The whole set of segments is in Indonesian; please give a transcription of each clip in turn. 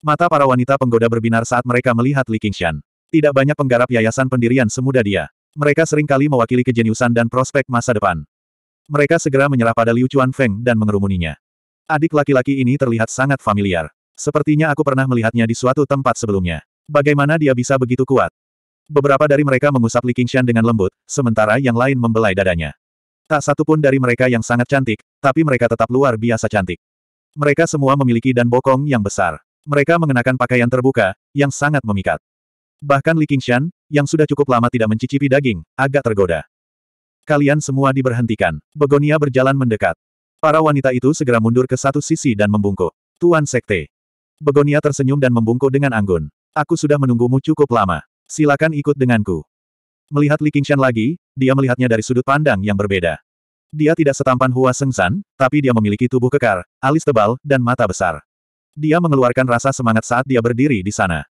Mata para wanita penggoda berbinar saat mereka melihat Li Qingshan. Tidak banyak penggarap yayasan pendirian semuda dia. Mereka seringkali mewakili kejeniusan dan prospek masa depan. Mereka segera menyerah pada Liu Chuan Feng dan mengerumuninya. Adik laki-laki ini terlihat sangat familiar. Sepertinya aku pernah melihatnya di suatu tempat sebelumnya. Bagaimana dia bisa begitu kuat? Beberapa dari mereka mengusap Li Qingshan dengan lembut, sementara yang lain membelai dadanya. Tak satu pun dari mereka yang sangat cantik, tapi mereka tetap luar biasa cantik. Mereka semua memiliki dan bokong yang besar. Mereka mengenakan pakaian terbuka, yang sangat memikat. Bahkan Li Qingshan, yang sudah cukup lama tidak mencicipi daging, agak tergoda. Kalian semua diberhentikan. Begonia berjalan mendekat. Para wanita itu segera mundur ke satu sisi dan membungkuk. Tuan Sekte. Begonia tersenyum dan membungkuk dengan anggun. Aku sudah menunggumu cukup lama. Silakan ikut denganku. Melihat Li Qingshan lagi, dia melihatnya dari sudut pandang yang berbeda. Dia tidak setampan Hua Sengsan, tapi dia memiliki tubuh kekar, alis tebal, dan mata besar. Dia mengeluarkan rasa semangat saat dia berdiri di sana.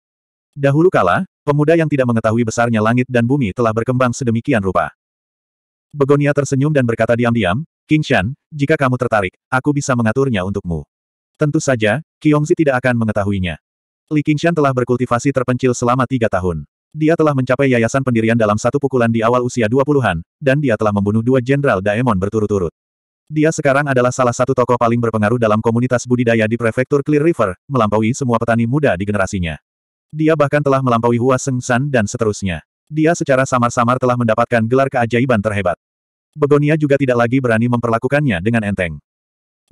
Dahulu kala, pemuda yang tidak mengetahui besarnya langit dan bumi telah berkembang sedemikian rupa. Begonia tersenyum dan berkata diam-diam, King Shan, jika kamu tertarik, aku bisa mengaturnya untukmu. Tentu saja, Qiongzi tidak akan mengetahuinya. Li Qingshan telah berkultivasi terpencil selama tiga tahun. Dia telah mencapai yayasan pendirian dalam satu pukulan di awal usia dua puluhan, dan dia telah membunuh dua jenderal Daemon berturut-turut. Dia sekarang adalah salah satu tokoh paling berpengaruh dalam komunitas budidaya di prefektur Clear River, melampaui semua petani muda di generasinya. Dia bahkan telah melampaui Hua Seng San dan seterusnya. Dia secara samar-samar telah mendapatkan gelar keajaiban terhebat. Begonia juga tidak lagi berani memperlakukannya dengan enteng.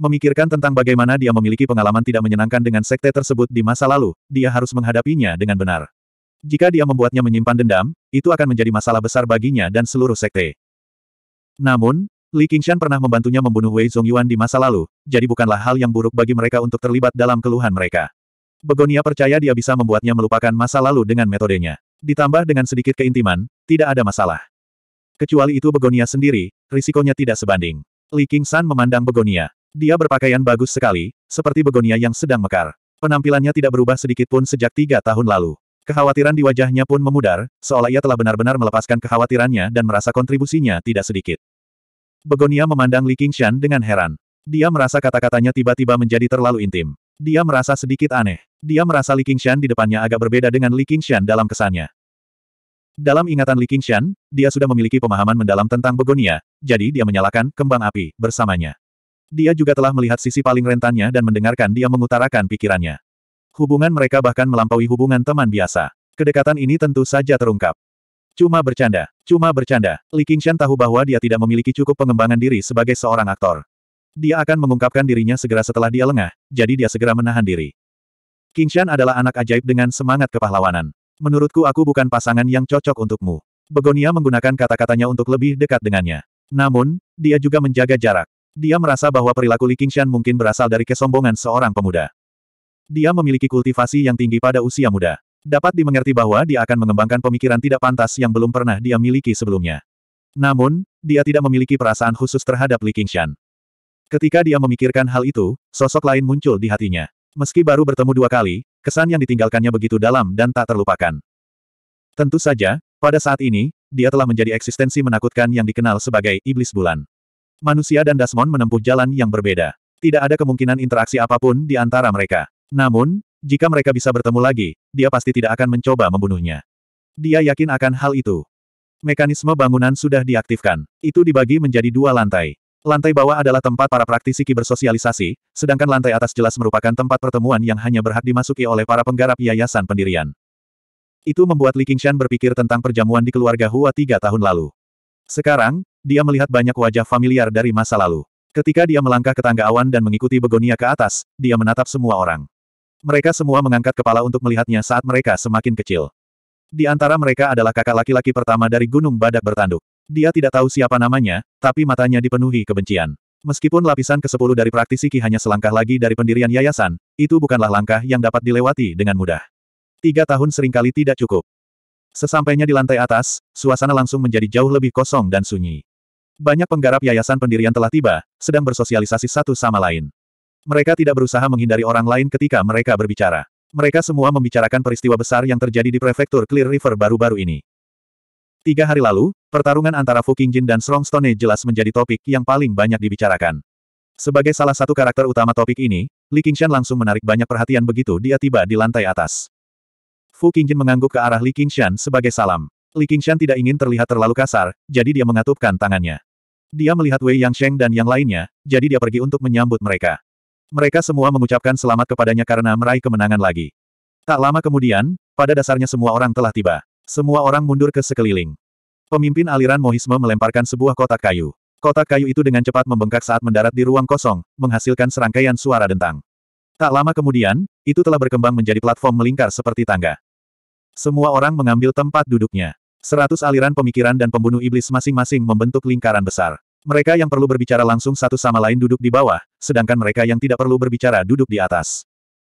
Memikirkan tentang bagaimana dia memiliki pengalaman tidak menyenangkan dengan sekte tersebut di masa lalu, dia harus menghadapinya dengan benar. Jika dia membuatnya menyimpan dendam, itu akan menjadi masalah besar baginya dan seluruh sekte. Namun, Li Qingshan pernah membantunya membunuh Wei Zongyuan di masa lalu, jadi bukanlah hal yang buruk bagi mereka untuk terlibat dalam keluhan mereka. Begonia percaya dia bisa membuatnya melupakan masa lalu dengan metodenya. Ditambah dengan sedikit keintiman, tidak ada masalah. Kecuali itu Begonia sendiri, risikonya tidak sebanding. Li Qingshan memandang Begonia. Dia berpakaian bagus sekali, seperti Begonia yang sedang mekar. Penampilannya tidak berubah sedikit pun sejak tiga tahun lalu. Kekhawatiran di wajahnya pun memudar, seolah ia telah benar-benar melepaskan kekhawatirannya dan merasa kontribusinya tidak sedikit. Begonia memandang Li Qingshan dengan heran. Dia merasa kata-katanya tiba-tiba menjadi terlalu intim. Dia merasa sedikit aneh. Dia merasa Li Qingshan di depannya agak berbeda dengan Li Qingshan dalam kesannya. Dalam ingatan Li Qingshan, dia sudah memiliki pemahaman mendalam tentang begonia, jadi dia menyalakan kembang api bersamanya. Dia juga telah melihat sisi paling rentannya dan mendengarkan dia mengutarakan pikirannya. Hubungan mereka bahkan melampaui hubungan teman biasa. Kedekatan ini tentu saja terungkap. Cuma bercanda. Cuma bercanda. Li Qingshan tahu bahwa dia tidak memiliki cukup pengembangan diri sebagai seorang aktor. Dia akan mengungkapkan dirinya segera setelah dia lengah, jadi dia segera menahan diri. Qingshan adalah anak ajaib dengan semangat kepahlawanan. Menurutku aku bukan pasangan yang cocok untukmu. Begonia menggunakan kata-katanya untuk lebih dekat dengannya. Namun, dia juga menjaga jarak. Dia merasa bahwa perilaku Li Qingshan mungkin berasal dari kesombongan seorang pemuda. Dia memiliki kultivasi yang tinggi pada usia muda. Dapat dimengerti bahwa dia akan mengembangkan pemikiran tidak pantas yang belum pernah dia miliki sebelumnya. Namun, dia tidak memiliki perasaan khusus terhadap Li Qingshan. Ketika dia memikirkan hal itu, sosok lain muncul di hatinya. Meski baru bertemu dua kali, kesan yang ditinggalkannya begitu dalam dan tak terlupakan. Tentu saja, pada saat ini, dia telah menjadi eksistensi menakutkan yang dikenal sebagai Iblis Bulan. Manusia dan Dasmon menempuh jalan yang berbeda. Tidak ada kemungkinan interaksi apapun di antara mereka. Namun, jika mereka bisa bertemu lagi, dia pasti tidak akan mencoba membunuhnya. Dia yakin akan hal itu. Mekanisme bangunan sudah diaktifkan. Itu dibagi menjadi dua lantai. Lantai bawah adalah tempat para praktisi ki bersosialisasi, sedangkan lantai atas jelas merupakan tempat pertemuan yang hanya berhak dimasuki oleh para penggarap yayasan pendirian. Itu membuat Li Qingshan berpikir tentang perjamuan di keluarga Hua tiga tahun lalu. Sekarang, dia melihat banyak wajah familiar dari masa lalu. Ketika dia melangkah ke tangga awan dan mengikuti begonia ke atas, dia menatap semua orang. Mereka semua mengangkat kepala untuk melihatnya saat mereka semakin kecil. Di antara mereka adalah kakak laki-laki pertama dari Gunung Badak Bertanduk. Dia tidak tahu siapa namanya, tapi matanya dipenuhi kebencian. Meskipun lapisan ke-10 dari praktisi Ki hanya selangkah lagi dari pendirian yayasan, itu bukanlah langkah yang dapat dilewati dengan mudah. Tiga tahun seringkali tidak cukup. Sesampainya di lantai atas, suasana langsung menjadi jauh lebih kosong dan sunyi. Banyak penggarap yayasan pendirian telah tiba, sedang bersosialisasi satu sama lain. Mereka tidak berusaha menghindari orang lain ketika mereka berbicara. Mereka semua membicarakan peristiwa besar yang terjadi di prefektur Clear River baru-baru ini. Tiga hari lalu, pertarungan antara Fu Qingjin dan Strong Stone jelas menjadi topik yang paling banyak dibicarakan. Sebagai salah satu karakter utama topik ini, Li Qingshan langsung menarik banyak perhatian begitu dia tiba di lantai atas. Fu Qingjin mengangguk ke arah Li Qingshan sebagai salam. Li Qingshan tidak ingin terlihat terlalu kasar, jadi dia mengatupkan tangannya. Dia melihat Wei Yang Sheng dan yang lainnya, jadi dia pergi untuk menyambut mereka. Mereka semua mengucapkan selamat kepadanya karena meraih kemenangan lagi. Tak lama kemudian, pada dasarnya semua orang telah tiba. Semua orang mundur ke sekeliling. Pemimpin aliran Mohisme melemparkan sebuah kotak kayu. Kotak kayu itu dengan cepat membengkak saat mendarat di ruang kosong, menghasilkan serangkaian suara dentang. Tak lama kemudian, itu telah berkembang menjadi platform melingkar seperti tangga. Semua orang mengambil tempat duduknya. Seratus aliran pemikiran dan pembunuh iblis masing-masing membentuk lingkaran besar. Mereka yang perlu berbicara langsung satu sama lain duduk di bawah, sedangkan mereka yang tidak perlu berbicara duduk di atas.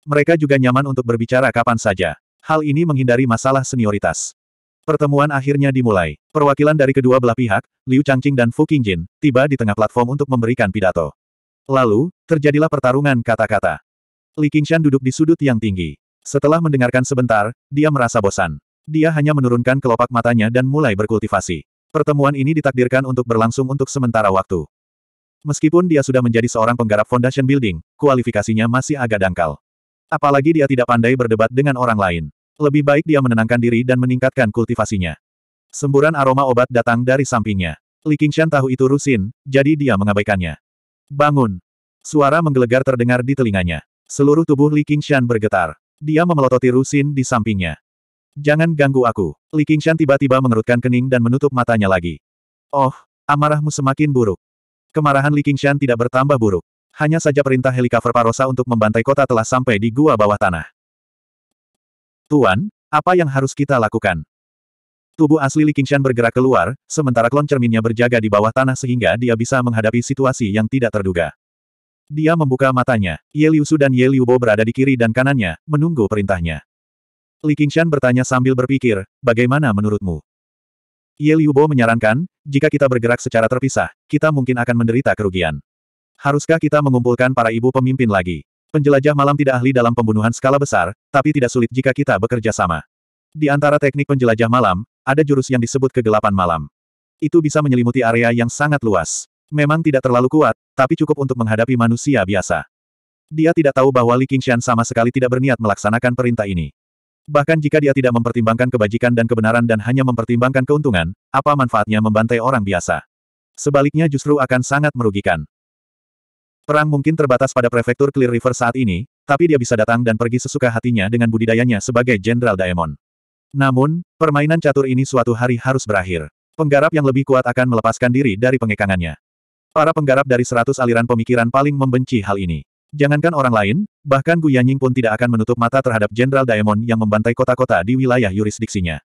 Mereka juga nyaman untuk berbicara kapan saja. Hal ini menghindari masalah senioritas. Pertemuan akhirnya dimulai. Perwakilan dari kedua belah pihak, Liu Changqing dan Fu Qingjin, tiba di tengah platform untuk memberikan pidato. Lalu, terjadilah pertarungan kata-kata. Li Qingshan duduk di sudut yang tinggi. Setelah mendengarkan sebentar, dia merasa bosan. Dia hanya menurunkan kelopak matanya dan mulai berkultivasi. Pertemuan ini ditakdirkan untuk berlangsung untuk sementara waktu. Meskipun dia sudah menjadi seorang penggarap foundation building, kualifikasinya masih agak dangkal. Apalagi dia tidak pandai berdebat dengan orang lain. Lebih baik dia menenangkan diri dan meningkatkan kultivasinya. Semburan aroma obat datang dari sampingnya. Li Qingshan tahu itu Rusin, jadi dia mengabaikannya. Bangun! Suara menggelegar terdengar di telinganya. Seluruh tubuh Li Qingshan bergetar. Dia memelototi Rusin di sampingnya. Jangan ganggu aku. Li Qingshan tiba-tiba mengerutkan kening dan menutup matanya lagi. Oh, amarahmu semakin buruk. Kemarahan Li Qingshan tidak bertambah buruk. Hanya saja perintah helikopter Parosa untuk membantai kota telah sampai di gua bawah tanah. Tuan, apa yang harus kita lakukan? Tubuh asli Li Qingshan bergerak keluar, sementara klon cerminnya berjaga di bawah tanah sehingga dia bisa menghadapi situasi yang tidak terduga. Dia membuka matanya. Ye Liusu dan Ye Bo berada di kiri dan kanannya, menunggu perintahnya. Li Qingshan bertanya sambil berpikir, bagaimana menurutmu? Ye Liubo menyarankan, jika kita bergerak secara terpisah, kita mungkin akan menderita kerugian. Haruskah kita mengumpulkan para ibu pemimpin lagi? Penjelajah malam tidak ahli dalam pembunuhan skala besar, tapi tidak sulit jika kita bekerja sama. Di antara teknik penjelajah malam, ada jurus yang disebut kegelapan malam. Itu bisa menyelimuti area yang sangat luas. Memang tidak terlalu kuat, tapi cukup untuk menghadapi manusia biasa. Dia tidak tahu bahwa Li Qingshan sama sekali tidak berniat melaksanakan perintah ini. Bahkan jika dia tidak mempertimbangkan kebajikan dan kebenaran dan hanya mempertimbangkan keuntungan, apa manfaatnya membantai orang biasa? Sebaliknya justru akan sangat merugikan. Perang mungkin terbatas pada prefektur Clear River saat ini, tapi dia bisa datang dan pergi sesuka hatinya dengan budidayanya sebagai Jenderal Daemon. Namun, permainan catur ini suatu hari harus berakhir. Penggarap yang lebih kuat akan melepaskan diri dari pengekangannya. Para penggarap dari seratus aliran pemikiran paling membenci hal ini. Jangankan orang lain, bahkan Gu Yanying pun tidak akan menutup mata terhadap Jenderal Daemon yang membantai kota-kota di wilayah yurisdiksinya.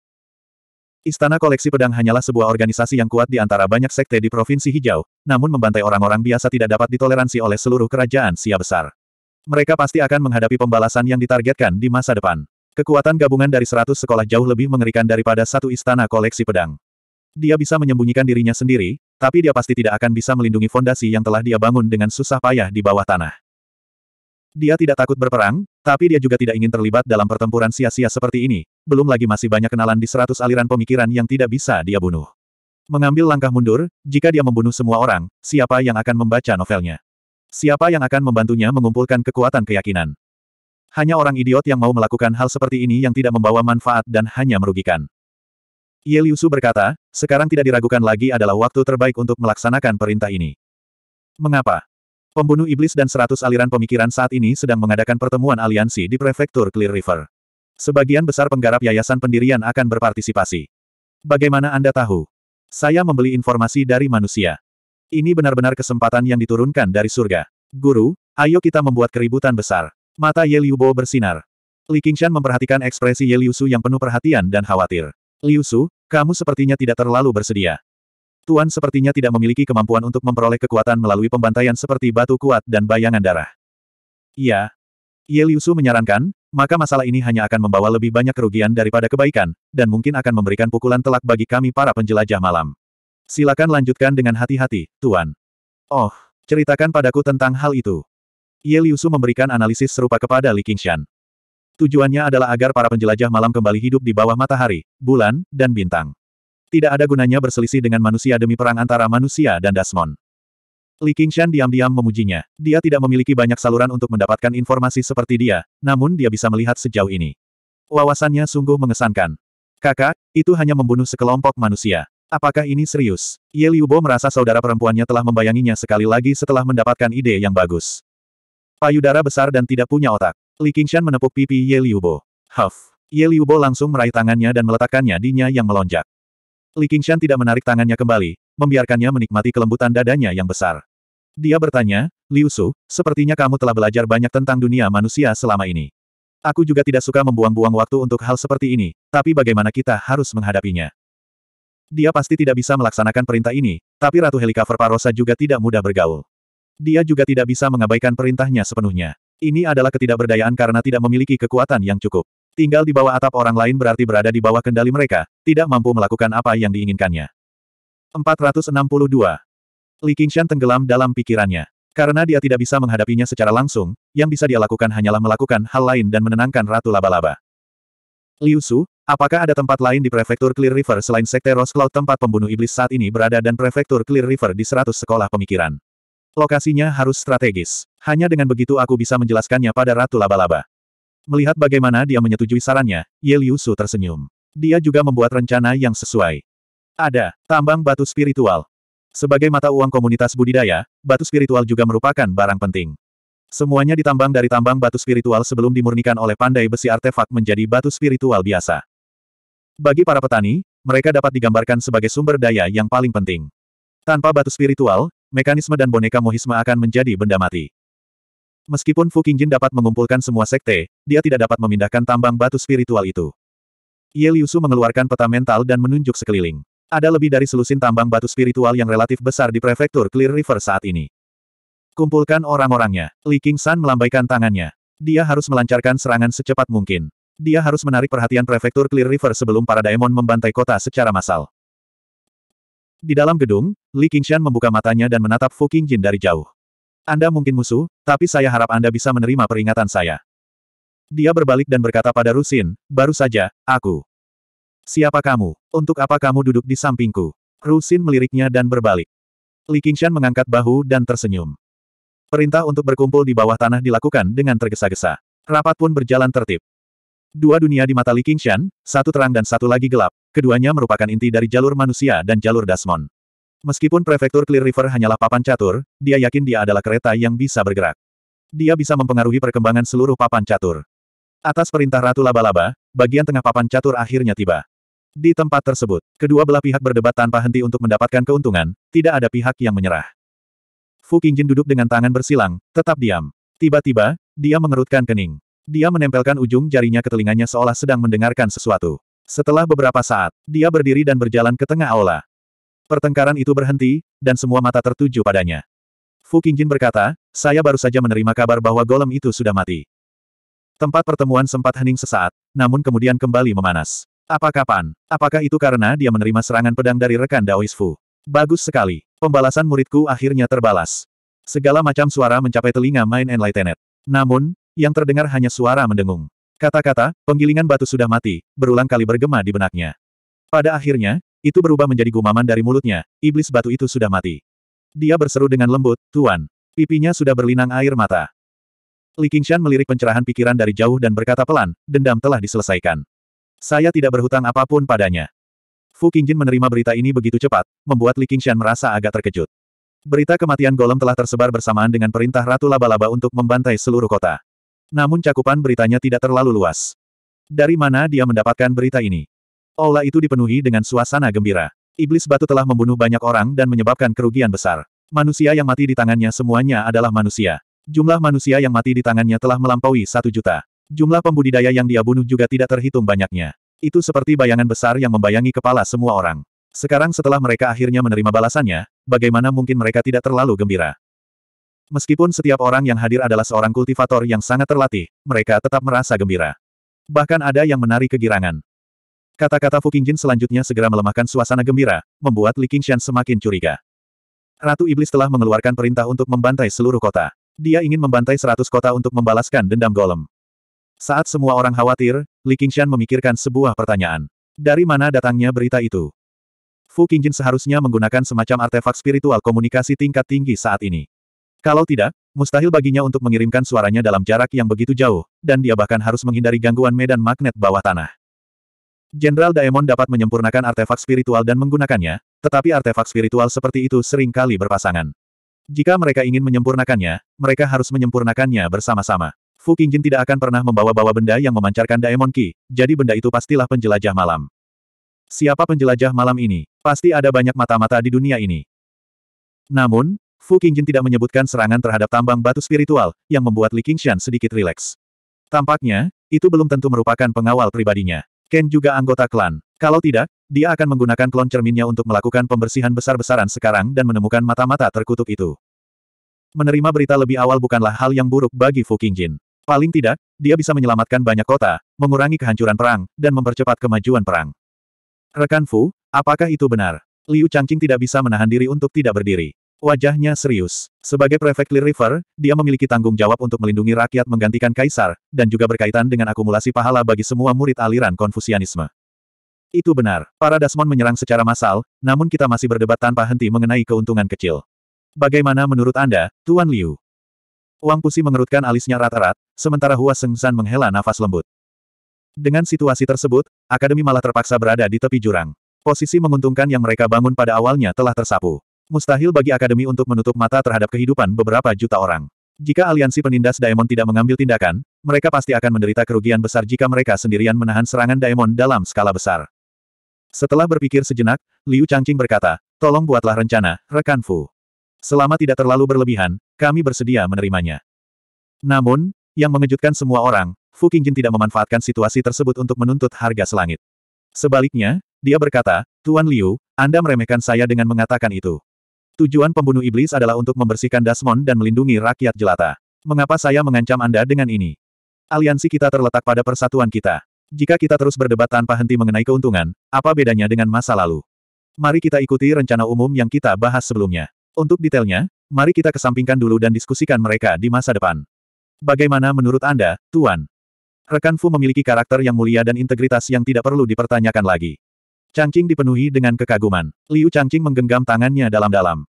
Istana Koleksi Pedang hanyalah sebuah organisasi yang kuat di antara banyak sekte di Provinsi Hijau, namun membantai orang-orang biasa tidak dapat ditoleransi oleh seluruh kerajaan Sia Besar. Mereka pasti akan menghadapi pembalasan yang ditargetkan di masa depan. Kekuatan gabungan dari 100 sekolah jauh lebih mengerikan daripada satu istana koleksi pedang. Dia bisa menyembunyikan dirinya sendiri, tapi dia pasti tidak akan bisa melindungi fondasi yang telah dia bangun dengan susah payah di bawah tanah. Dia tidak takut berperang, tapi dia juga tidak ingin terlibat dalam pertempuran sia-sia seperti ini, belum lagi masih banyak kenalan di seratus aliran pemikiran yang tidak bisa dia bunuh. Mengambil langkah mundur, jika dia membunuh semua orang, siapa yang akan membaca novelnya? Siapa yang akan membantunya mengumpulkan kekuatan keyakinan? Hanya orang idiot yang mau melakukan hal seperti ini yang tidak membawa manfaat dan hanya merugikan. Ye Liusu berkata, sekarang tidak diragukan lagi adalah waktu terbaik untuk melaksanakan perintah ini. Mengapa? Pembunuh iblis dan seratus aliran pemikiran saat ini sedang mengadakan pertemuan aliansi di prefektur Clear River. Sebagian besar penggarap yayasan pendirian akan berpartisipasi. Bagaimana Anda tahu? Saya membeli informasi dari manusia. Ini benar-benar kesempatan yang diturunkan dari surga. Guru, ayo kita membuat keributan besar. Mata Ye Liu Bo bersinar. Li Qingshan memperhatikan ekspresi Ye Liu Su yang penuh perhatian dan khawatir. Liu Su, kamu sepertinya tidak terlalu bersedia. Tuan sepertinya tidak memiliki kemampuan untuk memperoleh kekuatan melalui pembantaian seperti batu kuat dan bayangan darah. Iya. Ye Liusu menyarankan, maka masalah ini hanya akan membawa lebih banyak kerugian daripada kebaikan, dan mungkin akan memberikan pukulan telak bagi kami para penjelajah malam. Silakan lanjutkan dengan hati-hati, Tuan. Oh, ceritakan padaku tentang hal itu. Ye Liusu memberikan analisis serupa kepada Li Qingshan. Tujuannya adalah agar para penjelajah malam kembali hidup di bawah matahari, bulan, dan bintang tidak ada gunanya berselisih dengan manusia demi perang antara manusia dan Dasmon. Li Qingshan diam-diam memujinya. Dia tidak memiliki banyak saluran untuk mendapatkan informasi seperti dia, namun dia bisa melihat sejauh ini. Wawasannya sungguh mengesankan. Kakak, itu hanya membunuh sekelompok manusia. Apakah ini serius? Ye Liubo merasa saudara perempuannya telah membayanginya sekali lagi setelah mendapatkan ide yang bagus. Payudara besar dan tidak punya otak. Li Qingshan menepuk pipi Ye Liubo. Huff. Ye Liubo langsung meraih tangannya dan meletakkannya di nya yang melonjak. Li Qingshan tidak menarik tangannya kembali, membiarkannya menikmati kelembutan dadanya yang besar. Dia bertanya, Liu Su, sepertinya kamu telah belajar banyak tentang dunia manusia selama ini. Aku juga tidak suka membuang-buang waktu untuk hal seperti ini, tapi bagaimana kita harus menghadapinya? Dia pasti tidak bisa melaksanakan perintah ini, tapi Ratu Helikopter Parosa juga tidak mudah bergaul. Dia juga tidak bisa mengabaikan perintahnya sepenuhnya. Ini adalah ketidakberdayaan karena tidak memiliki kekuatan yang cukup. Tinggal di bawah atap orang lain berarti berada di bawah kendali mereka, tidak mampu melakukan apa yang diinginkannya. 462. Li Qingshan tenggelam dalam pikirannya. Karena dia tidak bisa menghadapinya secara langsung, yang bisa dia lakukan hanyalah melakukan hal lain dan menenangkan Ratu Laba-Laba. Liu Su, apakah ada tempat lain di prefektur Clear River selain Sekte Rose Cloud tempat pembunuh iblis saat ini berada dan prefektur Clear River di 100 sekolah pemikiran? Lokasinya harus strategis. Hanya dengan begitu aku bisa menjelaskannya pada Ratu Laba-Laba. Melihat bagaimana dia menyetujui sarannya, Ye Liu Su tersenyum. Dia juga membuat rencana yang sesuai. Ada, tambang batu spiritual. Sebagai mata uang komunitas budidaya, batu spiritual juga merupakan barang penting. Semuanya ditambang dari tambang batu spiritual sebelum dimurnikan oleh pandai besi artefak menjadi batu spiritual biasa. Bagi para petani, mereka dapat digambarkan sebagai sumber daya yang paling penting. Tanpa batu spiritual, mekanisme dan boneka mohisme akan menjadi benda mati. Meskipun Fu Qingjin dapat mengumpulkan semua sekte, dia tidak dapat memindahkan tambang batu spiritual itu. Ye Liusu mengeluarkan peta mental dan menunjuk sekeliling. Ada lebih dari selusin tambang batu spiritual yang relatif besar di prefektur Clear River saat ini. Kumpulkan orang-orangnya. Li Qingshan melambaikan tangannya. Dia harus melancarkan serangan secepat mungkin. Dia harus menarik perhatian prefektur Clear River sebelum para daemon membantai kota secara massal. Di dalam gedung, Li Qingshan membuka matanya dan menatap Fu Qingjin dari jauh. Anda mungkin musuh, tapi saya harap Anda bisa menerima peringatan saya. Dia berbalik dan berkata pada Rusin, baru saja, aku. Siapa kamu? Untuk apa kamu duduk di sampingku? Rusin meliriknya dan berbalik. Li Qingshan mengangkat bahu dan tersenyum. Perintah untuk berkumpul di bawah tanah dilakukan dengan tergesa-gesa. Rapat pun berjalan tertib. Dua dunia di mata Li Qingshan, satu terang dan satu lagi gelap, keduanya merupakan inti dari jalur manusia dan jalur Dasmon. Meskipun prefektur Clear River hanyalah papan catur, dia yakin dia adalah kereta yang bisa bergerak. Dia bisa mempengaruhi perkembangan seluruh papan catur. Atas perintah Ratu Laba-Laba, bagian tengah papan catur akhirnya tiba. Di tempat tersebut, kedua belah pihak berdebat tanpa henti untuk mendapatkan keuntungan, tidak ada pihak yang menyerah. Fu Qingjin duduk dengan tangan bersilang, tetap diam. Tiba-tiba, dia mengerutkan kening. Dia menempelkan ujung jarinya ke telinganya seolah sedang mendengarkan sesuatu. Setelah beberapa saat, dia berdiri dan berjalan ke tengah aula. Pertengkaran itu berhenti, dan semua mata tertuju padanya. Fu Qingjin berkata, saya baru saja menerima kabar bahwa golem itu sudah mati. Tempat pertemuan sempat hening sesaat, namun kemudian kembali memanas. Apa kapan? Apakah itu karena dia menerima serangan pedang dari rekan Daois Fu? Bagus sekali. Pembalasan muridku akhirnya terbalas. Segala macam suara mencapai telinga Main Enlightened. Namun, yang terdengar hanya suara mendengung. Kata-kata, penggilingan batu sudah mati, berulang kali bergema di benaknya. Pada akhirnya, itu berubah menjadi gumaman dari mulutnya, iblis batu itu sudah mati. Dia berseru dengan lembut, Tuan. Pipinya sudah berlinang air mata. Li Qingshan melirik pencerahan pikiran dari jauh dan berkata pelan, dendam telah diselesaikan. Saya tidak berhutang apapun padanya. Fu Qingjin menerima berita ini begitu cepat, membuat Li Qingshan merasa agak terkejut. Berita kematian Golem telah tersebar bersamaan dengan perintah Ratu Laba-Laba untuk membantai seluruh kota. Namun cakupan beritanya tidak terlalu luas. Dari mana dia mendapatkan berita ini? Aula itu dipenuhi dengan suasana gembira. Iblis batu telah membunuh banyak orang dan menyebabkan kerugian besar. Manusia yang mati di tangannya semuanya adalah manusia. Jumlah manusia yang mati di tangannya telah melampaui satu juta. Jumlah pembudidaya yang dia bunuh juga tidak terhitung banyaknya. Itu seperti bayangan besar yang membayangi kepala semua orang. Sekarang setelah mereka akhirnya menerima balasannya, bagaimana mungkin mereka tidak terlalu gembira? Meskipun setiap orang yang hadir adalah seorang kultivator yang sangat terlatih, mereka tetap merasa gembira. Bahkan ada yang menari kegirangan. Kata-kata Fu Qingjin selanjutnya segera melemahkan suasana gembira, membuat Li Qingshan semakin curiga. Ratu Iblis telah mengeluarkan perintah untuk membantai seluruh kota. Dia ingin membantai seratus kota untuk membalaskan dendam golem. Saat semua orang khawatir, Li Qingshan memikirkan sebuah pertanyaan. Dari mana datangnya berita itu? Fu Qingjin seharusnya menggunakan semacam artefak spiritual komunikasi tingkat tinggi saat ini. Kalau tidak, mustahil baginya untuk mengirimkan suaranya dalam jarak yang begitu jauh, dan dia bahkan harus menghindari gangguan medan magnet bawah tanah. Jenderal Daemon dapat menyempurnakan artefak spiritual dan menggunakannya, tetapi artefak spiritual seperti itu sering kali berpasangan. Jika mereka ingin menyempurnakannya, mereka harus menyempurnakannya bersama-sama. Fu Qingjin tidak akan pernah membawa-bawa benda yang memancarkan Daemon Ki, jadi benda itu pastilah penjelajah malam. Siapa penjelajah malam ini? Pasti ada banyak mata-mata di dunia ini. Namun, Fu Qingjin tidak menyebutkan serangan terhadap tambang batu spiritual, yang membuat Li Qingshan sedikit rileks. Tampaknya, itu belum tentu merupakan pengawal pribadinya. Ken juga anggota klan. Kalau tidak, dia akan menggunakan klon cerminnya untuk melakukan pembersihan besar-besaran sekarang dan menemukan mata-mata terkutuk itu. Menerima berita lebih awal bukanlah hal yang buruk bagi Fu Qingjin. Paling tidak, dia bisa menyelamatkan banyak kota, mengurangi kehancuran perang, dan mempercepat kemajuan perang. Rekan Fu, apakah itu benar? Liu Changqing tidak bisa menahan diri untuk tidak berdiri. Wajahnya serius. Sebagai prefek Clear River, dia memiliki tanggung jawab untuk melindungi rakyat menggantikan kaisar, dan juga berkaitan dengan akumulasi pahala bagi semua murid aliran konfusianisme. Itu benar, para Dasmon menyerang secara massal, namun kita masih berdebat tanpa henti mengenai keuntungan kecil. Bagaimana menurut Anda, Tuan Liu? Wang Pusi mengerutkan alisnya rata rat sementara Hua Sengsan menghela nafas lembut. Dengan situasi tersebut, Akademi malah terpaksa berada di tepi jurang. Posisi menguntungkan yang mereka bangun pada awalnya telah tersapu. Mustahil bagi Akademi untuk menutup mata terhadap kehidupan beberapa juta orang. Jika aliansi penindas Daemon tidak mengambil tindakan, mereka pasti akan menderita kerugian besar jika mereka sendirian menahan serangan Daemon dalam skala besar. Setelah berpikir sejenak, Liu Changqing berkata, tolong buatlah rencana, rekan Fu. Selama tidak terlalu berlebihan, kami bersedia menerimanya. Namun, yang mengejutkan semua orang, Fu Qingjin tidak memanfaatkan situasi tersebut untuk menuntut harga selangit. Sebaliknya, dia berkata, Tuan Liu, Anda meremehkan saya dengan mengatakan itu. Tujuan pembunuh iblis adalah untuk membersihkan Dasmon dan melindungi rakyat jelata. Mengapa saya mengancam Anda dengan ini? Aliansi kita terletak pada persatuan kita. Jika kita terus berdebat tanpa henti mengenai keuntungan, apa bedanya dengan masa lalu? Mari kita ikuti rencana umum yang kita bahas sebelumnya. Untuk detailnya, mari kita kesampingkan dulu dan diskusikan mereka di masa depan. Bagaimana menurut Anda, Tuan? Rekan Fu memiliki karakter yang mulia dan integritas yang tidak perlu dipertanyakan lagi. Changqing dipenuhi dengan kekaguman. Liu Changqing menggenggam tangannya dalam-dalam.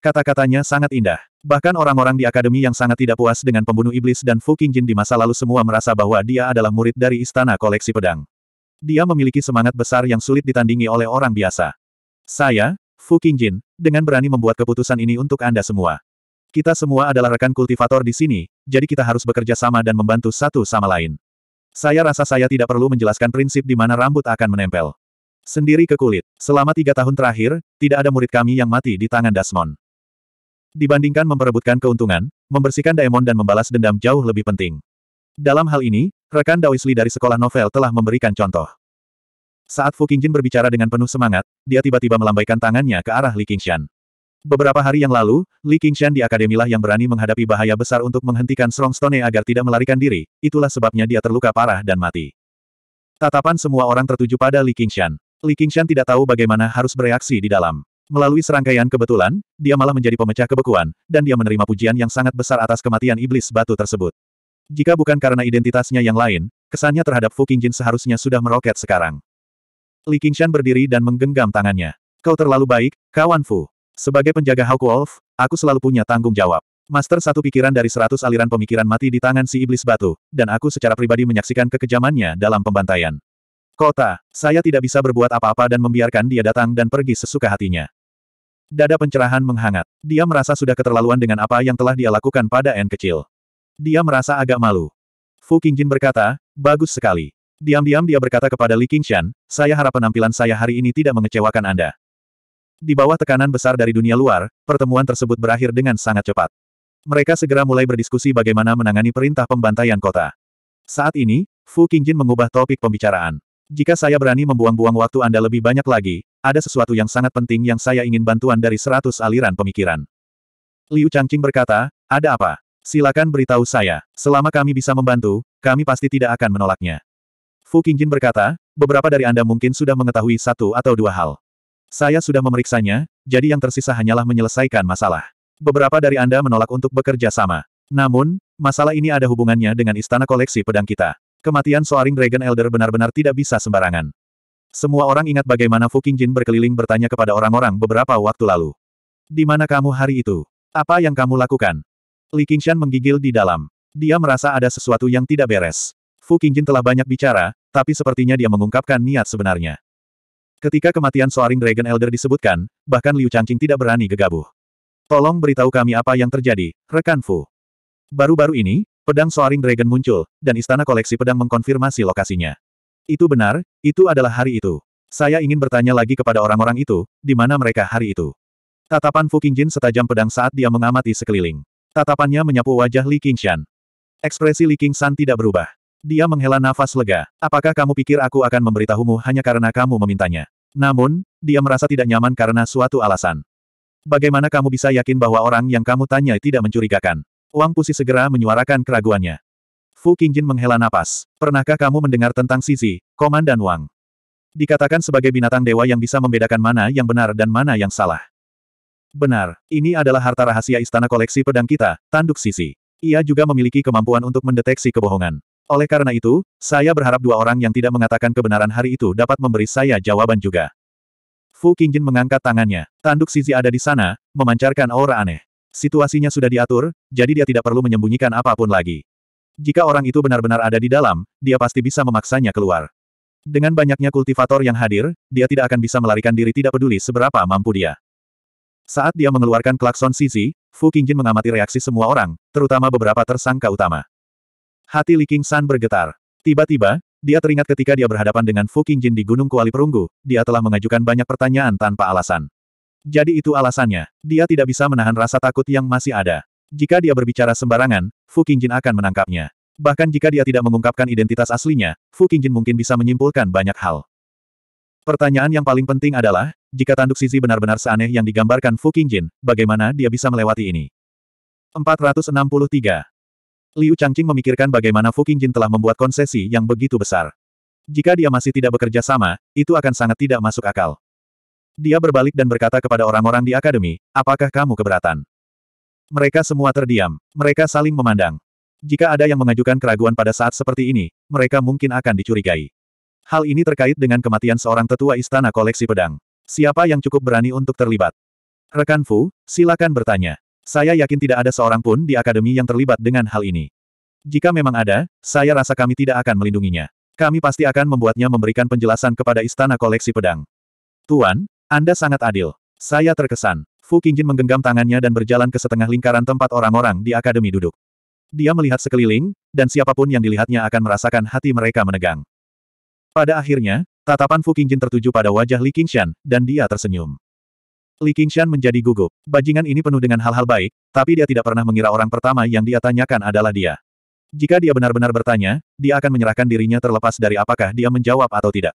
Kata-katanya sangat indah. Bahkan orang-orang di akademi yang sangat tidak puas dengan pembunuh iblis dan Fu Qingjin di masa lalu semua merasa bahwa dia adalah murid dari istana koleksi pedang. Dia memiliki semangat besar yang sulit ditandingi oleh orang biasa. Saya, Fu Qingjin, dengan berani membuat keputusan ini untuk Anda semua. Kita semua adalah rekan kultivator di sini, jadi kita harus bekerja sama dan membantu satu sama lain. Saya rasa saya tidak perlu menjelaskan prinsip di mana rambut akan menempel. Sendiri ke kulit. Selama tiga tahun terakhir, tidak ada murid kami yang mati di tangan Dasmon. Dibandingkan memperebutkan keuntungan, membersihkan daemon dan membalas dendam jauh lebih penting. Dalam hal ini, rekan Daoisli dari sekolah novel telah memberikan contoh. Saat Fu Qingjin berbicara dengan penuh semangat, dia tiba-tiba melambaikan tangannya ke arah Li Qingshan. Beberapa hari yang lalu, Li Qingshan di akademilah yang berani menghadapi bahaya besar untuk menghentikan Strongstone agar tidak melarikan diri, itulah sebabnya dia terluka parah dan mati. Tatapan semua orang tertuju pada Li Qingshan. Li Qingshan tidak tahu bagaimana harus bereaksi di dalam. Melalui serangkaian kebetulan, dia malah menjadi pemecah kebekuan, dan dia menerima pujian yang sangat besar atas kematian iblis batu tersebut. Jika bukan karena identitasnya yang lain, kesannya terhadap Fu Qingjin seharusnya sudah meroket sekarang. Li Qingshan berdiri dan menggenggam tangannya. Kau terlalu baik, kawan Fu. Sebagai penjaga Hawk Wolf, aku selalu punya tanggung jawab. Master satu pikiran dari seratus aliran pemikiran mati di tangan si iblis batu, dan aku secara pribadi menyaksikan kekejamannya dalam pembantaian. Kota, saya tidak bisa berbuat apa-apa dan membiarkan dia datang dan pergi sesuka hatinya. Dada pencerahan menghangat. Dia merasa sudah keterlaluan dengan apa yang telah dia lakukan pada N kecil. Dia merasa agak malu. Fu Qingjin berkata, bagus sekali. Diam-diam dia berkata kepada Li Qingshan, saya harap penampilan saya hari ini tidak mengecewakan Anda. Di bawah tekanan besar dari dunia luar, pertemuan tersebut berakhir dengan sangat cepat. Mereka segera mulai berdiskusi bagaimana menangani perintah pembantaian kota. Saat ini, Fu Qingjin mengubah topik pembicaraan. Jika saya berani membuang-buang waktu Anda lebih banyak lagi, ada sesuatu yang sangat penting yang saya ingin bantuan dari seratus aliran pemikiran. Liu Changqing berkata, ada apa? Silakan beritahu saya. Selama kami bisa membantu, kami pasti tidak akan menolaknya. Fu Qingjin berkata, beberapa dari Anda mungkin sudah mengetahui satu atau dua hal. Saya sudah memeriksanya, jadi yang tersisa hanyalah menyelesaikan masalah. Beberapa dari Anda menolak untuk bekerja sama. Namun, masalah ini ada hubungannya dengan istana koleksi pedang kita. Kematian Soaring Dragon Elder benar-benar tidak bisa sembarangan. Semua orang ingat bagaimana Fu King Jin berkeliling bertanya kepada orang-orang beberapa waktu lalu. Di mana kamu hari itu? Apa yang kamu lakukan? Li Qingshan menggigil di dalam. Dia merasa ada sesuatu yang tidak beres. Fu King Jin telah banyak bicara, tapi sepertinya dia mengungkapkan niat sebenarnya. Ketika kematian Soaring Dragon Elder disebutkan, bahkan Liu Changqing tidak berani gegabah. Tolong beritahu kami apa yang terjadi, rekan Fu. Baru-baru ini, Pedang Soaring Dragon muncul, dan istana koleksi pedang mengkonfirmasi lokasinya. Itu benar, itu adalah hari itu. Saya ingin bertanya lagi kepada orang-orang itu, di mana mereka hari itu. Tatapan Fu Qingjin setajam pedang saat dia mengamati sekeliling. Tatapannya menyapu wajah Li Qingshan. Ekspresi Li Qingshan tidak berubah. Dia menghela nafas lega. Apakah kamu pikir aku akan memberitahumu hanya karena kamu memintanya? Namun, dia merasa tidak nyaman karena suatu alasan. Bagaimana kamu bisa yakin bahwa orang yang kamu tanya tidak mencurigakan? Wang Pusi segera menyuarakan keraguannya. Fu Qingjin menghela napas. Pernahkah kamu mendengar tentang Sisi, Komandan Wang? Dikatakan sebagai binatang dewa yang bisa membedakan mana yang benar dan mana yang salah. Benar, ini adalah harta rahasia istana koleksi pedang kita, tanduk Sisi. Ia juga memiliki kemampuan untuk mendeteksi kebohongan. Oleh karena itu, saya berharap dua orang yang tidak mengatakan kebenaran hari itu dapat memberi saya jawaban juga. Fu Qingjin mengangkat tangannya. Tanduk Sisi ada di sana, memancarkan aura aneh. Situasinya sudah diatur, jadi dia tidak perlu menyembunyikan apapun lagi. Jika orang itu benar-benar ada di dalam, dia pasti bisa memaksanya keluar. Dengan banyaknya kultivator yang hadir, dia tidak akan bisa melarikan diri tidak peduli seberapa mampu dia. Saat dia mengeluarkan klakson Sisi, Fu Qingjin mengamati reaksi semua orang, terutama beberapa tersangka utama. Hati Li King San bergetar. Tiba-tiba, dia teringat ketika dia berhadapan dengan Fu Qingjin di Gunung Kuali Perunggu, dia telah mengajukan banyak pertanyaan tanpa alasan. Jadi itu alasannya. Dia tidak bisa menahan rasa takut yang masih ada. Jika dia berbicara sembarangan, Fu Qingjin akan menangkapnya. Bahkan jika dia tidak mengungkapkan identitas aslinya, Fu Qingjin mungkin bisa menyimpulkan banyak hal. Pertanyaan yang paling penting adalah, jika tanduk Sizi benar-benar seaneh yang digambarkan Fu Qingjin, bagaimana dia bisa melewati ini? 463. Liu Changqing memikirkan bagaimana Fu Qingjin telah membuat konsesi yang begitu besar. Jika dia masih tidak bekerja sama, itu akan sangat tidak masuk akal. Dia berbalik dan berkata kepada orang-orang di akademi, apakah kamu keberatan? Mereka semua terdiam. Mereka saling memandang. Jika ada yang mengajukan keraguan pada saat seperti ini, mereka mungkin akan dicurigai. Hal ini terkait dengan kematian seorang tetua istana koleksi pedang. Siapa yang cukup berani untuk terlibat? Rekan Fu, silakan bertanya. Saya yakin tidak ada seorang pun di akademi yang terlibat dengan hal ini. Jika memang ada, saya rasa kami tidak akan melindunginya. Kami pasti akan membuatnya memberikan penjelasan kepada istana koleksi pedang. Tuan, anda sangat adil. Saya terkesan. Fu Qingjin menggenggam tangannya dan berjalan ke setengah lingkaran tempat orang-orang di akademi duduk. Dia melihat sekeliling, dan siapapun yang dilihatnya akan merasakan hati mereka menegang. Pada akhirnya, tatapan Fu Qingjin tertuju pada wajah Li Qingshan, dan dia tersenyum. Li Qingshan menjadi gugup. Bajingan ini penuh dengan hal-hal baik, tapi dia tidak pernah mengira orang pertama yang dia tanyakan adalah dia. Jika dia benar-benar bertanya, dia akan menyerahkan dirinya terlepas dari apakah dia menjawab atau tidak.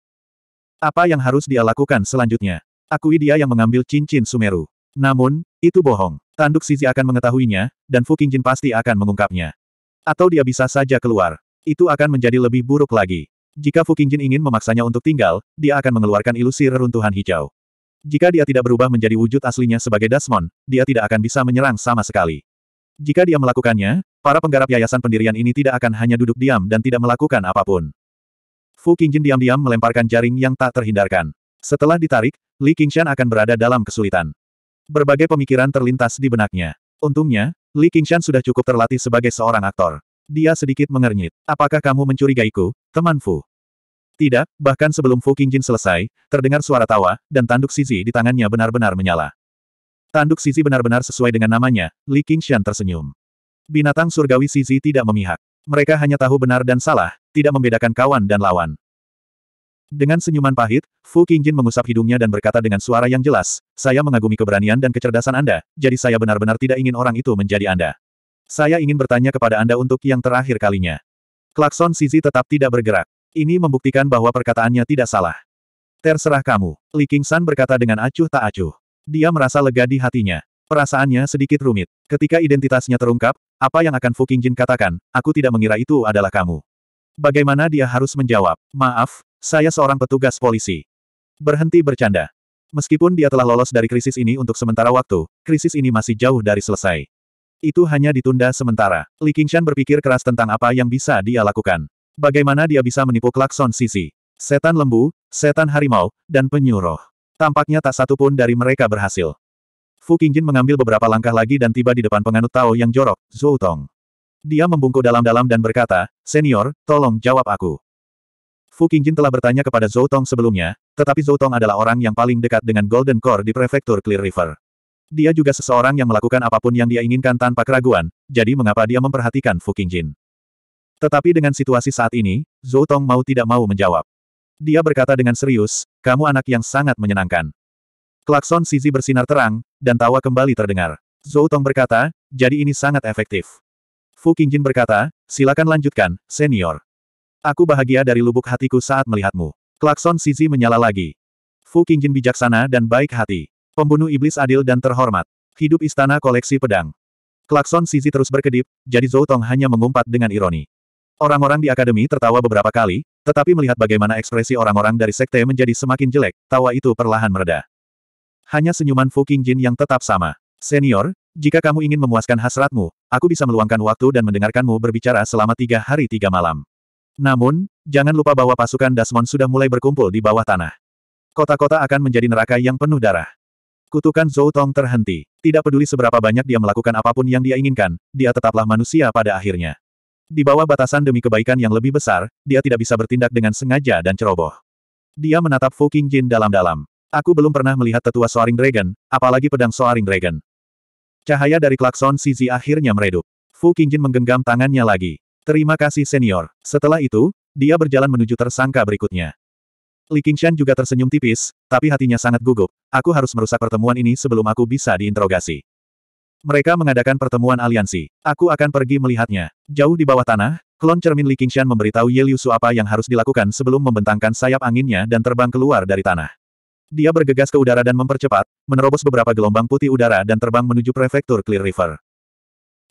Apa yang harus dia lakukan selanjutnya? Akui dia yang mengambil cincin Sumeru. Namun, itu bohong. Tanduk Sizi akan mengetahuinya, dan Fu Qingjin pasti akan mengungkapnya. Atau dia bisa saja keluar. Itu akan menjadi lebih buruk lagi. Jika Fu Qingjin ingin memaksanya untuk tinggal, dia akan mengeluarkan ilusi reruntuhan hijau. Jika dia tidak berubah menjadi wujud aslinya sebagai Dasmon, dia tidak akan bisa menyerang sama sekali. Jika dia melakukannya, para penggarap yayasan pendirian ini tidak akan hanya duduk diam dan tidak melakukan apapun. Fu Qingjin diam-diam melemparkan jaring yang tak terhindarkan. Setelah ditarik, Li Qingshan akan berada dalam kesulitan. Berbagai pemikiran terlintas di benaknya. Untungnya, Li Qingshan sudah cukup terlatih sebagai seorang aktor. Dia sedikit mengernyit. Apakah kamu mencurigaiku, teman Fu? Tidak, bahkan sebelum Fu Qingjin selesai, terdengar suara tawa, dan tanduk Sizi di tangannya benar-benar menyala. Tanduk Sizi benar-benar sesuai dengan namanya, Li Qingshan tersenyum. Binatang surgawi Sizi tidak memihak. Mereka hanya tahu benar dan salah, tidak membedakan kawan dan lawan. Dengan senyuman pahit, Fu Qingjin mengusap hidungnya dan berkata dengan suara yang jelas, saya mengagumi keberanian dan kecerdasan Anda, jadi saya benar-benar tidak ingin orang itu menjadi Anda. Saya ingin bertanya kepada Anda untuk yang terakhir kalinya. Klakson Sisi tetap tidak bergerak. Ini membuktikan bahwa perkataannya tidak salah. Terserah kamu, Li San berkata dengan acuh tak acuh. Dia merasa lega di hatinya. Perasaannya sedikit rumit. Ketika identitasnya terungkap, apa yang akan Fu Qingjin katakan, aku tidak mengira itu adalah kamu. Bagaimana dia harus menjawab? Maaf, saya seorang petugas polisi. Berhenti bercanda. Meskipun dia telah lolos dari krisis ini untuk sementara waktu, krisis ini masih jauh dari selesai. Itu hanya ditunda sementara. Li Qingshan berpikir keras tentang apa yang bisa dia lakukan. Bagaimana dia bisa menipu klakson sisi. Setan lembu, setan harimau, dan penyuruh. Tampaknya tak satu pun dari mereka berhasil. Fu Qingjin mengambil beberapa langkah lagi dan tiba di depan penganut Tao yang jorok, Zhou Tong. Dia membungkuk dalam-dalam dan berkata, Senior, tolong jawab aku. Fu Qingjin telah bertanya kepada Zhou Tong sebelumnya, tetapi Zhou Tong adalah orang yang paling dekat dengan Golden Core di prefektur Clear River. Dia juga seseorang yang melakukan apapun yang dia inginkan tanpa keraguan, jadi mengapa dia memperhatikan Fu Qingjin? Tetapi dengan situasi saat ini, Zhou Tong mau tidak mau menjawab. Dia berkata dengan serius, kamu anak yang sangat menyenangkan. Klakson Sizi bersinar terang, dan tawa kembali terdengar. Zhou Tong berkata, jadi ini sangat efektif. Fu Qingjin berkata, silakan lanjutkan, senior. Aku bahagia dari lubuk hatiku saat melihatmu. Klakson Sizi menyala lagi. Fu Qingjin bijaksana dan baik hati. Pembunuh iblis adil dan terhormat. Hidup istana koleksi pedang. Klakson Sizi terus berkedip, jadi Zhou Tong hanya mengumpat dengan ironi. Orang-orang di akademi tertawa beberapa kali, tetapi melihat bagaimana ekspresi orang-orang dari sekte menjadi semakin jelek, tawa itu perlahan mereda. Hanya senyuman Fu Qingjin yang tetap sama. Senior, jika kamu ingin memuaskan hasratmu, aku bisa meluangkan waktu dan mendengarkanmu berbicara selama tiga hari tiga malam. Namun, jangan lupa bahwa pasukan Dasmon sudah mulai berkumpul di bawah tanah. Kota-kota akan menjadi neraka yang penuh darah. Kutukan Zhou Tong terhenti. Tidak peduli seberapa banyak dia melakukan apapun yang dia inginkan, dia tetaplah manusia pada akhirnya. Di bawah batasan demi kebaikan yang lebih besar, dia tidak bisa bertindak dengan sengaja dan ceroboh. Dia menatap Fu King Jin dalam-dalam. Aku belum pernah melihat tetua Soaring Dragon, apalagi pedang Soaring Dragon. Cahaya dari klakson Sisi akhirnya meredup. Fu King Jin menggenggam tangannya lagi. Terima kasih senior. Setelah itu, dia berjalan menuju tersangka berikutnya. Li Qingshan juga tersenyum tipis, tapi hatinya sangat gugup. Aku harus merusak pertemuan ini sebelum aku bisa diinterogasi. Mereka mengadakan pertemuan aliansi. Aku akan pergi melihatnya. Jauh di bawah tanah, klon cermin Li Qingshan memberitahu Ye Liu Su apa yang harus dilakukan sebelum membentangkan sayap anginnya dan terbang keluar dari tanah. Dia bergegas ke udara dan mempercepat, menerobos beberapa gelombang putih udara dan terbang menuju prefektur Clear River.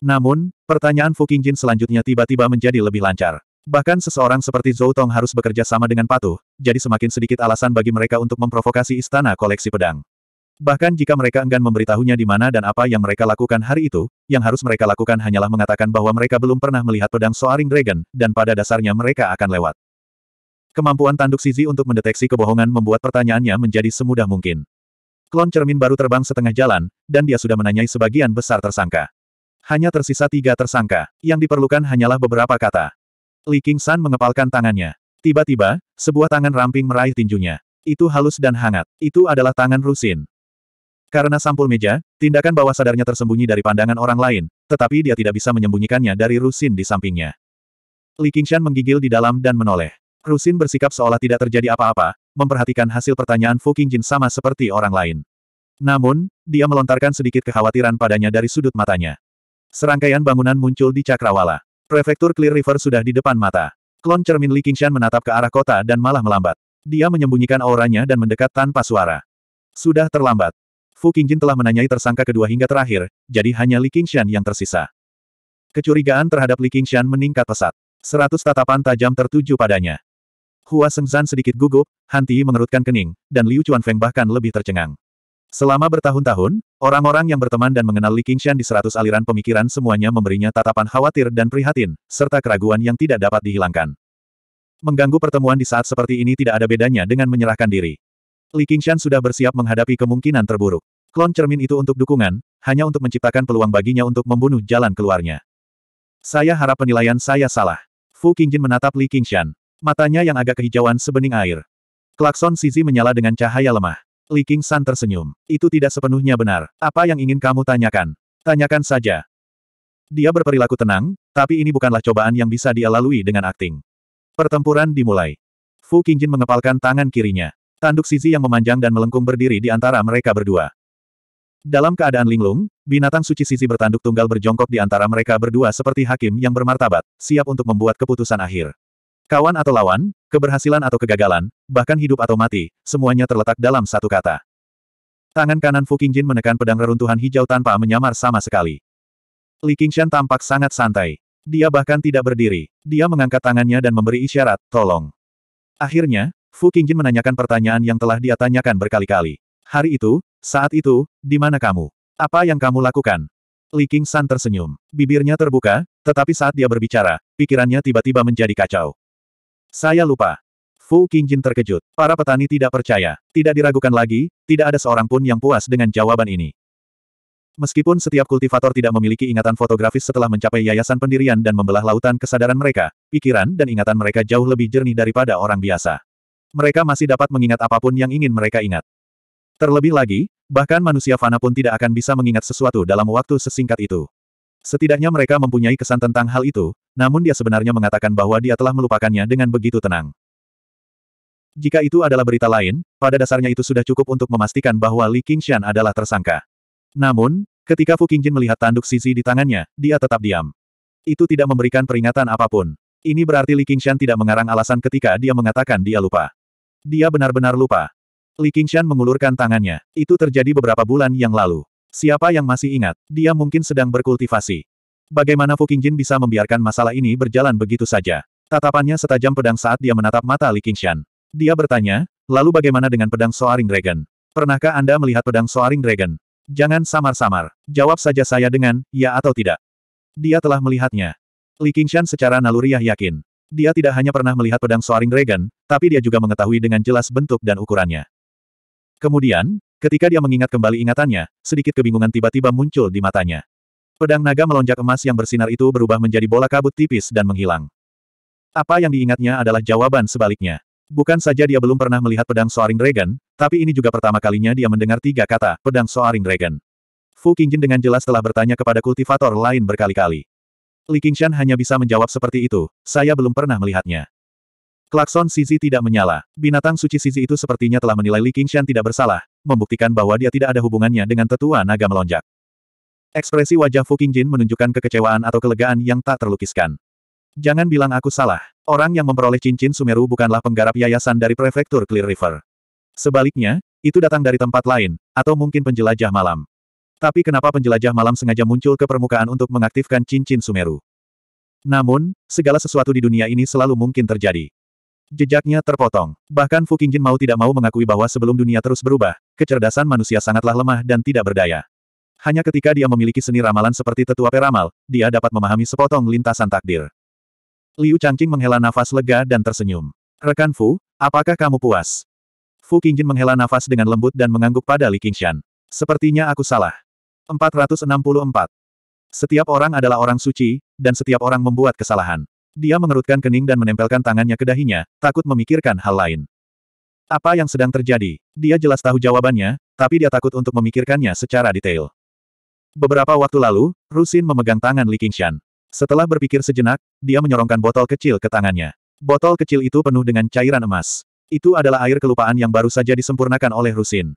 Namun, pertanyaan Fu Qingjin selanjutnya tiba-tiba menjadi lebih lancar. Bahkan seseorang seperti Zhou Tong harus bekerja sama dengan patuh, jadi semakin sedikit alasan bagi mereka untuk memprovokasi istana koleksi pedang. Bahkan jika mereka enggan memberitahunya di mana dan apa yang mereka lakukan hari itu, yang harus mereka lakukan hanyalah mengatakan bahwa mereka belum pernah melihat pedang Soaring Dragon, dan pada dasarnya mereka akan lewat. Kemampuan tanduk Sizi untuk mendeteksi kebohongan membuat pertanyaannya menjadi semudah mungkin. Klon cermin baru terbang setengah jalan, dan dia sudah menanyai sebagian besar tersangka. Hanya tersisa tiga tersangka, yang diperlukan hanyalah beberapa kata. Li Qingshan San mengepalkan tangannya. Tiba-tiba, sebuah tangan ramping meraih tinjunya. Itu halus dan hangat. Itu adalah tangan Rusin. Karena sampul meja, tindakan bawah sadarnya tersembunyi dari pandangan orang lain, tetapi dia tidak bisa menyembunyikannya dari Rusin di sampingnya. Li Qingshan menggigil di dalam dan menoleh. Rusin bersikap seolah tidak terjadi apa-apa, memperhatikan hasil pertanyaan Fu Qingjin sama seperti orang lain. Namun, dia melontarkan sedikit kekhawatiran padanya dari sudut matanya. Serangkaian bangunan muncul di Cakrawala. Prefektur Clear River sudah di depan mata. Klon cermin Li Qingshan menatap ke arah kota dan malah melambat. Dia menyembunyikan auranya dan mendekat tanpa suara. Sudah terlambat. Fu Qingjin telah menanyai tersangka kedua hingga terakhir, jadi hanya Li Qingshan yang tersisa. Kecurigaan terhadap Li Qingshan meningkat pesat. Seratus tatapan tajam tertuju padanya. Hua Sengzan sedikit gugup, Han Ti mengerutkan kening, dan Liu Chuanfeng bahkan lebih tercengang. Selama bertahun-tahun, orang-orang yang berteman dan mengenal Li Qingshan di seratus aliran pemikiran semuanya memberinya tatapan khawatir dan prihatin, serta keraguan yang tidak dapat dihilangkan. Mengganggu pertemuan di saat seperti ini tidak ada bedanya dengan menyerahkan diri. Li Qingshan sudah bersiap menghadapi kemungkinan terburuk. Klon cermin itu untuk dukungan, hanya untuk menciptakan peluang baginya untuk membunuh jalan keluarnya. Saya harap penilaian saya salah. Fu Qingjin menatap Li Qingshan. Matanya yang agak kehijauan sebening air. Klakson Sizi menyala dengan cahaya lemah. Li King San tersenyum. Itu tidak sepenuhnya benar. Apa yang ingin kamu tanyakan? Tanyakan saja. Dia berperilaku tenang, tapi ini bukanlah cobaan yang bisa dia lalui dengan akting. Pertempuran dimulai. Fu Qingjin mengepalkan tangan kirinya. Tanduk Sisi yang memanjang dan melengkung berdiri di antara mereka berdua. Dalam keadaan linglung, binatang suci Sisi bertanduk tunggal berjongkok di antara mereka berdua seperti hakim yang bermartabat, siap untuk membuat keputusan akhir. Kawan atau lawan, keberhasilan atau kegagalan, bahkan hidup atau mati, semuanya terletak dalam satu kata. Tangan kanan Fu Qingjin menekan pedang reruntuhan hijau tanpa menyamar sama sekali. Li Qingshan tampak sangat santai. Dia bahkan tidak berdiri. Dia mengangkat tangannya dan memberi isyarat, tolong. Akhirnya, Fu Qingjin menanyakan pertanyaan yang telah dia tanyakan berkali-kali. Hari itu, saat itu, di mana kamu? Apa yang kamu lakukan? Li Qingshan tersenyum. Bibirnya terbuka, tetapi saat dia berbicara, pikirannya tiba-tiba menjadi kacau. Saya lupa. Fu Qingjin terkejut. Para petani tidak percaya. Tidak diragukan lagi, tidak ada seorang pun yang puas dengan jawaban ini. Meskipun setiap kultivator tidak memiliki ingatan fotografis setelah mencapai yayasan pendirian dan membelah lautan kesadaran mereka, pikiran dan ingatan mereka jauh lebih jernih daripada orang biasa. Mereka masih dapat mengingat apapun yang ingin mereka ingat. Terlebih lagi, bahkan manusia fana pun tidak akan bisa mengingat sesuatu dalam waktu sesingkat itu. Setidaknya mereka mempunyai kesan tentang hal itu, namun dia sebenarnya mengatakan bahwa dia telah melupakannya dengan begitu tenang. Jika itu adalah berita lain, pada dasarnya itu sudah cukup untuk memastikan bahwa Li Qingshan adalah tersangka. Namun, ketika Fu Qingjin melihat tanduk Sisi di tangannya, dia tetap diam. Itu tidak memberikan peringatan apapun. Ini berarti Li Qingshan tidak mengarang alasan ketika dia mengatakan dia lupa. Dia benar-benar lupa. Li Qingshan mengulurkan tangannya. Itu terjadi beberapa bulan yang lalu. Siapa yang masih ingat, dia mungkin sedang berkultivasi. Bagaimana Fu Qingjin bisa membiarkan masalah ini berjalan begitu saja? Tatapannya setajam pedang saat dia menatap mata Li Qingshan. Dia bertanya, lalu bagaimana dengan pedang Soaring Dragon? Pernahkah Anda melihat pedang Soaring Dragon? Jangan samar-samar. Jawab saja saya dengan, ya atau tidak. Dia telah melihatnya. Li Qingshan secara naluriah yakin. Dia tidak hanya pernah melihat pedang Soaring Dragon, tapi dia juga mengetahui dengan jelas bentuk dan ukurannya. Kemudian, Ketika dia mengingat kembali ingatannya, sedikit kebingungan tiba-tiba muncul di matanya. Pedang naga melonjak emas yang bersinar itu berubah menjadi bola kabut tipis dan menghilang. Apa yang diingatnya adalah jawaban sebaliknya. Bukan saja dia belum pernah melihat pedang Soaring Dragon, tapi ini juga pertama kalinya dia mendengar tiga kata, pedang Soaring Dragon. Fu Qingjin dengan jelas telah bertanya kepada kultivator lain berkali-kali. Li Qingshan hanya bisa menjawab seperti itu, saya belum pernah melihatnya. Klakson Sizi tidak menyala. Binatang suci Sizi itu sepertinya telah menilai Li Qingshan tidak bersalah, membuktikan bahwa dia tidak ada hubungannya dengan tetua naga melonjak. Ekspresi wajah Fu Qingjin menunjukkan kekecewaan atau kelegaan yang tak terlukiskan. Jangan bilang aku salah. Orang yang memperoleh cincin Sumeru bukanlah penggarap yayasan dari prefektur Clear River. Sebaliknya, itu datang dari tempat lain, atau mungkin penjelajah malam. Tapi kenapa penjelajah malam sengaja muncul ke permukaan untuk mengaktifkan cincin Sumeru? Namun, segala sesuatu di dunia ini selalu mungkin terjadi. Jejaknya terpotong. Bahkan Fu Qingjin mau tidak mau mengakui bahwa sebelum dunia terus berubah, kecerdasan manusia sangatlah lemah dan tidak berdaya. Hanya ketika dia memiliki seni ramalan seperti tetua peramal, dia dapat memahami sepotong lintasan takdir. Liu Changqing menghela nafas lega dan tersenyum. Rekan Fu, apakah kamu puas? Fu Qingjin menghela nafas dengan lembut dan mengangguk pada Li Qingshan. Sepertinya aku salah. 464. Setiap orang adalah orang suci, dan setiap orang membuat kesalahan. Dia mengerutkan kening dan menempelkan tangannya ke dahinya, takut memikirkan hal lain. Apa yang sedang terjadi? Dia jelas tahu jawabannya, tapi dia takut untuk memikirkannya secara detail. Beberapa waktu lalu, Rusin memegang tangan Li Qingshan. Setelah berpikir sejenak, dia menyorongkan botol kecil ke tangannya. Botol kecil itu penuh dengan cairan emas. Itu adalah air kelupaan yang baru saja disempurnakan oleh Rusin.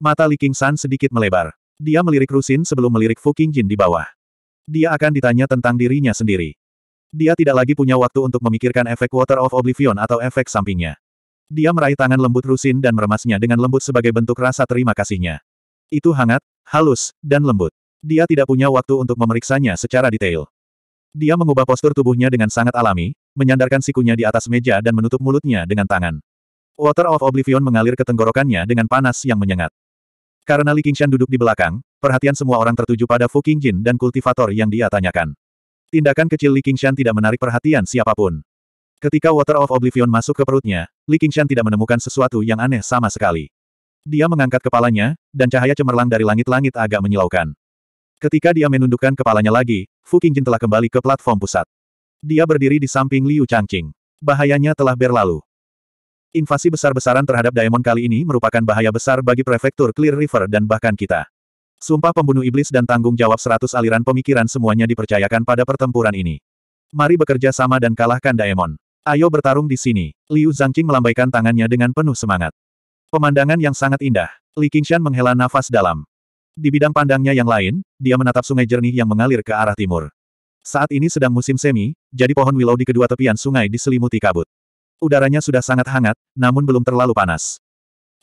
Mata Li Qingshan sedikit melebar. Dia melirik Rusin sebelum melirik Fu Qingjin di bawah. Dia akan ditanya tentang dirinya sendiri. Dia tidak lagi punya waktu untuk memikirkan efek Water of Oblivion atau efek sampingnya. Dia meraih tangan lembut Rusin dan meremasnya dengan lembut sebagai bentuk rasa terima kasihnya. Itu hangat, halus, dan lembut. Dia tidak punya waktu untuk memeriksanya secara detail. Dia mengubah postur tubuhnya dengan sangat alami, menyandarkan sikunya di atas meja dan menutup mulutnya dengan tangan. Water of Oblivion mengalir ke tenggorokannya dengan panas yang menyengat. Karena Li Qingshan duduk di belakang, perhatian semua orang tertuju pada Fu Qingjin dan kultivator yang dia tanyakan. Tindakan kecil Li Qingshan tidak menarik perhatian siapapun. Ketika Water of Oblivion masuk ke perutnya, Li Qingshan tidak menemukan sesuatu yang aneh sama sekali. Dia mengangkat kepalanya, dan cahaya cemerlang dari langit-langit agak menyilaukan. Ketika dia menundukkan kepalanya lagi, Fu Qingjin telah kembali ke platform pusat. Dia berdiri di samping Liu Changqing. Bahayanya telah berlalu. Invasi besar-besaran terhadap Diamond kali ini merupakan bahaya besar bagi prefektur Clear River dan bahkan kita. Sumpah pembunuh iblis dan tanggung jawab seratus aliran pemikiran semuanya dipercayakan pada pertempuran ini. Mari bekerja sama dan kalahkan Daemon. Ayo bertarung di sini. Liu Zhangqing melambaikan tangannya dengan penuh semangat. Pemandangan yang sangat indah. Li Qingshan menghela nafas dalam. Di bidang pandangnya yang lain, dia menatap sungai jernih yang mengalir ke arah timur. Saat ini sedang musim semi, jadi pohon willow di kedua tepian sungai diselimuti kabut. Udaranya sudah sangat hangat, namun belum terlalu panas.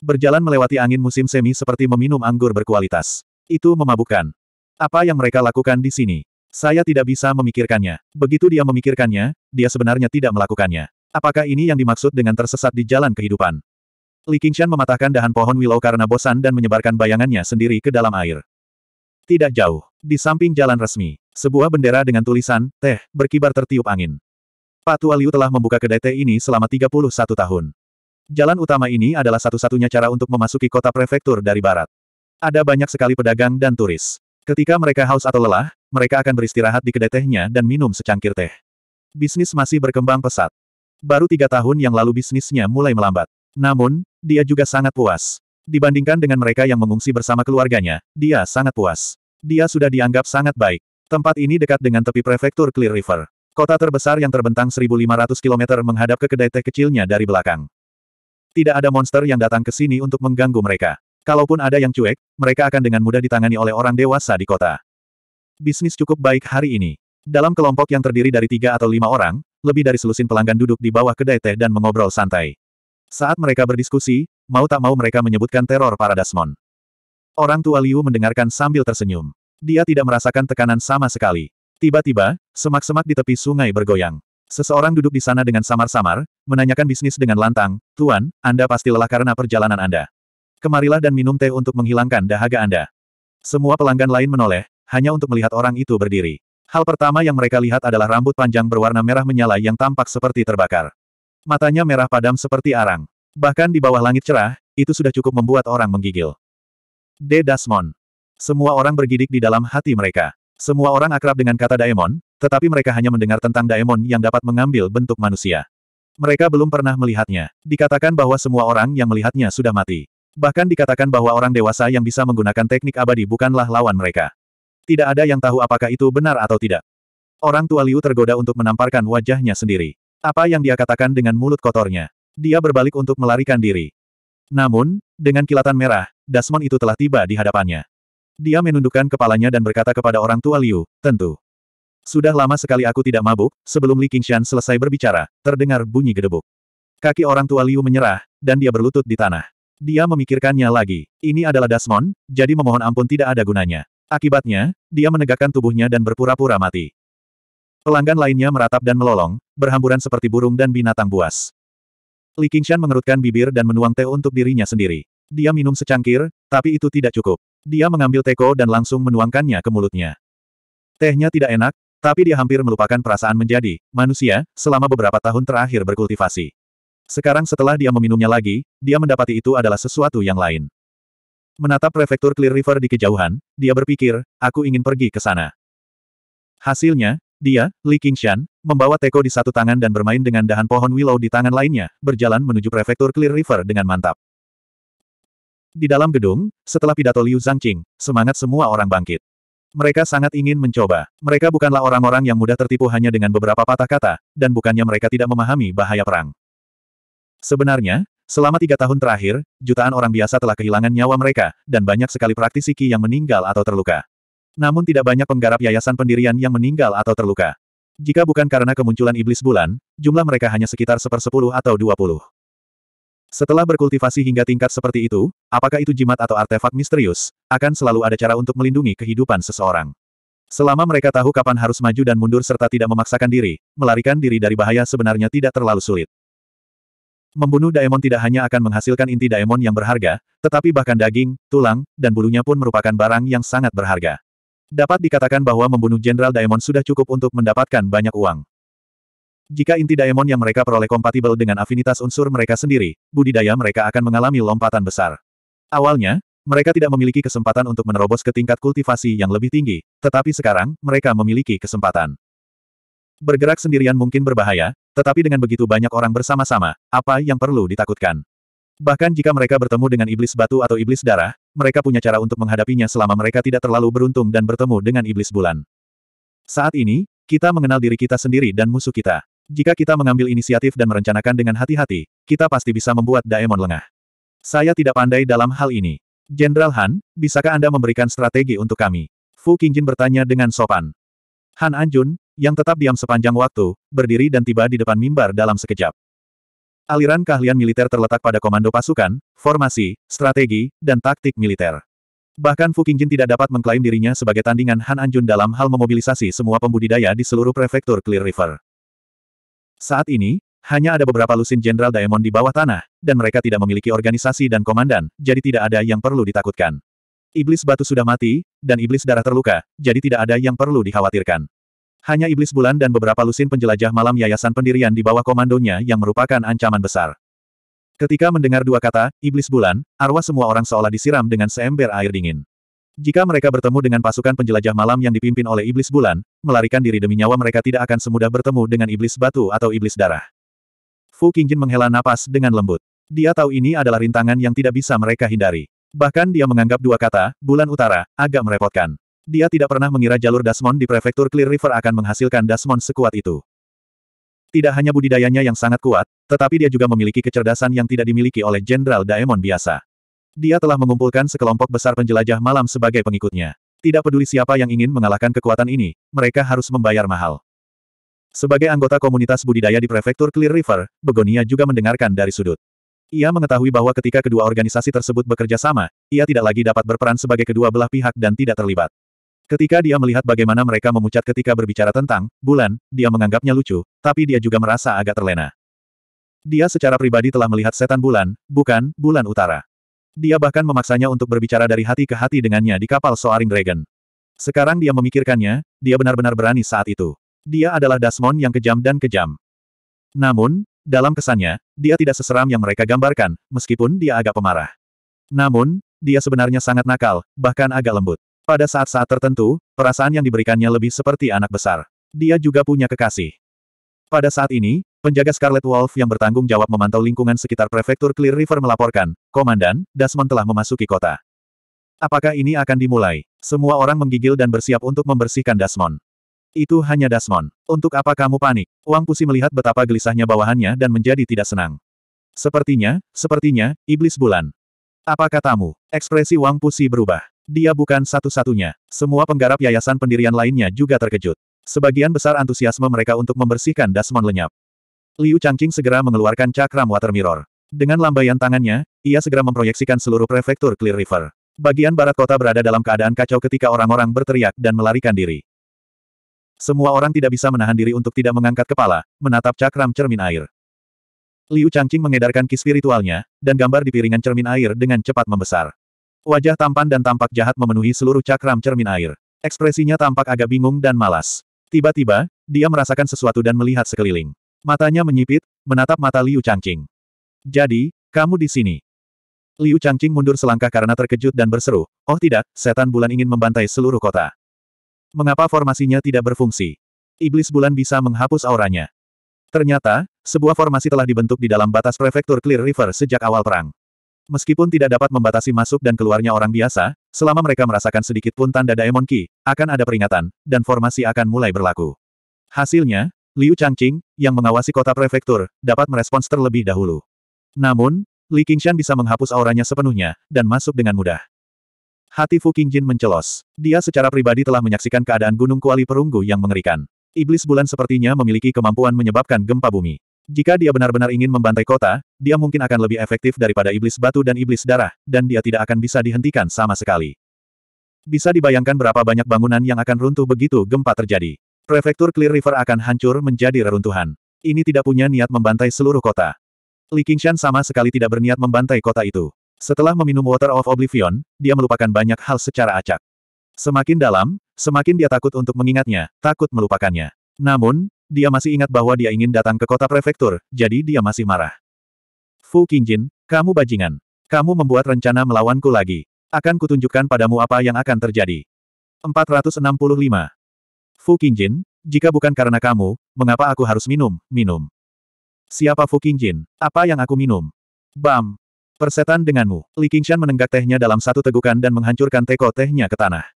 Berjalan melewati angin musim semi seperti meminum anggur berkualitas. Itu memabukkan. Apa yang mereka lakukan di sini? Saya tidak bisa memikirkannya. Begitu dia memikirkannya, dia sebenarnya tidak melakukannya. Apakah ini yang dimaksud dengan tersesat di jalan kehidupan? Li Qingshan mematahkan dahan pohon willow karena bosan dan menyebarkan bayangannya sendiri ke dalam air. Tidak jauh, di samping jalan resmi, sebuah bendera dengan tulisan, teh, berkibar tertiup angin. Pak Tua Liu telah membuka kedai teh ini selama 31 tahun. Jalan utama ini adalah satu-satunya cara untuk memasuki kota prefektur dari barat. Ada banyak sekali pedagang dan turis. Ketika mereka haus atau lelah, mereka akan beristirahat di kedai tehnya dan minum secangkir teh. Bisnis masih berkembang pesat. Baru tiga tahun yang lalu bisnisnya mulai melambat. Namun, dia juga sangat puas. Dibandingkan dengan mereka yang mengungsi bersama keluarganya, dia sangat puas. Dia sudah dianggap sangat baik. Tempat ini dekat dengan tepi prefektur Clear River. Kota terbesar yang terbentang 1.500 km menghadap ke kedai teh kecilnya dari belakang. Tidak ada monster yang datang ke sini untuk mengganggu mereka. Kalaupun ada yang cuek, mereka akan dengan mudah ditangani oleh orang dewasa di kota. Bisnis cukup baik hari ini. Dalam kelompok yang terdiri dari tiga atau lima orang, lebih dari selusin pelanggan duduk di bawah kedai teh dan mengobrol santai. Saat mereka berdiskusi, mau tak mau mereka menyebutkan teror para Dasmon. Orang tua Liu mendengarkan sambil tersenyum. Dia tidak merasakan tekanan sama sekali. Tiba-tiba, semak-semak di tepi sungai bergoyang. Seseorang duduk di sana dengan samar-samar, menanyakan bisnis dengan lantang, Tuan, Anda pasti lelah karena perjalanan Anda. Kemarilah dan minum teh untuk menghilangkan dahaga Anda. Semua pelanggan lain menoleh, hanya untuk melihat orang itu berdiri. Hal pertama yang mereka lihat adalah rambut panjang berwarna merah menyala yang tampak seperti terbakar. Matanya merah padam seperti arang. Bahkan di bawah langit cerah, itu sudah cukup membuat orang menggigil. De Dasmon. Semua orang bergidik di dalam hati mereka. Semua orang akrab dengan kata Daemon, tetapi mereka hanya mendengar tentang Daemon yang dapat mengambil bentuk manusia. Mereka belum pernah melihatnya. Dikatakan bahwa semua orang yang melihatnya sudah mati. Bahkan dikatakan bahwa orang dewasa yang bisa menggunakan teknik abadi bukanlah lawan mereka. Tidak ada yang tahu apakah itu benar atau tidak. Orang tua Liu tergoda untuk menamparkan wajahnya sendiri. Apa yang dia katakan dengan mulut kotornya. Dia berbalik untuk melarikan diri. Namun, dengan kilatan merah, Dasmon itu telah tiba di hadapannya. Dia menundukkan kepalanya dan berkata kepada orang tua Liu, tentu. Sudah lama sekali aku tidak mabuk, sebelum Li Qingshan selesai berbicara, terdengar bunyi gedebuk. Kaki orang tua Liu menyerah, dan dia berlutut di tanah. Dia memikirkannya lagi. Ini adalah Dasmon, jadi memohon ampun tidak ada gunanya. Akibatnya, dia menegakkan tubuhnya dan berpura-pura mati. Pelanggan lainnya meratap dan melolong, berhamburan seperti burung dan binatang buas. Li Qingshan mengerutkan bibir dan menuang teh untuk dirinya sendiri. Dia minum secangkir, tapi itu tidak cukup. Dia mengambil teko dan langsung menuangkannya ke mulutnya. Tehnya tidak enak, tapi dia hampir melupakan perasaan menjadi manusia selama beberapa tahun terakhir berkultivasi. Sekarang setelah dia meminumnya lagi, dia mendapati itu adalah sesuatu yang lain. Menatap prefektur Clear River di kejauhan, dia berpikir, aku ingin pergi ke sana. Hasilnya, dia, Li Qingshan, membawa teko di satu tangan dan bermain dengan dahan pohon willow di tangan lainnya, berjalan menuju prefektur Clear River dengan mantap. Di dalam gedung, setelah pidato Liu Zhangqing, semangat semua orang bangkit. Mereka sangat ingin mencoba. Mereka bukanlah orang-orang yang mudah tertipu hanya dengan beberapa patah kata, dan bukannya mereka tidak memahami bahaya perang. Sebenarnya, selama tiga tahun terakhir, jutaan orang biasa telah kehilangan nyawa mereka, dan banyak sekali praktisi Qi yang meninggal atau terluka. Namun tidak banyak penggarap yayasan pendirian yang meninggal atau terluka. Jika bukan karena kemunculan iblis bulan, jumlah mereka hanya sekitar sepersepuluh atau dua puluh. Setelah berkultivasi hingga tingkat seperti itu, apakah itu jimat atau artefak misterius, akan selalu ada cara untuk melindungi kehidupan seseorang. Selama mereka tahu kapan harus maju dan mundur serta tidak memaksakan diri, melarikan diri dari bahaya sebenarnya tidak terlalu sulit. Membunuh daemon tidak hanya akan menghasilkan inti daemon yang berharga, tetapi bahkan daging, tulang, dan bulunya pun merupakan barang yang sangat berharga. Dapat dikatakan bahwa membunuh Jenderal Daemon sudah cukup untuk mendapatkan banyak uang. Jika inti daemon yang mereka peroleh kompatibel dengan afinitas unsur mereka sendiri, budidaya mereka akan mengalami lompatan besar. Awalnya, mereka tidak memiliki kesempatan untuk menerobos ke tingkat kultivasi yang lebih tinggi, tetapi sekarang, mereka memiliki kesempatan. Bergerak sendirian mungkin berbahaya, tetapi dengan begitu banyak orang bersama-sama, apa yang perlu ditakutkan? Bahkan jika mereka bertemu dengan iblis batu atau iblis darah, mereka punya cara untuk menghadapinya selama mereka tidak terlalu beruntung dan bertemu dengan iblis bulan. Saat ini, kita mengenal diri kita sendiri dan musuh kita. Jika kita mengambil inisiatif dan merencanakan dengan hati-hati, kita pasti bisa membuat Daemon lengah. Saya tidak pandai dalam hal ini. Jenderal Han, bisakah Anda memberikan strategi untuk kami? Fu Qingjin bertanya dengan sopan. Han Anjun, yang tetap diam sepanjang waktu, berdiri dan tiba di depan mimbar dalam sekejap. Aliran keahlian militer terletak pada komando pasukan, formasi, strategi, dan taktik militer. Bahkan Fu Qingjin tidak dapat mengklaim dirinya sebagai tandingan Han Anjun dalam hal memobilisasi semua pembudidaya di seluruh prefektur Clear River. Saat ini, hanya ada beberapa lusin Jenderal Daemon di bawah tanah, dan mereka tidak memiliki organisasi dan komandan, jadi tidak ada yang perlu ditakutkan. Iblis batu sudah mati, dan iblis darah terluka, jadi tidak ada yang perlu dikhawatirkan. Hanya iblis bulan dan beberapa lusin penjelajah malam yayasan pendirian di bawah komandonya yang merupakan ancaman besar. Ketika mendengar dua kata, iblis bulan, arwah semua orang seolah disiram dengan seember air dingin. Jika mereka bertemu dengan pasukan penjelajah malam yang dipimpin oleh iblis bulan, melarikan diri demi nyawa mereka tidak akan semudah bertemu dengan iblis batu atau iblis darah. Fu Qingjin menghela napas dengan lembut. Dia tahu ini adalah rintangan yang tidak bisa mereka hindari. Bahkan dia menganggap dua kata, bulan utara, agak merepotkan. Dia tidak pernah mengira jalur Dasmon di prefektur Clear River akan menghasilkan Dasmon sekuat itu. Tidak hanya budidayanya yang sangat kuat, tetapi dia juga memiliki kecerdasan yang tidak dimiliki oleh Jenderal Daemon biasa. Dia telah mengumpulkan sekelompok besar penjelajah malam sebagai pengikutnya. Tidak peduli siapa yang ingin mengalahkan kekuatan ini, mereka harus membayar mahal. Sebagai anggota komunitas budidaya di prefektur Clear River, Begonia juga mendengarkan dari sudut. Ia mengetahui bahwa ketika kedua organisasi tersebut bekerja sama, ia tidak lagi dapat berperan sebagai kedua belah pihak dan tidak terlibat. Ketika dia melihat bagaimana mereka memucat ketika berbicara tentang bulan, dia menganggapnya lucu, tapi dia juga merasa agak terlena. Dia secara pribadi telah melihat setan bulan, bukan bulan utara. Dia bahkan memaksanya untuk berbicara dari hati ke hati dengannya di kapal Soaring Dragon. Sekarang dia memikirkannya, dia benar-benar berani saat itu. Dia adalah Dasmon yang kejam dan kejam. Namun, dalam kesannya, dia tidak seseram yang mereka gambarkan, meskipun dia agak pemarah. Namun, dia sebenarnya sangat nakal, bahkan agak lembut. Pada saat-saat tertentu, perasaan yang diberikannya lebih seperti anak besar. Dia juga punya kekasih. Pada saat ini, penjaga Scarlet Wolf yang bertanggung jawab memantau lingkungan sekitar prefektur Clear River melaporkan, Komandan, Dasmon telah memasuki kota. Apakah ini akan dimulai? Semua orang menggigil dan bersiap untuk membersihkan Dasmon. Itu hanya Dasmon. Untuk apa kamu panik? Wang Pusi melihat betapa gelisahnya bawahannya dan menjadi tidak senang. Sepertinya, sepertinya, iblis bulan. Apa katamu? Ekspresi Wang Pusi berubah. Dia bukan satu-satunya. Semua penggarap yayasan pendirian lainnya juga terkejut. Sebagian besar antusiasme mereka untuk membersihkan Dasmon lenyap. Liu Changqing segera mengeluarkan cakram Water Mirror. Dengan lambaian tangannya, ia segera memproyeksikan seluruh prefektur Clear River. Bagian barat kota berada dalam keadaan kacau ketika orang-orang berteriak dan melarikan diri. Semua orang tidak bisa menahan diri untuk tidak mengangkat kepala, menatap cakram cermin air. Liu Changqing mengedarkan ki spiritualnya, dan gambar di piringan cermin air dengan cepat membesar. Wajah tampan dan tampak jahat memenuhi seluruh cakram cermin air. Ekspresinya tampak agak bingung dan malas. Tiba-tiba, dia merasakan sesuatu dan melihat sekeliling. Matanya menyipit, menatap mata Liu Changqing. Jadi, kamu di sini. Liu Changqing mundur selangkah karena terkejut dan berseru, Oh tidak, setan bulan ingin membantai seluruh kota. Mengapa formasinya tidak berfungsi? Iblis bulan bisa menghapus auranya. Ternyata, sebuah formasi telah dibentuk di dalam batas prefektur Clear River sejak awal perang. Meskipun tidak dapat membatasi masuk dan keluarnya orang biasa, selama mereka merasakan sedikit pun tanda Daemon Ki, akan ada peringatan, dan formasi akan mulai berlaku. Hasilnya, Liu Changqing, yang mengawasi kota prefektur, dapat merespons terlebih dahulu. Namun, Li Qingshan bisa menghapus auranya sepenuhnya, dan masuk dengan mudah. Hati Fu Qingjin mencelos. Dia secara pribadi telah menyaksikan keadaan Gunung Kuali Perunggu yang mengerikan. Iblis bulan sepertinya memiliki kemampuan menyebabkan gempa bumi. Jika dia benar-benar ingin membantai kota, dia mungkin akan lebih efektif daripada iblis batu dan iblis darah, dan dia tidak akan bisa dihentikan sama sekali. Bisa dibayangkan berapa banyak bangunan yang akan runtuh begitu gempa terjadi. Prefektur Clear River akan hancur menjadi reruntuhan. Ini tidak punya niat membantai seluruh kota. Li Qingshan sama sekali tidak berniat membantai kota itu. Setelah meminum Water of Oblivion, dia melupakan banyak hal secara acak. Semakin dalam, Semakin dia takut untuk mengingatnya, takut melupakannya. Namun, dia masih ingat bahwa dia ingin datang ke kota prefektur, jadi dia masih marah. Fu Qingjin, kamu bajingan. Kamu membuat rencana melawanku lagi. Akan kutunjukkan padamu apa yang akan terjadi. 465. Fu Qingjin, jika bukan karena kamu, mengapa aku harus minum, minum? Siapa Fu Qingjin? Apa yang aku minum? Bam! Persetan denganmu. Li Qingshan menenggak tehnya dalam satu tegukan dan menghancurkan teko tehnya ke tanah.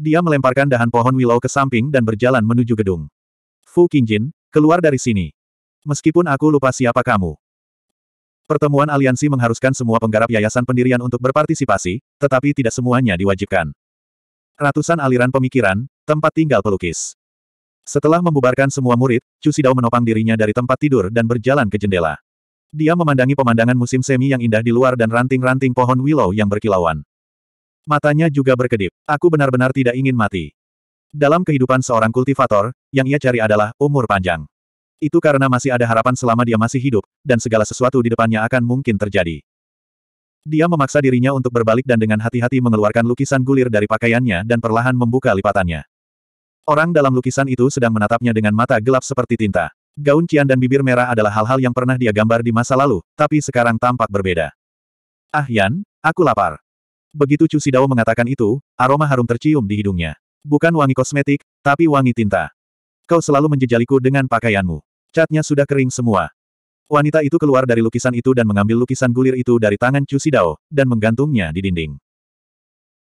Dia melemparkan dahan pohon willow ke samping dan berjalan menuju gedung. Fu Qingjin, keluar dari sini. Meskipun aku lupa siapa kamu. Pertemuan aliansi mengharuskan semua penggarap yayasan pendirian untuk berpartisipasi, tetapi tidak semuanya diwajibkan. Ratusan aliran pemikiran, tempat tinggal pelukis. Setelah membubarkan semua murid, Chu Sidao menopang dirinya dari tempat tidur dan berjalan ke jendela. Dia memandangi pemandangan musim semi yang indah di luar dan ranting-ranting pohon willow yang berkilauan. Matanya juga berkedip. Aku benar-benar tidak ingin mati. Dalam kehidupan seorang kultivator, yang ia cari adalah umur panjang. Itu karena masih ada harapan selama dia masih hidup, dan segala sesuatu di depannya akan mungkin terjadi. Dia memaksa dirinya untuk berbalik dan dengan hati-hati mengeluarkan lukisan gulir dari pakaiannya dan perlahan membuka lipatannya. Orang dalam lukisan itu sedang menatapnya dengan mata gelap seperti tinta. Gaun Cian dan bibir merah adalah hal-hal yang pernah dia gambar di masa lalu, tapi sekarang tampak berbeda. Ah Yan, aku lapar. Begitu Chu Sidao mengatakan itu, aroma harum tercium di hidungnya. Bukan wangi kosmetik, tapi wangi tinta. Kau selalu menjejaliku dengan pakaianmu. Catnya sudah kering semua. Wanita itu keluar dari lukisan itu dan mengambil lukisan gulir itu dari tangan Chu Sidao, dan menggantungnya di dinding.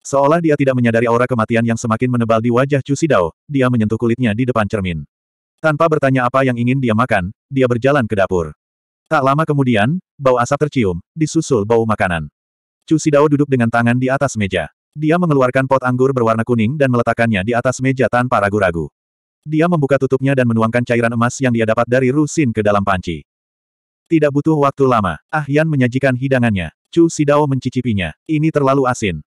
Seolah dia tidak menyadari aura kematian yang semakin menebal di wajah Chu Sidao, dia menyentuh kulitnya di depan cermin. Tanpa bertanya apa yang ingin dia makan, dia berjalan ke dapur. Tak lama kemudian, bau asap tercium, disusul bau makanan. Chu Sidao duduk dengan tangan di atas meja. Dia mengeluarkan pot anggur berwarna kuning dan meletakkannya di atas meja tanpa ragu-ragu. Dia membuka tutupnya dan menuangkan cairan emas yang dia dapat dari rusin ke dalam panci. Tidak butuh waktu lama, Ah Yan menyajikan hidangannya. Chu Sidao mencicipinya. Ini terlalu asin.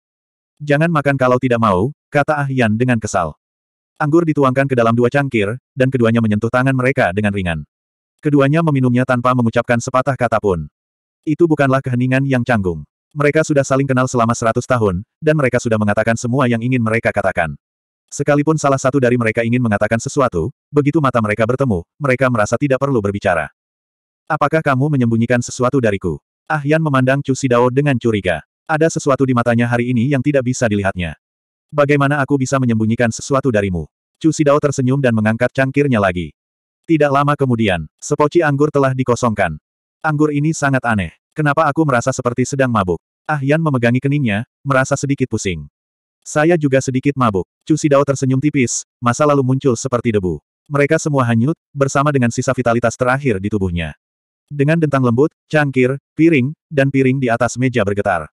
Jangan makan kalau tidak mau, kata Ah Yan dengan kesal. Anggur dituangkan ke dalam dua cangkir, dan keduanya menyentuh tangan mereka dengan ringan. Keduanya meminumnya tanpa mengucapkan sepatah kata pun. Itu bukanlah keheningan yang canggung. Mereka sudah saling kenal selama seratus tahun, dan mereka sudah mengatakan semua yang ingin mereka katakan. Sekalipun salah satu dari mereka ingin mengatakan sesuatu, begitu mata mereka bertemu, mereka merasa tidak perlu berbicara. Apakah kamu menyembunyikan sesuatu dariku? Ah Ahyan memandang Chu Sidao dengan curiga. Ada sesuatu di matanya hari ini yang tidak bisa dilihatnya. Bagaimana aku bisa menyembunyikan sesuatu darimu? Chu Sidao tersenyum dan mengangkat cangkirnya lagi. Tidak lama kemudian, sepoci anggur telah dikosongkan. Anggur ini sangat aneh. Kenapa aku merasa seperti sedang mabuk? Ah Yan memegangi keningnya, merasa sedikit pusing. Saya juga sedikit mabuk. Chu Sidao tersenyum tipis, masa lalu muncul seperti debu. Mereka semua hanyut, bersama dengan sisa vitalitas terakhir di tubuhnya. Dengan dentang lembut, cangkir, piring, dan piring di atas meja bergetar.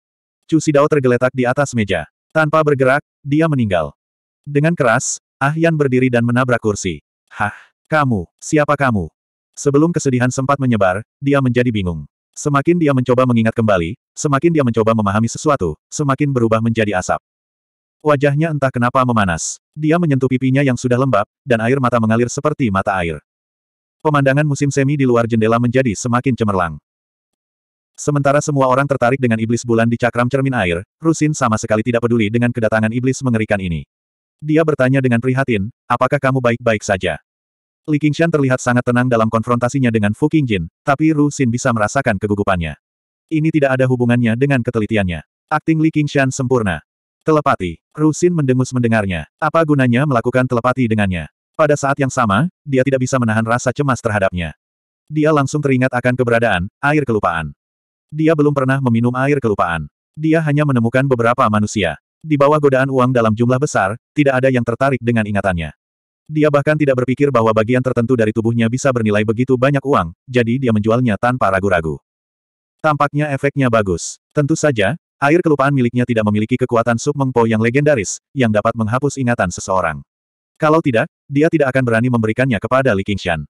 Chu Sidao tergeletak di atas meja. Tanpa bergerak, dia meninggal. Dengan keras, Ah Yan berdiri dan menabrak kursi. Hah, kamu, siapa kamu? Sebelum kesedihan sempat menyebar, dia menjadi bingung. Semakin dia mencoba mengingat kembali, semakin dia mencoba memahami sesuatu, semakin berubah menjadi asap. Wajahnya entah kenapa memanas. Dia menyentuh pipinya yang sudah lembab, dan air mata mengalir seperti mata air. Pemandangan musim semi di luar jendela menjadi semakin cemerlang. Sementara semua orang tertarik dengan iblis bulan di cakram cermin air, Rusin sama sekali tidak peduli dengan kedatangan iblis mengerikan ini. Dia bertanya dengan prihatin, apakah kamu baik-baik saja? Li Qingshan terlihat sangat tenang dalam konfrontasinya dengan Fu Qingjin, tapi Ru Xin bisa merasakan kegugupannya. Ini tidak ada hubungannya dengan ketelitiannya. Akting Li Qingshan sempurna. Telepati. Ru Xin mendengus mendengarnya. Apa gunanya melakukan telepati dengannya? Pada saat yang sama, dia tidak bisa menahan rasa cemas terhadapnya. Dia langsung teringat akan keberadaan, air kelupaan. Dia belum pernah meminum air kelupaan. Dia hanya menemukan beberapa manusia. Di bawah godaan uang dalam jumlah besar, tidak ada yang tertarik dengan ingatannya. Dia bahkan tidak berpikir bahwa bagian tertentu dari tubuhnya bisa bernilai begitu banyak uang, jadi dia menjualnya tanpa ragu-ragu. Tampaknya efeknya bagus. Tentu saja, air kelupaan miliknya tidak memiliki kekuatan sub mengpo yang legendaris, yang dapat menghapus ingatan seseorang. Kalau tidak, dia tidak akan berani memberikannya kepada Li Qingshan.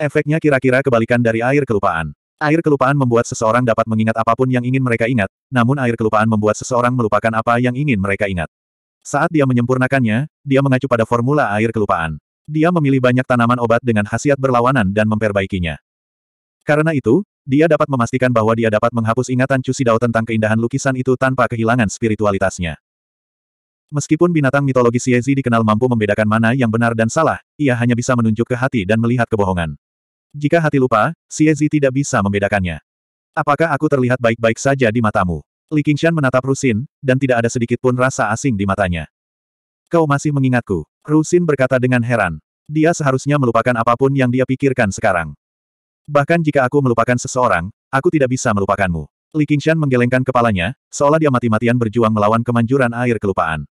Efeknya kira-kira kebalikan dari air kelupaan. Air kelupaan membuat seseorang dapat mengingat apapun yang ingin mereka ingat, namun air kelupaan membuat seseorang melupakan apa yang ingin mereka ingat. Saat dia menyempurnakannya, dia mengacu pada formula air kelupaan. Dia memilih banyak tanaman obat dengan khasiat berlawanan dan memperbaikinya. Karena itu, dia dapat memastikan bahwa dia dapat menghapus ingatan Cusi Dao tentang keindahan lukisan itu tanpa kehilangan spiritualitasnya. Meskipun binatang mitologi Siezi dikenal mampu membedakan mana yang benar dan salah, ia hanya bisa menunjuk ke hati dan melihat kebohongan. Jika hati lupa, Siezi tidak bisa membedakannya. Apakah aku terlihat baik-baik saja di matamu? Li Qingshan menatap Rusin, dan tidak ada sedikit pun rasa asing di matanya. Kau masih mengingatku, Rusin berkata dengan heran. Dia seharusnya melupakan apapun yang dia pikirkan sekarang. Bahkan jika aku melupakan seseorang, aku tidak bisa melupakanmu. Li Qingshan menggelengkan kepalanya, seolah dia mati-matian berjuang melawan kemanjuran air kelupaan.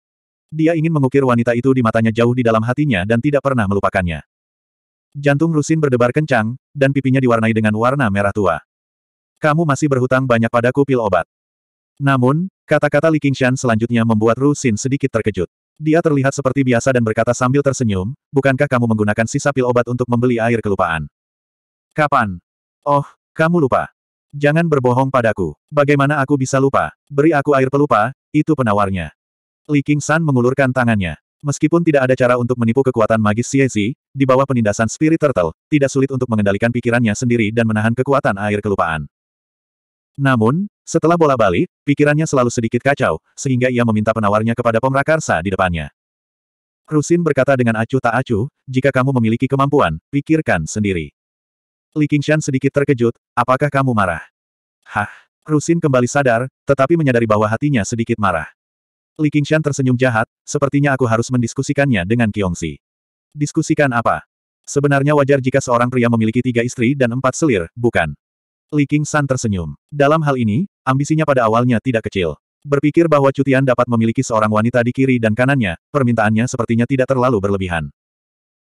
Dia ingin mengukir wanita itu di matanya jauh di dalam hatinya dan tidak pernah melupakannya. Jantung Rusin berdebar kencang, dan pipinya diwarnai dengan warna merah tua. Kamu masih berhutang banyak padaku pil obat. Namun, kata-kata Li Qingshan selanjutnya membuat Ru Xin sedikit terkejut. Dia terlihat seperti biasa dan berkata sambil tersenyum, bukankah kamu menggunakan sisa pil obat untuk membeli air kelupaan? Kapan? Oh, kamu lupa. Jangan berbohong padaku. Bagaimana aku bisa lupa? Beri aku air pelupa, itu penawarnya. Li Qingshan mengulurkan tangannya. Meskipun tidak ada cara untuk menipu kekuatan magis Xiezi, di bawah penindasan Spirit Turtle, tidak sulit untuk mengendalikan pikirannya sendiri dan menahan kekuatan air kelupaan. Namun, setelah bola balik, pikirannya selalu sedikit kacau, sehingga ia meminta penawarnya kepada pemrakarsa di depannya. Rusin berkata dengan acuh tak acuh, jika kamu memiliki kemampuan, pikirkan sendiri. Li Qingshan sedikit terkejut, apakah kamu marah? Hah? Rusin kembali sadar, tetapi menyadari bahwa hatinya sedikit marah. Li Qingshan tersenyum jahat, sepertinya aku harus mendiskusikannya dengan Kiongsi. Diskusikan apa? Sebenarnya wajar jika seorang pria memiliki tiga istri dan empat selir, bukan? Li Qingshan tersenyum. Dalam hal ini, Ambisinya pada awalnya tidak kecil. Berpikir bahwa Cutian dapat memiliki seorang wanita di kiri dan kanannya, permintaannya sepertinya tidak terlalu berlebihan.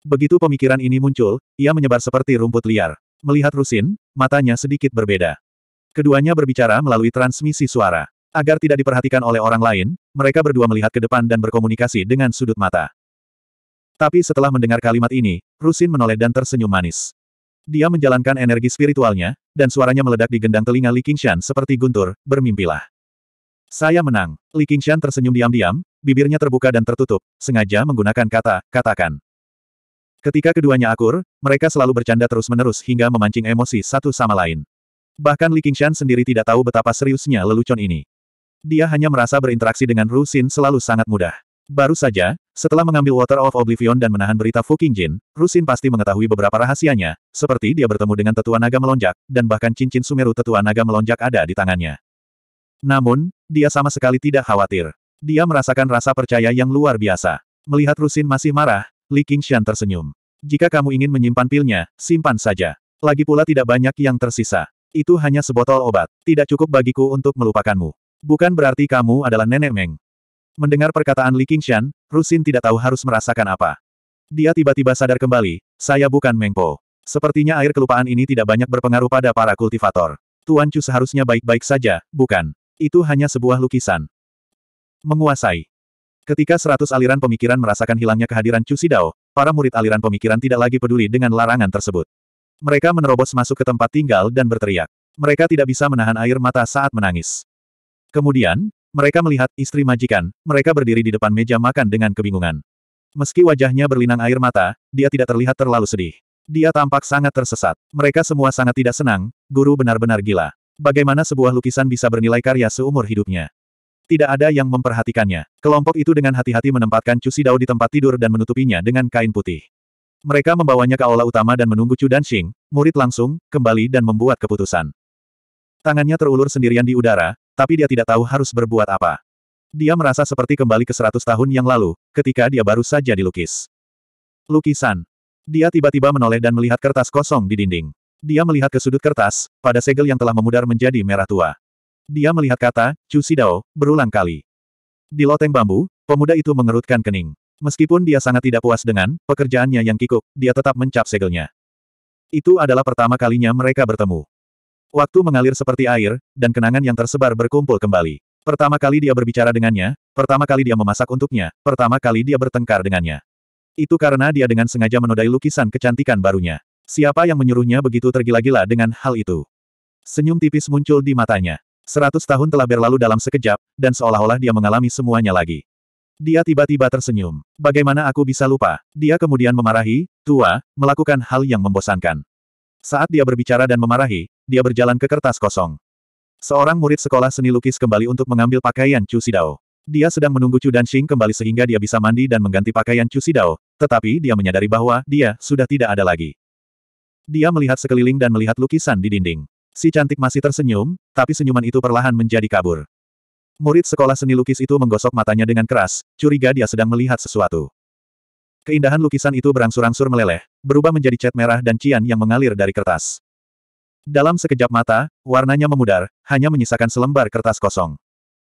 Begitu pemikiran ini muncul, ia menyebar seperti rumput liar. Melihat Rusin, matanya sedikit berbeda. Keduanya berbicara melalui transmisi suara. Agar tidak diperhatikan oleh orang lain, mereka berdua melihat ke depan dan berkomunikasi dengan sudut mata. Tapi setelah mendengar kalimat ini, Rusin menoleh dan tersenyum manis. Dia menjalankan energi spiritualnya, dan suaranya meledak di gendang telinga Li Qingshan seperti guntur, bermimpilah. Saya menang. Li Qingshan tersenyum diam-diam, bibirnya terbuka dan tertutup, sengaja menggunakan kata, katakan. Ketika keduanya akur, mereka selalu bercanda terus-menerus hingga memancing emosi satu sama lain. Bahkan Li Qingshan sendiri tidak tahu betapa seriusnya lelucon ini. Dia hanya merasa berinteraksi dengan Ru Xin selalu sangat mudah. Baru saja, setelah mengambil Water of Oblivion dan menahan berita Fuking Jin, Rusin pasti mengetahui beberapa rahasianya, seperti dia bertemu dengan tetua naga melonjak, dan bahkan cincin sumeru tetua naga melonjak ada di tangannya. Namun, dia sama sekali tidak khawatir. Dia merasakan rasa percaya yang luar biasa. Melihat Rusin masih marah, Li Shan tersenyum. Jika kamu ingin menyimpan pilnya, simpan saja. Lagi pula tidak banyak yang tersisa. Itu hanya sebotol obat. Tidak cukup bagiku untuk melupakanmu. Bukan berarti kamu adalah nenek Meng. Mendengar perkataan Li Qingshan, Rusin tidak tahu harus merasakan apa. Dia tiba-tiba sadar kembali, saya bukan Mengpo. Sepertinya air kelupaan ini tidak banyak berpengaruh pada para kultivator. Tuan Chu seharusnya baik-baik saja, bukan? Itu hanya sebuah lukisan. Menguasai. Ketika seratus aliran pemikiran merasakan hilangnya kehadiran Chu Sidao, para murid aliran pemikiran tidak lagi peduli dengan larangan tersebut. Mereka menerobos masuk ke tempat tinggal dan berteriak. Mereka tidak bisa menahan air mata saat menangis. Kemudian, mereka melihat istri majikan, mereka berdiri di depan meja makan dengan kebingungan. Meski wajahnya berlinang air mata, dia tidak terlihat terlalu sedih. Dia tampak sangat tersesat. Mereka semua sangat tidak senang, guru benar-benar gila. Bagaimana sebuah lukisan bisa bernilai karya seumur hidupnya? Tidak ada yang memperhatikannya. Kelompok itu dengan hati-hati menempatkan Cusi Dao di tempat tidur dan menutupinya dengan kain putih. Mereka membawanya ke aula utama dan menunggu Chu Danxing, murid langsung, kembali dan membuat keputusan. Tangannya terulur sendirian di udara, tapi dia tidak tahu harus berbuat apa. Dia merasa seperti kembali ke seratus tahun yang lalu, ketika dia baru saja dilukis. Lukisan. Dia tiba-tiba menoleh dan melihat kertas kosong di dinding. Dia melihat ke sudut kertas, pada segel yang telah memudar menjadi merah tua. Dia melihat kata, Chu Sidao, berulang kali. Di loteng bambu, pemuda itu mengerutkan kening. Meskipun dia sangat tidak puas dengan pekerjaannya yang kikuk, dia tetap mencap segelnya. Itu adalah pertama kalinya mereka bertemu. Waktu mengalir seperti air, dan kenangan yang tersebar berkumpul kembali. Pertama kali dia berbicara dengannya, pertama kali dia memasak untuknya, pertama kali dia bertengkar dengannya. Itu karena dia dengan sengaja menodai lukisan kecantikan barunya. Siapa yang menyuruhnya begitu tergila-gila dengan hal itu? Senyum tipis muncul di matanya. Seratus tahun telah berlalu dalam sekejap, dan seolah-olah dia mengalami semuanya lagi. Dia tiba-tiba tersenyum. Bagaimana aku bisa lupa? Dia kemudian memarahi, tua, melakukan hal yang membosankan. Saat dia berbicara dan memarahi, dia berjalan ke kertas kosong. Seorang murid sekolah seni lukis kembali untuk mengambil pakaian Chu Sidao. Dia sedang menunggu Chu Danxing kembali sehingga dia bisa mandi dan mengganti pakaian Chu Sidao, tetapi dia menyadari bahwa dia sudah tidak ada lagi. Dia melihat sekeliling dan melihat lukisan di dinding. Si cantik masih tersenyum, tapi senyuman itu perlahan menjadi kabur. Murid sekolah seni lukis itu menggosok matanya dengan keras, curiga dia sedang melihat sesuatu. Keindahan lukisan itu berangsur-angsur meleleh, berubah menjadi cat merah dan cian yang mengalir dari kertas. Dalam sekejap mata, warnanya memudar, hanya menyisakan selembar kertas kosong.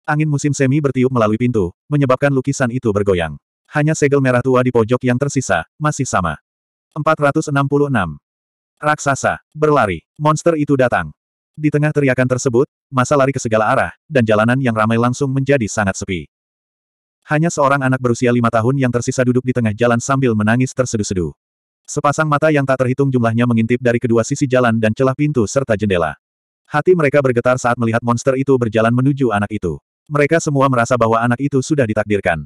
Angin musim semi bertiup melalui pintu, menyebabkan lukisan itu bergoyang. Hanya segel merah tua di pojok yang tersisa, masih sama. 466. Raksasa, berlari, monster itu datang. Di tengah teriakan tersebut, masa lari ke segala arah, dan jalanan yang ramai langsung menjadi sangat sepi. Hanya seorang anak berusia lima tahun yang tersisa duduk di tengah jalan sambil menangis terseduh-seduh. Sepasang mata yang tak terhitung jumlahnya mengintip dari kedua sisi jalan dan celah pintu serta jendela. Hati mereka bergetar saat melihat monster itu berjalan menuju anak itu. Mereka semua merasa bahwa anak itu sudah ditakdirkan.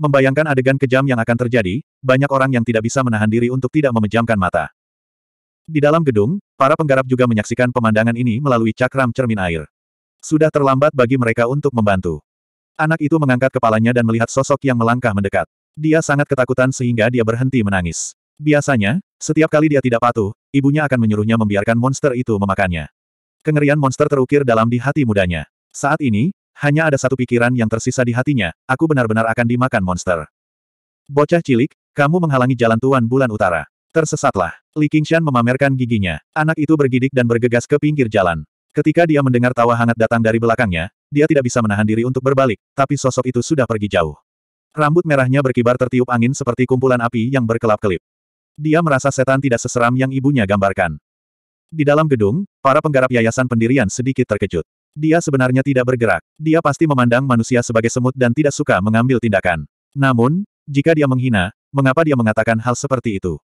Membayangkan adegan kejam yang akan terjadi, banyak orang yang tidak bisa menahan diri untuk tidak memejamkan mata. Di dalam gedung, para penggarap juga menyaksikan pemandangan ini melalui cakram cermin air. Sudah terlambat bagi mereka untuk membantu. Anak itu mengangkat kepalanya dan melihat sosok yang melangkah mendekat. Dia sangat ketakutan sehingga dia berhenti menangis. Biasanya, setiap kali dia tidak patuh, ibunya akan menyuruhnya membiarkan monster itu memakannya. Kengerian monster terukir dalam di hati mudanya. Saat ini, hanya ada satu pikiran yang tersisa di hatinya, aku benar-benar akan dimakan monster. Bocah cilik, kamu menghalangi jalan Tuan Bulan Utara. Tersesatlah. Li Qingshan memamerkan giginya. Anak itu bergidik dan bergegas ke pinggir jalan. Ketika dia mendengar tawa hangat datang dari belakangnya, dia tidak bisa menahan diri untuk berbalik, tapi sosok itu sudah pergi jauh. Rambut merahnya berkibar tertiup angin seperti kumpulan api yang berkelap-kelip. Dia merasa setan tidak seseram yang ibunya gambarkan. Di dalam gedung, para penggarap yayasan pendirian sedikit terkejut. Dia sebenarnya tidak bergerak. Dia pasti memandang manusia sebagai semut dan tidak suka mengambil tindakan. Namun, jika dia menghina, mengapa dia mengatakan hal seperti itu?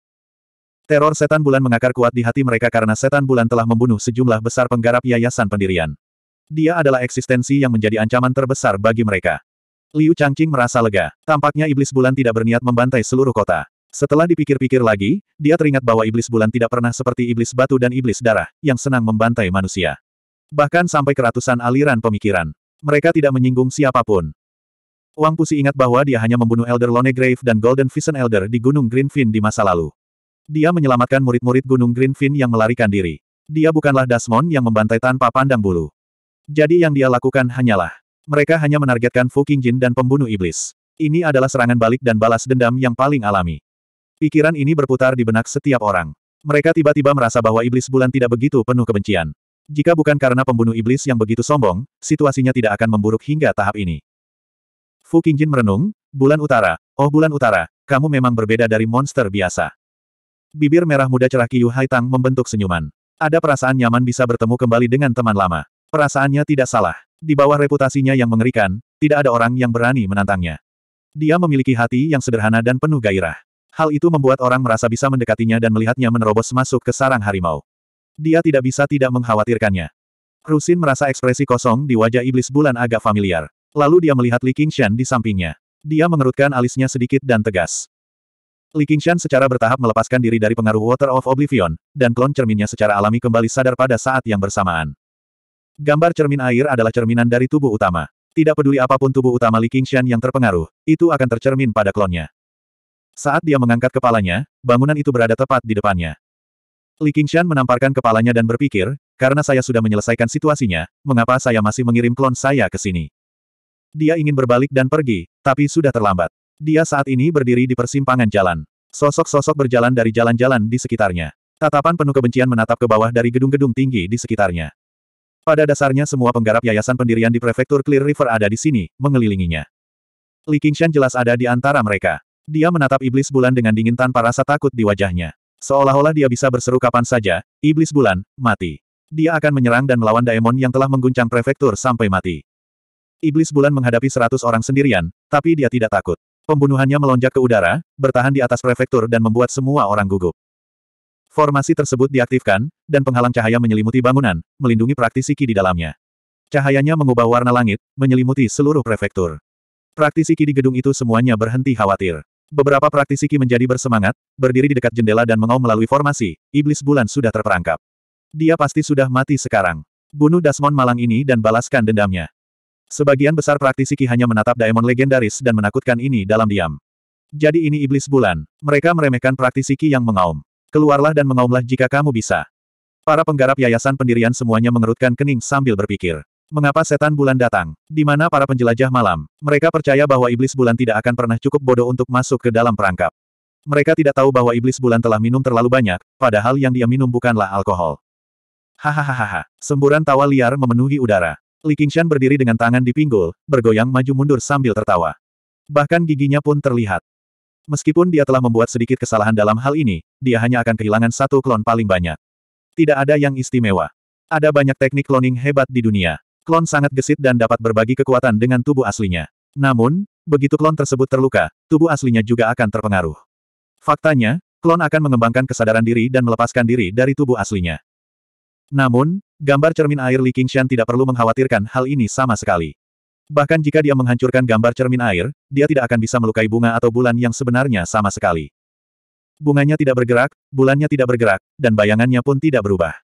Teror setan bulan mengakar kuat di hati mereka karena setan bulan telah membunuh sejumlah besar penggarap yayasan pendirian. Dia adalah eksistensi yang menjadi ancaman terbesar bagi mereka. Liu Changqing merasa lega. Tampaknya iblis bulan tidak berniat membantai seluruh kota. Setelah dipikir-pikir lagi, dia teringat bahwa iblis bulan tidak pernah seperti iblis batu dan iblis darah, yang senang membantai manusia. Bahkan sampai ratusan aliran pemikiran. Mereka tidak menyinggung siapapun. Wang Pusi ingat bahwa dia hanya membunuh Elder Lonegrave dan Golden Vision Elder di Gunung Greenfin di masa lalu. Dia menyelamatkan murid-murid Gunung Greenfin yang melarikan diri. Dia bukanlah Dasmon yang membantai tanpa pandang bulu. Jadi yang dia lakukan hanyalah. Mereka hanya menargetkan Fu Qingjin dan pembunuh iblis. Ini adalah serangan balik dan balas dendam yang paling alami. Pikiran ini berputar di benak setiap orang. Mereka tiba-tiba merasa bahwa iblis bulan tidak begitu penuh kebencian. Jika bukan karena pembunuh iblis yang begitu sombong, situasinya tidak akan memburuk hingga tahap ini. Fu Qingjin merenung, Bulan Utara, oh Bulan Utara, kamu memang berbeda dari monster biasa. Bibir merah muda cerah Qiyu Haitang membentuk senyuman. Ada perasaan nyaman bisa bertemu kembali dengan teman lama. Perasaannya tidak salah. Di bawah reputasinya yang mengerikan, tidak ada orang yang berani menantangnya. Dia memiliki hati yang sederhana dan penuh gairah. Hal itu membuat orang merasa bisa mendekatinya dan melihatnya menerobos masuk ke sarang harimau. Dia tidak bisa tidak mengkhawatirkannya. Rusin merasa ekspresi kosong di wajah iblis bulan agak familiar. Lalu dia melihat Li Qingshan di sampingnya. Dia mengerutkan alisnya sedikit dan tegas. Li Qingshan secara bertahap melepaskan diri dari pengaruh Water of Oblivion, dan klon cerminnya secara alami kembali sadar pada saat yang bersamaan. Gambar cermin air adalah cerminan dari tubuh utama. Tidak peduli apapun tubuh utama Li Qingshan yang terpengaruh, itu akan tercermin pada klonnya. Saat dia mengangkat kepalanya, bangunan itu berada tepat di depannya. Li Qingshan menamparkan kepalanya dan berpikir, karena saya sudah menyelesaikan situasinya, mengapa saya masih mengirim klon saya ke sini? Dia ingin berbalik dan pergi, tapi sudah terlambat. Dia saat ini berdiri di persimpangan jalan. Sosok-sosok berjalan dari jalan-jalan di sekitarnya. Tatapan penuh kebencian menatap ke bawah dari gedung-gedung tinggi di sekitarnya. Pada dasarnya semua penggarap yayasan pendirian di prefektur Clear River ada di sini, mengelilinginya. Li Qingshan jelas ada di antara mereka. Dia menatap iblis bulan dengan dingin tanpa rasa takut di wajahnya. Seolah-olah dia bisa berseru kapan saja, iblis bulan, mati. Dia akan menyerang dan melawan Daemon yang telah mengguncang prefektur sampai mati. Iblis bulan menghadapi seratus orang sendirian, tapi dia tidak takut. Pembunuhannya melonjak ke udara, bertahan di atas prefektur dan membuat semua orang gugup. Formasi tersebut diaktifkan, dan penghalang cahaya menyelimuti bangunan, melindungi praktisi Ki di dalamnya. Cahayanya mengubah warna langit, menyelimuti seluruh prefektur. Praktisi Ki di gedung itu semuanya berhenti khawatir. Beberapa praktisi Qi menjadi bersemangat, berdiri di dekat jendela dan mengaum melalui formasi, iblis bulan sudah terperangkap. Dia pasti sudah mati sekarang. Bunuh Dasmon malang ini dan balaskan dendamnya. Sebagian besar praktisi Qi hanya menatap daemon legendaris dan menakutkan ini dalam diam. Jadi ini iblis bulan. Mereka meremehkan praktisi Qi yang mengaum. Keluarlah dan mengaumlah jika kamu bisa. Para penggarap yayasan pendirian semuanya mengerutkan kening sambil berpikir. Mengapa setan bulan datang? Di mana para penjelajah malam? Mereka percaya bahwa iblis bulan tidak akan pernah cukup bodoh untuk masuk ke dalam perangkap. Mereka tidak tahu bahwa iblis bulan telah minum terlalu banyak, padahal yang dia minum bukanlah alkohol. Hahaha, semburan tawa liar memenuhi udara. Li Qingshan berdiri dengan tangan di pinggul, bergoyang maju mundur sambil tertawa. Bahkan giginya pun terlihat. Meskipun dia telah membuat sedikit kesalahan dalam hal ini, dia hanya akan kehilangan satu klon paling banyak. Tidak ada yang istimewa. Ada banyak teknik cloning hebat di dunia. Klon sangat gesit dan dapat berbagi kekuatan dengan tubuh aslinya. Namun, begitu klon tersebut terluka, tubuh aslinya juga akan terpengaruh. Faktanya, klon akan mengembangkan kesadaran diri dan melepaskan diri dari tubuh aslinya. Namun, gambar cermin air Li Qingshan tidak perlu mengkhawatirkan hal ini sama sekali. Bahkan jika dia menghancurkan gambar cermin air, dia tidak akan bisa melukai bunga atau bulan yang sebenarnya sama sekali. Bunganya tidak bergerak, bulannya tidak bergerak, dan bayangannya pun tidak berubah.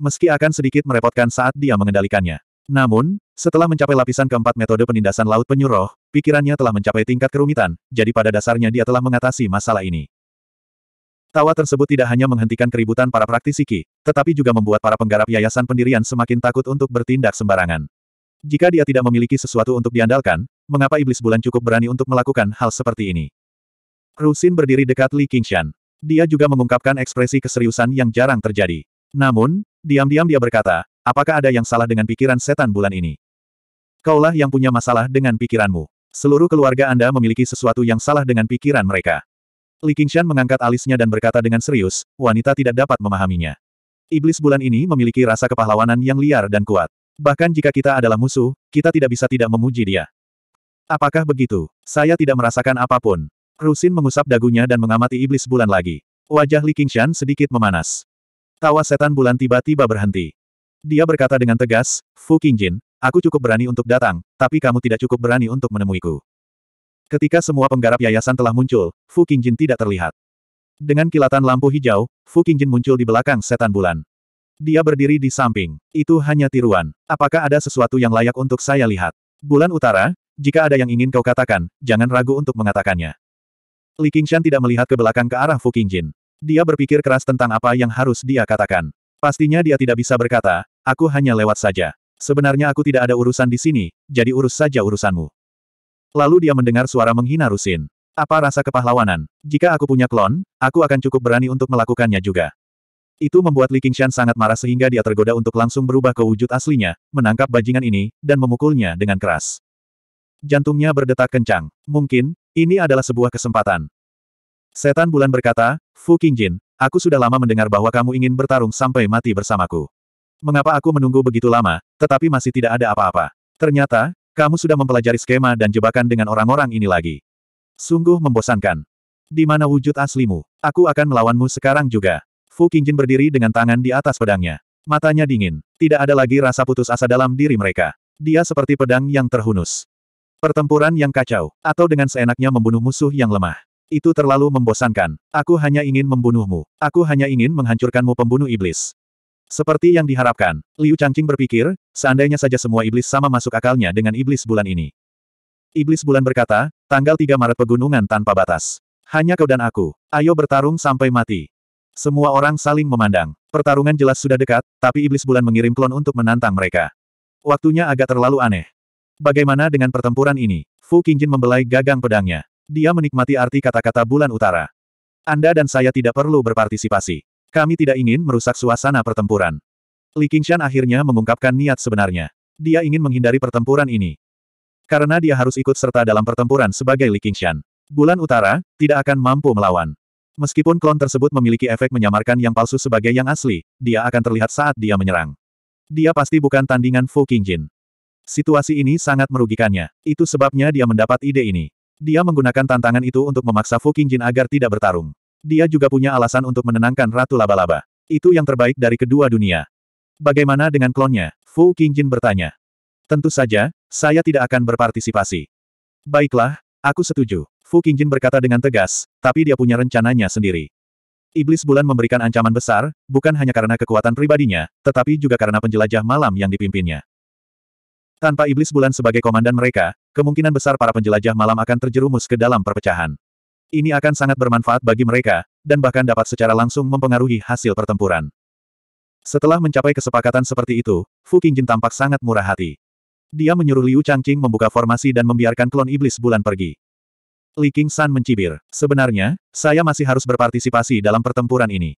Meski akan sedikit merepotkan saat dia mengendalikannya. Namun, setelah mencapai lapisan keempat metode penindasan laut penyuruh, pikirannya telah mencapai tingkat kerumitan, jadi pada dasarnya dia telah mengatasi masalah ini. Tawa tersebut tidak hanya menghentikan keributan para praktisi Ki, tetapi juga membuat para penggarap yayasan pendirian semakin takut untuk bertindak sembarangan. Jika dia tidak memiliki sesuatu untuk diandalkan, mengapa iblis bulan cukup berani untuk melakukan hal seperti ini? Rusin berdiri dekat Li Qingshan. Dia juga mengungkapkan ekspresi keseriusan yang jarang terjadi. Namun, diam-diam dia berkata, Apakah ada yang salah dengan pikiran setan bulan ini? Kaulah yang punya masalah dengan pikiranmu. Seluruh keluarga Anda memiliki sesuatu yang salah dengan pikiran mereka. Li Qingshan mengangkat alisnya dan berkata dengan serius, wanita tidak dapat memahaminya. Iblis bulan ini memiliki rasa kepahlawanan yang liar dan kuat. Bahkan jika kita adalah musuh, kita tidak bisa tidak memuji dia. Apakah begitu? Saya tidak merasakan apapun. Rusin mengusap dagunya dan mengamati iblis bulan lagi. Wajah Li Qingshan sedikit memanas. Tawa setan bulan tiba-tiba berhenti. Dia berkata dengan tegas, Fu Qingjin, aku cukup berani untuk datang, tapi kamu tidak cukup berani untuk menemuiku. Ketika semua penggarap yayasan telah muncul, Fu Qingjin tidak terlihat. Dengan kilatan lampu hijau, Fu Qingjin muncul di belakang setan bulan. Dia berdiri di samping. Itu hanya tiruan. Apakah ada sesuatu yang layak untuk saya lihat? Bulan utara, jika ada yang ingin kau katakan, jangan ragu untuk mengatakannya. Li Qingshan tidak melihat ke belakang ke arah Fu Qingjin. Dia berpikir keras tentang apa yang harus dia katakan. Pastinya dia tidak bisa berkata, aku hanya lewat saja. Sebenarnya aku tidak ada urusan di sini, jadi urus saja urusanmu. Lalu dia mendengar suara menghina Rusin. Apa rasa kepahlawanan? Jika aku punya klon, aku akan cukup berani untuk melakukannya juga. Itu membuat Li Qingshan sangat marah sehingga dia tergoda untuk langsung berubah ke wujud aslinya, menangkap bajingan ini, dan memukulnya dengan keras. Jantungnya berdetak kencang. Mungkin, ini adalah sebuah kesempatan. Setan Bulan berkata, Fu Qingjin, Aku sudah lama mendengar bahwa kamu ingin bertarung sampai mati bersamaku. Mengapa aku menunggu begitu lama, tetapi masih tidak ada apa-apa? Ternyata, kamu sudah mempelajari skema dan jebakan dengan orang-orang ini lagi. Sungguh membosankan. Di mana wujud aslimu? Aku akan melawanmu sekarang juga. Fu Qingjin berdiri dengan tangan di atas pedangnya. Matanya dingin. Tidak ada lagi rasa putus asa dalam diri mereka. Dia seperti pedang yang terhunus. Pertempuran yang kacau, atau dengan seenaknya membunuh musuh yang lemah. Itu terlalu membosankan. Aku hanya ingin membunuhmu. Aku hanya ingin menghancurkanmu pembunuh iblis. Seperti yang diharapkan, Liu Changqing berpikir, seandainya saja semua iblis sama masuk akalnya dengan iblis bulan ini. Iblis bulan berkata, tanggal 3 Maret pegunungan tanpa batas. Hanya kau dan aku. Ayo bertarung sampai mati. Semua orang saling memandang. Pertarungan jelas sudah dekat, tapi iblis bulan mengirim klon untuk menantang mereka. Waktunya agak terlalu aneh. Bagaimana dengan pertempuran ini? Fu Qingjin membelai gagang pedangnya. Dia menikmati arti kata-kata bulan utara. Anda dan saya tidak perlu berpartisipasi. Kami tidak ingin merusak suasana pertempuran. Li Qingshan akhirnya mengungkapkan niat sebenarnya. Dia ingin menghindari pertempuran ini. Karena dia harus ikut serta dalam pertempuran sebagai Li Qingshan. Bulan utara, tidak akan mampu melawan. Meskipun klon tersebut memiliki efek menyamarkan yang palsu sebagai yang asli, dia akan terlihat saat dia menyerang. Dia pasti bukan tandingan Fu Qingjin. Situasi ini sangat merugikannya. Itu sebabnya dia mendapat ide ini. Dia menggunakan tantangan itu untuk memaksa Fu Qingjin agar tidak bertarung. Dia juga punya alasan untuk menenangkan Ratu Laba-Laba. Itu yang terbaik dari kedua dunia. Bagaimana dengan klonnya? Fu Qingjin bertanya. Tentu saja, saya tidak akan berpartisipasi. Baiklah, aku setuju. Fu Qingjin berkata dengan tegas, tapi dia punya rencananya sendiri. Iblis bulan memberikan ancaman besar, bukan hanya karena kekuatan pribadinya, tetapi juga karena penjelajah malam yang dipimpinnya. Tanpa iblis bulan sebagai komandan mereka, Kemungkinan besar para penjelajah malam akan terjerumus ke dalam perpecahan. Ini akan sangat bermanfaat bagi mereka, dan bahkan dapat secara langsung mempengaruhi hasil pertempuran. Setelah mencapai kesepakatan seperti itu, Fu Qingjin tampak sangat murah hati. Dia menyuruh Liu Changqing membuka formasi dan membiarkan klon iblis bulan pergi. Li King San mencibir. Sebenarnya, saya masih harus berpartisipasi dalam pertempuran ini.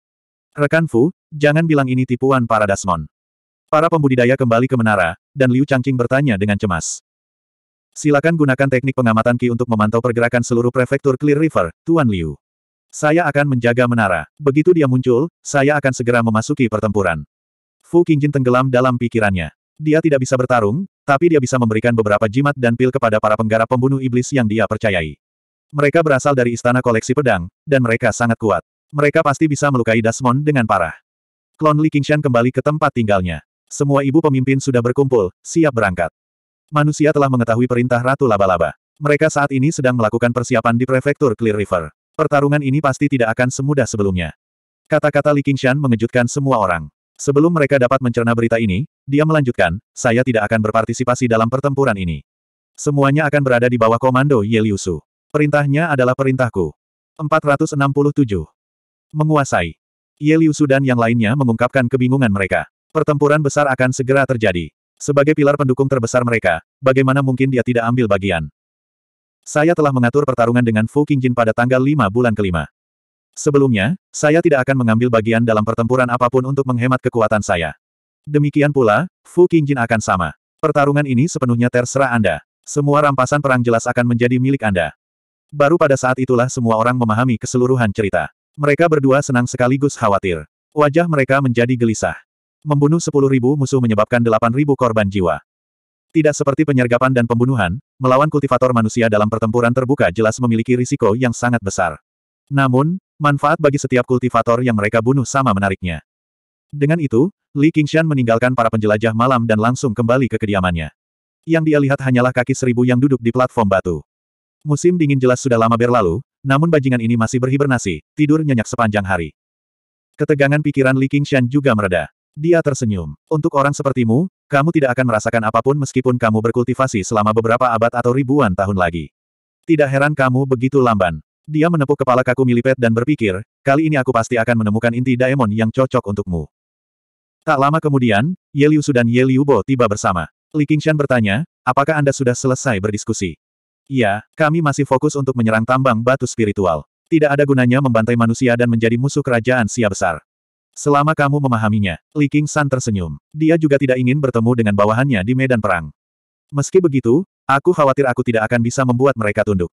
Rekan Fu, jangan bilang ini tipuan para Dasmon. Para pembudidaya kembali ke menara, dan Liu Changqing bertanya dengan cemas. Silakan gunakan teknik pengamatan Ki untuk memantau pergerakan seluruh prefektur Clear River, Tuan Liu. Saya akan menjaga menara. Begitu dia muncul, saya akan segera memasuki pertempuran. Fu Qingjin tenggelam dalam pikirannya. Dia tidak bisa bertarung, tapi dia bisa memberikan beberapa jimat dan pil kepada para penggarap pembunuh iblis yang dia percayai. Mereka berasal dari istana koleksi pedang, dan mereka sangat kuat. Mereka pasti bisa melukai Dasmon dengan parah. Klon Li Qingshan kembali ke tempat tinggalnya. Semua ibu pemimpin sudah berkumpul, siap berangkat. Manusia telah mengetahui perintah Ratu Laba-Laba. Mereka saat ini sedang melakukan persiapan di prefektur Clear River. Pertarungan ini pasti tidak akan semudah sebelumnya. Kata-kata Li Qingshan mengejutkan semua orang. Sebelum mereka dapat mencerna berita ini, dia melanjutkan, saya tidak akan berpartisipasi dalam pertempuran ini. Semuanya akan berada di bawah komando Yeliusu. Perintahnya adalah perintahku. 467. Menguasai. Yeliusu dan yang lainnya mengungkapkan kebingungan mereka. Pertempuran besar akan segera terjadi. Sebagai pilar pendukung terbesar mereka, bagaimana mungkin dia tidak ambil bagian? Saya telah mengatur pertarungan dengan Fu King Jin pada tanggal 5 bulan kelima. Sebelumnya, saya tidak akan mengambil bagian dalam pertempuran apapun untuk menghemat kekuatan saya. Demikian pula, Fu King Jin akan sama. Pertarungan ini sepenuhnya terserah Anda. Semua rampasan perang jelas akan menjadi milik Anda. Baru pada saat itulah semua orang memahami keseluruhan cerita. Mereka berdua senang sekaligus khawatir. Wajah mereka menjadi gelisah. Membunuh sepuluh ribu musuh menyebabkan delapan ribu korban jiwa. Tidak seperti penyergapan dan pembunuhan, melawan kultivator manusia dalam pertempuran terbuka jelas memiliki risiko yang sangat besar. Namun, manfaat bagi setiap kultivator yang mereka bunuh sama menariknya. Dengan itu, Li Qingshan meninggalkan para penjelajah malam dan langsung kembali ke kediamannya. Yang dia lihat hanyalah kaki seribu yang duduk di platform batu. Musim dingin jelas sudah lama berlalu, namun bajingan ini masih berhibernasi, tidur nyenyak sepanjang hari. Ketegangan pikiran Li Qingshan juga mereda. Dia tersenyum. Untuk orang sepertimu, kamu tidak akan merasakan apapun meskipun kamu berkultivasi selama beberapa abad atau ribuan tahun lagi. Tidak heran kamu begitu lamban. Dia menepuk kepala kaku milipet dan berpikir, kali ini aku pasti akan menemukan inti daemon yang cocok untukmu. Tak lama kemudian, Ye Liusu dan Ye Liubo tiba bersama. Li Qingshan bertanya, apakah Anda sudah selesai berdiskusi? Ya, kami masih fokus untuk menyerang tambang batu spiritual. Tidak ada gunanya membantai manusia dan menjadi musuh kerajaan sia besar. Selama kamu memahaminya, Li King San tersenyum. Dia juga tidak ingin bertemu dengan bawahannya di medan perang. Meski begitu, aku khawatir aku tidak akan bisa membuat mereka tunduk.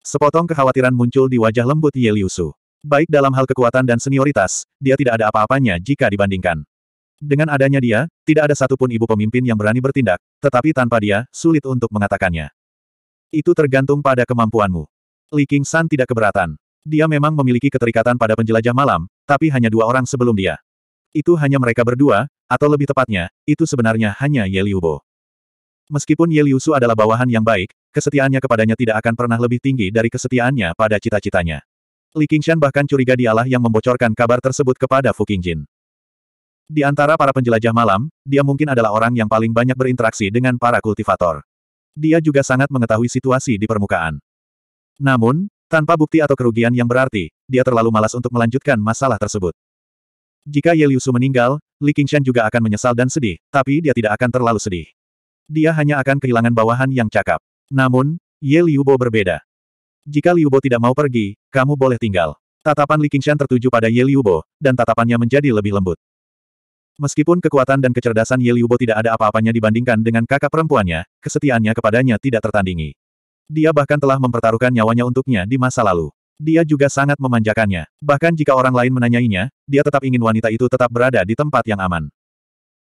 Sepotong kekhawatiran muncul di wajah lembut Ye Liu Su. Baik dalam hal kekuatan dan senioritas, dia tidak ada apa-apanya jika dibandingkan. Dengan adanya dia, tidak ada satupun ibu pemimpin yang berani bertindak, tetapi tanpa dia, sulit untuk mengatakannya. Itu tergantung pada kemampuanmu. Li King San tidak keberatan. Dia memang memiliki keterikatan pada penjelajah malam, tapi hanya dua orang sebelum dia. Itu hanya mereka berdua, atau lebih tepatnya, itu sebenarnya hanya Ye Liubo. Meskipun Ye Liu adalah bawahan yang baik, kesetiaannya kepadanya tidak akan pernah lebih tinggi dari kesetiaannya pada cita-citanya. Li Qingshan bahkan curiga dialah yang membocorkan kabar tersebut kepada Fu Qingjin. Di antara para penjelajah malam, dia mungkin adalah orang yang paling banyak berinteraksi dengan para kultivator. Dia juga sangat mengetahui situasi di permukaan. Namun, tanpa bukti atau kerugian yang berarti, dia terlalu malas untuk melanjutkan masalah tersebut. Jika Ye Liu meninggal, Li Qingshan juga akan menyesal dan sedih, tapi dia tidak akan terlalu sedih. Dia hanya akan kehilangan bawahan yang cakap. Namun, Ye Liu berbeda. Jika Liu tidak mau pergi, kamu boleh tinggal. Tatapan Li Qingshan tertuju pada Ye Liu dan tatapannya menjadi lebih lembut. Meskipun kekuatan dan kecerdasan Ye Liu tidak ada apa-apanya dibandingkan dengan kakak perempuannya, kesetiaannya kepadanya tidak tertandingi. Dia bahkan telah mempertaruhkan nyawanya untuknya di masa lalu. Dia juga sangat memanjakannya. Bahkan jika orang lain menanyainya, dia tetap ingin wanita itu tetap berada di tempat yang aman.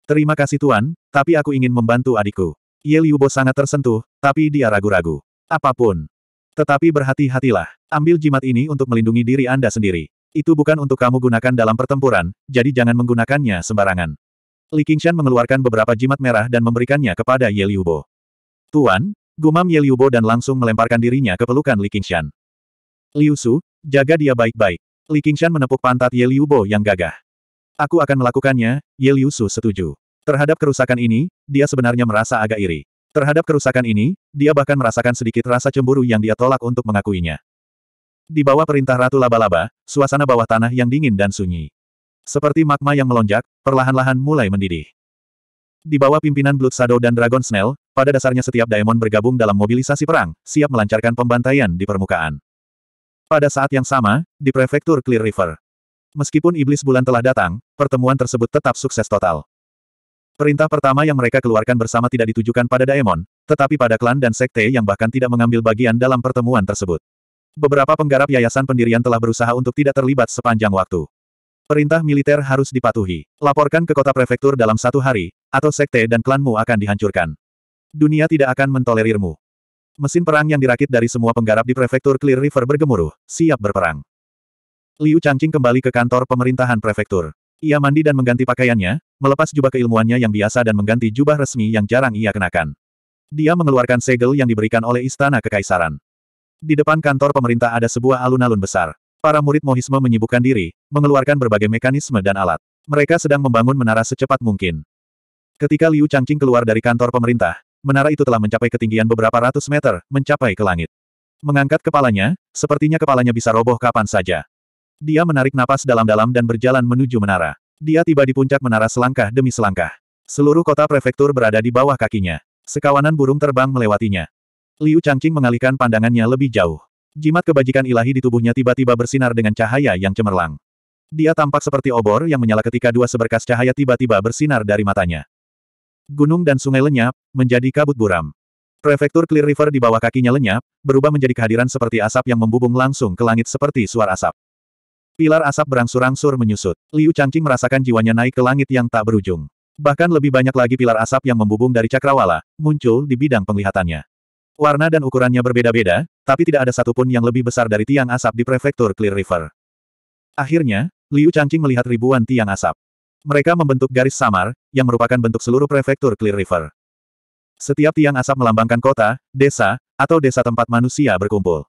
Terima kasih Tuan, tapi aku ingin membantu adikku. Ye Liubo sangat tersentuh, tapi dia ragu-ragu. Apapun. Tetapi berhati-hatilah. Ambil jimat ini untuk melindungi diri Anda sendiri. Itu bukan untuk kamu gunakan dalam pertempuran, jadi jangan menggunakannya sembarangan. Li Qingshan mengeluarkan beberapa jimat merah dan memberikannya kepada Ye Liubo. Tuan, Gumam Ye Liubo dan langsung melemparkan dirinya ke pelukan Li Qingshan. Liu Su, jaga dia baik-baik. Li Qingshan menepuk pantat Ye Liubo yang gagah. Aku akan melakukannya, Ye Liu Su setuju. Terhadap kerusakan ini, dia sebenarnya merasa agak iri. Terhadap kerusakan ini, dia bahkan merasakan sedikit rasa cemburu yang dia tolak untuk mengakuinya. Di bawah perintah Ratu Laba-Laba, suasana bawah tanah yang dingin dan sunyi. Seperti magma yang melonjak, perlahan-lahan mulai mendidih. Di bawah pimpinan Blood Shadow dan Dragon Snail, pada dasarnya setiap daemon bergabung dalam mobilisasi perang, siap melancarkan pembantaian di permukaan. Pada saat yang sama, di prefektur Clear River. Meskipun iblis bulan telah datang, pertemuan tersebut tetap sukses total. Perintah pertama yang mereka keluarkan bersama tidak ditujukan pada daemon, tetapi pada klan dan sekte yang bahkan tidak mengambil bagian dalam pertemuan tersebut. Beberapa penggarap yayasan pendirian telah berusaha untuk tidak terlibat sepanjang waktu. Perintah militer harus dipatuhi. Laporkan ke kota prefektur dalam satu hari, atau sekte dan klanmu akan dihancurkan dunia tidak akan mentolerirmu. Mesin perang yang dirakit dari semua penggarap di prefektur Clear River bergemuruh, siap berperang. Liu Changqing kembali ke kantor pemerintahan prefektur. Ia mandi dan mengganti pakaiannya, melepas jubah keilmuannya yang biasa dan mengganti jubah resmi yang jarang ia kenakan. Dia mengeluarkan segel yang diberikan oleh istana kekaisaran. Di depan kantor pemerintah ada sebuah alun-alun besar. Para murid Mohisme menyibukkan diri, mengeluarkan berbagai mekanisme dan alat. Mereka sedang membangun menara secepat mungkin. Ketika Liu Changqing keluar dari kantor pemerintah, menara itu telah mencapai ketinggian beberapa ratus meter, mencapai ke langit. Mengangkat kepalanya, sepertinya kepalanya bisa roboh kapan saja. Dia menarik napas dalam-dalam dan berjalan menuju menara. Dia tiba di puncak menara selangkah demi selangkah. Seluruh kota prefektur berada di bawah kakinya. Sekawanan burung terbang melewatinya. Liu Changqing mengalihkan pandangannya lebih jauh. Jimat kebajikan ilahi di tubuhnya tiba-tiba bersinar dengan cahaya yang cemerlang. Dia tampak seperti obor yang menyala ketika dua seberkas cahaya tiba-tiba bersinar dari matanya. Gunung dan sungai lenyap, menjadi kabut buram. Prefektur Clear River di bawah kakinya lenyap, berubah menjadi kehadiran seperti asap yang membubung langsung ke langit seperti suar asap. Pilar asap berangsur-angsur menyusut. Liu Changqing merasakan jiwanya naik ke langit yang tak berujung. Bahkan lebih banyak lagi pilar asap yang membubung dari cakrawala, muncul di bidang penglihatannya. Warna dan ukurannya berbeda-beda, tapi tidak ada satupun yang lebih besar dari tiang asap di prefektur Clear River. Akhirnya, Liu Changqing melihat ribuan tiang asap. Mereka membentuk garis samar, yang merupakan bentuk seluruh prefektur Clear River. Setiap tiang asap melambangkan kota, desa, atau desa tempat manusia berkumpul.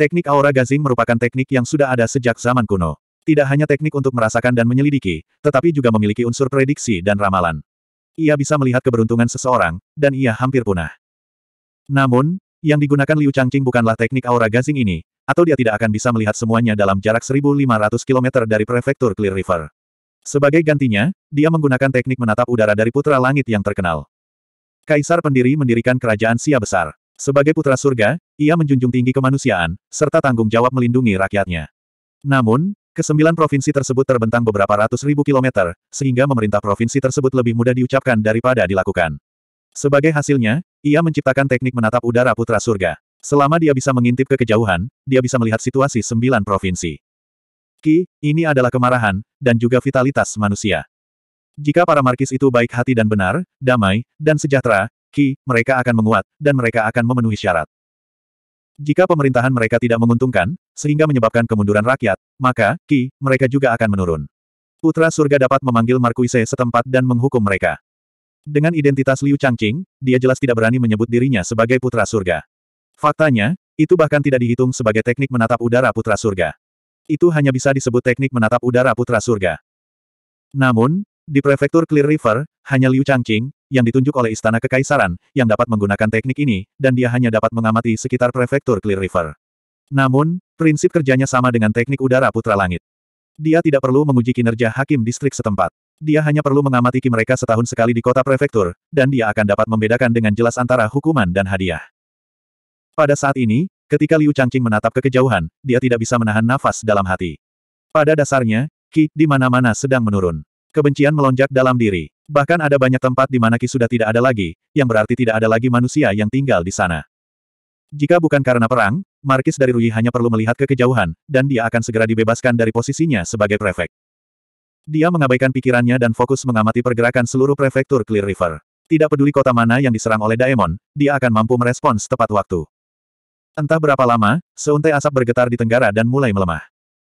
Teknik aura gazing merupakan teknik yang sudah ada sejak zaman kuno. Tidak hanya teknik untuk merasakan dan menyelidiki, tetapi juga memiliki unsur prediksi dan ramalan. Ia bisa melihat keberuntungan seseorang, dan ia hampir punah. Namun, yang digunakan Liu Changqing bukanlah teknik aura gazing ini, atau dia tidak akan bisa melihat semuanya dalam jarak 1.500 km dari prefektur Clear River. Sebagai gantinya, dia menggunakan teknik menatap udara dari putra langit yang terkenal. Kaisar pendiri mendirikan kerajaan Sia Besar. Sebagai putra surga, ia menjunjung tinggi kemanusiaan, serta tanggung jawab melindungi rakyatnya. Namun, kesembilan provinsi tersebut terbentang beberapa ratus ribu kilometer, sehingga memerintah provinsi tersebut lebih mudah diucapkan daripada dilakukan. Sebagai hasilnya, ia menciptakan teknik menatap udara putra surga. Selama dia bisa mengintip ke kejauhan, dia bisa melihat situasi sembilan provinsi. Ki, ini adalah kemarahan, dan juga vitalitas manusia. Jika para markis itu baik hati dan benar, damai, dan sejahtera, Ki, mereka akan menguat, dan mereka akan memenuhi syarat. Jika pemerintahan mereka tidak menguntungkan, sehingga menyebabkan kemunduran rakyat, maka, Ki, mereka juga akan menurun. Putra surga dapat memanggil Markuise setempat dan menghukum mereka. Dengan identitas Liu Changqing, dia jelas tidak berani menyebut dirinya sebagai putra surga. Faktanya, itu bahkan tidak dihitung sebagai teknik menatap udara putra surga itu hanya bisa disebut teknik menatap udara putra surga. Namun, di prefektur Clear River, hanya Liu Changqing, yang ditunjuk oleh Istana Kekaisaran, yang dapat menggunakan teknik ini, dan dia hanya dapat mengamati sekitar prefektur Clear River. Namun, prinsip kerjanya sama dengan teknik udara putra langit. Dia tidak perlu menguji kinerja hakim distrik setempat. Dia hanya perlu mengamati ki mereka setahun sekali di kota prefektur, dan dia akan dapat membedakan dengan jelas antara hukuman dan hadiah. Pada saat ini, Ketika Liu Changqing menatap ke kejauhan, dia tidak bisa menahan nafas dalam hati. Pada dasarnya, Qi di mana-mana sedang menurun. Kebencian melonjak dalam diri. Bahkan ada banyak tempat di mana Qi sudah tidak ada lagi, yang berarti tidak ada lagi manusia yang tinggal di sana. Jika bukan karena perang, Markis dari Rui hanya perlu melihat ke kejauhan, dan dia akan segera dibebaskan dari posisinya sebagai prefek. Dia mengabaikan pikirannya dan fokus mengamati pergerakan seluruh prefektur Clear River. Tidak peduli kota mana yang diserang oleh Daemon, dia akan mampu merespons tepat waktu. Entah berapa lama, seuntai asap bergetar di tenggara dan mulai melemah.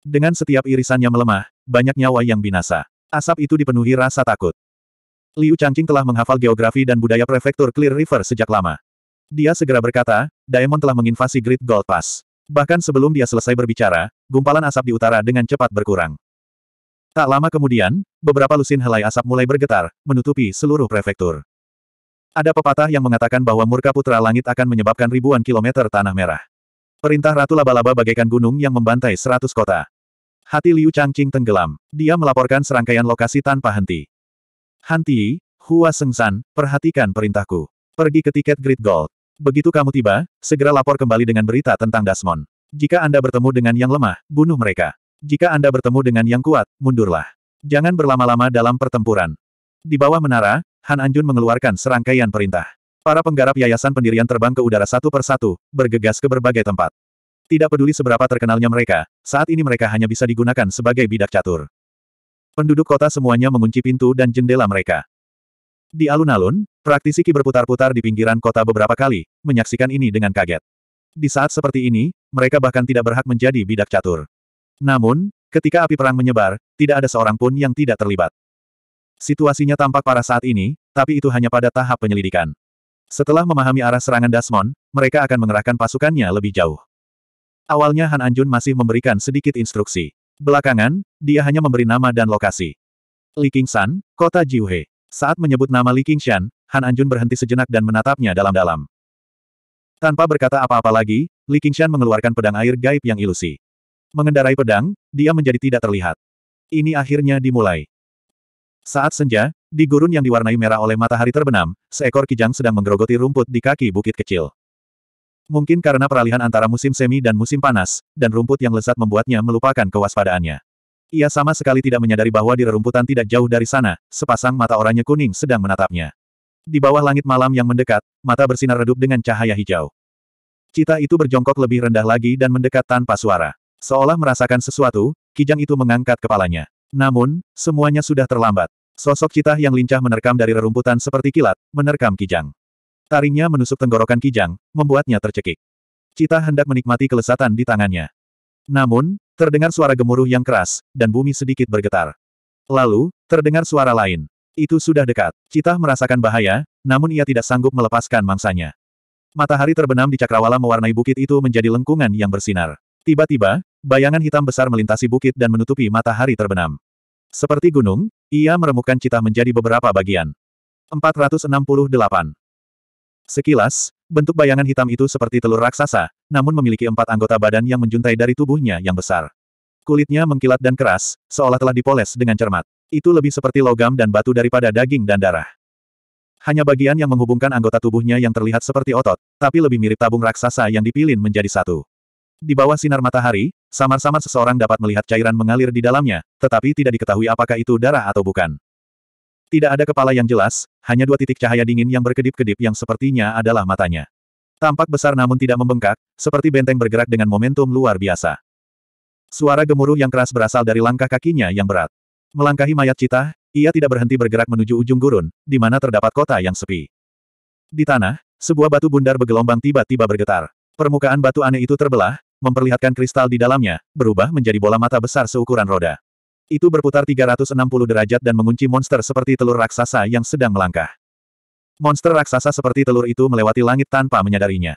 Dengan setiap irisannya melemah, banyak nyawa yang binasa. Asap itu dipenuhi rasa takut. Liu Changqing telah menghafal geografi dan budaya prefektur Clear River sejak lama. Dia segera berkata, Daemon telah menginvasi Great Gold Pass. Bahkan sebelum dia selesai berbicara, gumpalan asap di utara dengan cepat berkurang. Tak lama kemudian, beberapa lusin helai asap mulai bergetar, menutupi seluruh prefektur. Ada pepatah yang mengatakan bahwa murka putra langit akan menyebabkan ribuan kilometer tanah merah. Perintah Ratu Laba-Laba bagaikan gunung yang membantai seratus kota. Hati Liu Changqing tenggelam. Dia melaporkan serangkaian lokasi tanpa henti. Hanti, Hua Sengsan, perhatikan perintahku. Pergi ke tiket Grid Gold. Begitu kamu tiba, segera lapor kembali dengan berita tentang Dasmon. Jika Anda bertemu dengan yang lemah, bunuh mereka. Jika Anda bertemu dengan yang kuat, mundurlah. Jangan berlama-lama dalam pertempuran. Di bawah menara, Han Anjun mengeluarkan serangkaian perintah. Para penggarap yayasan pendirian terbang ke udara satu persatu, bergegas ke berbagai tempat. Tidak peduli seberapa terkenalnya mereka, saat ini mereka hanya bisa digunakan sebagai bidak catur. Penduduk kota semuanya mengunci pintu dan jendela mereka. Di alun-alun, praktisi Ki berputar-putar di pinggiran kota beberapa kali, menyaksikan ini dengan kaget. Di saat seperti ini, mereka bahkan tidak berhak menjadi bidak catur. Namun, ketika api perang menyebar, tidak ada seorang pun yang tidak terlibat. Situasinya tampak parah saat ini, tapi itu hanya pada tahap penyelidikan. Setelah memahami arah serangan Dasmon, mereka akan mengerahkan pasukannya lebih jauh. Awalnya Han Anjun masih memberikan sedikit instruksi. Belakangan, dia hanya memberi nama dan lokasi. Li Qingshan, Kota Jiuhe. Saat menyebut nama Li Qingshan, Han Anjun berhenti sejenak dan menatapnya dalam-dalam. Tanpa berkata apa-apa lagi, Li Qingshan mengeluarkan pedang air gaib yang ilusi. Mengendarai pedang, dia menjadi tidak terlihat. Ini akhirnya dimulai. Saat senja, di gurun yang diwarnai merah oleh matahari terbenam, seekor kijang sedang menggerogoti rumput di kaki bukit kecil. Mungkin karena peralihan antara musim semi dan musim panas, dan rumput yang lezat membuatnya melupakan kewaspadaannya. Ia sama sekali tidak menyadari bahwa di rerumputan tidak jauh dari sana, sepasang mata oranye kuning sedang menatapnya. Di bawah langit malam yang mendekat, mata bersinar redup dengan cahaya hijau. Cita itu berjongkok lebih rendah lagi dan mendekat tanpa suara. Seolah merasakan sesuatu, kijang itu mengangkat kepalanya. Namun, semuanya sudah terlambat. Sosok citah yang lincah menerkam dari rerumputan seperti kilat, menerkam Kijang. Taringnya menusuk tenggorokan Kijang, membuatnya tercekik. Citah hendak menikmati kelesatan di tangannya. Namun, terdengar suara gemuruh yang keras, dan bumi sedikit bergetar. Lalu, terdengar suara lain. Itu sudah dekat. Citah merasakan bahaya, namun ia tidak sanggup melepaskan mangsanya. Matahari terbenam di cakrawala mewarnai bukit itu menjadi lengkungan yang bersinar. Tiba-tiba, Bayangan hitam besar melintasi bukit dan menutupi matahari terbenam. Seperti gunung, ia meremukkan cita menjadi beberapa bagian. 468. Sekilas, bentuk bayangan hitam itu seperti telur raksasa, namun memiliki empat anggota badan yang menjuntai dari tubuhnya yang besar. Kulitnya mengkilat dan keras, seolah telah dipoles dengan cermat. Itu lebih seperti logam dan batu daripada daging dan darah. Hanya bagian yang menghubungkan anggota tubuhnya yang terlihat seperti otot, tapi lebih mirip tabung raksasa yang dipilin menjadi satu. Di bawah sinar matahari, samar-samar seseorang dapat melihat cairan mengalir di dalamnya, tetapi tidak diketahui apakah itu darah atau bukan. Tidak ada kepala yang jelas, hanya dua titik cahaya dingin yang berkedip-kedip yang sepertinya adalah matanya. Tampak besar namun tidak membengkak, seperti benteng bergerak dengan momentum luar biasa. Suara gemuruh yang keras berasal dari langkah kakinya yang berat. Melangkahi mayat cita, ia tidak berhenti bergerak menuju ujung gurun, di mana terdapat kota yang sepi. Di tanah, sebuah batu bundar bergelombang tiba-tiba bergetar. Permukaan batu aneh itu terbelah, memperlihatkan kristal di dalamnya, berubah menjadi bola mata besar seukuran roda. Itu berputar 360 derajat dan mengunci monster seperti telur raksasa yang sedang melangkah. Monster raksasa seperti telur itu melewati langit tanpa menyadarinya.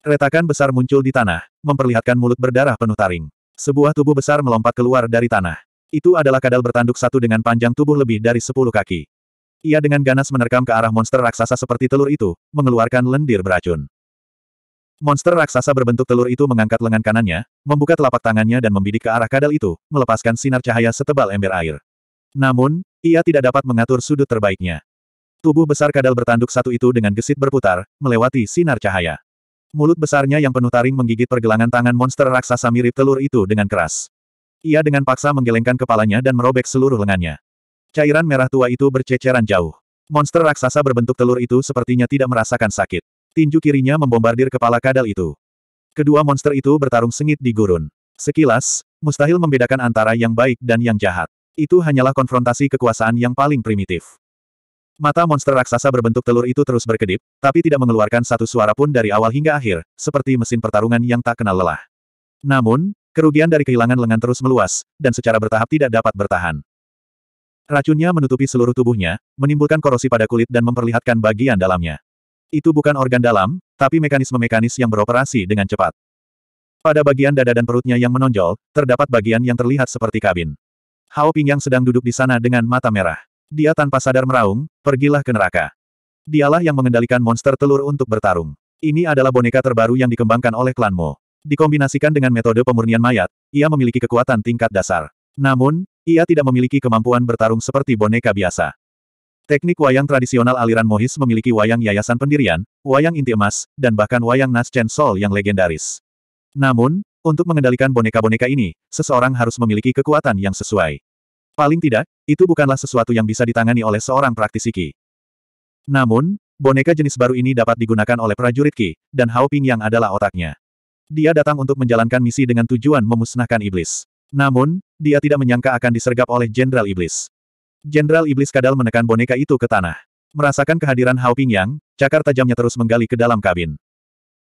Retakan besar muncul di tanah, memperlihatkan mulut berdarah penuh taring. Sebuah tubuh besar melompat keluar dari tanah. Itu adalah kadal bertanduk satu dengan panjang tubuh lebih dari sepuluh kaki. Ia dengan ganas menerkam ke arah monster raksasa seperti telur itu, mengeluarkan lendir beracun. Monster raksasa berbentuk telur itu mengangkat lengan kanannya, membuka telapak tangannya dan membidik ke arah kadal itu, melepaskan sinar cahaya setebal ember air. Namun, ia tidak dapat mengatur sudut terbaiknya. Tubuh besar kadal bertanduk satu itu dengan gesit berputar, melewati sinar cahaya. Mulut besarnya yang penuh taring menggigit pergelangan tangan monster raksasa mirip telur itu dengan keras. Ia dengan paksa menggelengkan kepalanya dan merobek seluruh lengannya. Cairan merah tua itu berceceran jauh. Monster raksasa berbentuk telur itu sepertinya tidak merasakan sakit. Tinju kirinya membombardir kepala kadal itu. Kedua monster itu bertarung sengit di gurun. Sekilas, mustahil membedakan antara yang baik dan yang jahat. Itu hanyalah konfrontasi kekuasaan yang paling primitif. Mata monster raksasa berbentuk telur itu terus berkedip, tapi tidak mengeluarkan satu suara pun dari awal hingga akhir, seperti mesin pertarungan yang tak kenal lelah. Namun, kerugian dari kehilangan lengan terus meluas, dan secara bertahap tidak dapat bertahan. Racunnya menutupi seluruh tubuhnya, menimbulkan korosi pada kulit dan memperlihatkan bagian dalamnya. Itu bukan organ dalam, tapi mekanisme-mekanis yang beroperasi dengan cepat. Pada bagian dada dan perutnya yang menonjol, terdapat bagian yang terlihat seperti kabin. Hao Ping yang sedang duduk di sana dengan mata merah. Dia tanpa sadar meraung, pergilah ke neraka. Dialah yang mengendalikan monster telur untuk bertarung. Ini adalah boneka terbaru yang dikembangkan oleh klan Mo. Dikombinasikan dengan metode pemurnian mayat, ia memiliki kekuatan tingkat dasar. Namun, ia tidak memiliki kemampuan bertarung seperti boneka biasa. Teknik wayang tradisional aliran Mohis memiliki wayang yayasan pendirian, wayang inti emas, dan bahkan wayang Nas Chen Sol yang legendaris. Namun, untuk mengendalikan boneka-boneka ini, seseorang harus memiliki kekuatan yang sesuai. Paling tidak, itu bukanlah sesuatu yang bisa ditangani oleh seorang praktisi Qi. Namun, boneka jenis baru ini dapat digunakan oleh prajurit Qi, dan Hao Ping yang adalah otaknya. Dia datang untuk menjalankan misi dengan tujuan memusnahkan iblis. Namun, dia tidak menyangka akan disergap oleh Jenderal Iblis. Jenderal Iblis Kadal menekan boneka itu ke tanah. Merasakan kehadiran Hao Pingyang, cakar tajamnya terus menggali ke dalam kabin.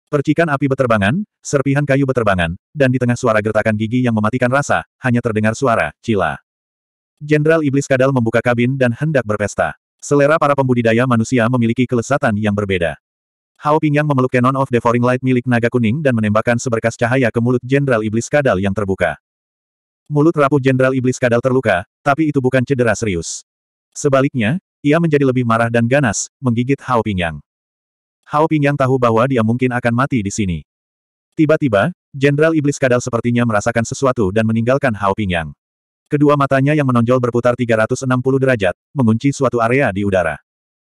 Percikan api beterbangan, serpihan kayu beterbangan, dan di tengah suara gertakan gigi yang mematikan rasa, hanya terdengar suara, cila. Jenderal Iblis Kadal membuka kabin dan hendak berpesta. Selera para pembudidaya manusia memiliki kelesatan yang berbeda. Hao Pingyang memeluk canon of Devouring Light milik naga kuning dan menembakkan seberkas cahaya ke mulut Jenderal Iblis Kadal yang terbuka. Mulut rapuh Jenderal Iblis Kadal terluka, tapi itu bukan cedera serius. Sebaliknya, ia menjadi lebih marah dan ganas, menggigit Hao Pingyang. Hao Pingyang tahu bahwa dia mungkin akan mati di sini. Tiba-tiba, Jenderal Iblis Kadal sepertinya merasakan sesuatu dan meninggalkan Hao Pingyang. Kedua matanya yang menonjol berputar 360 derajat, mengunci suatu area di udara.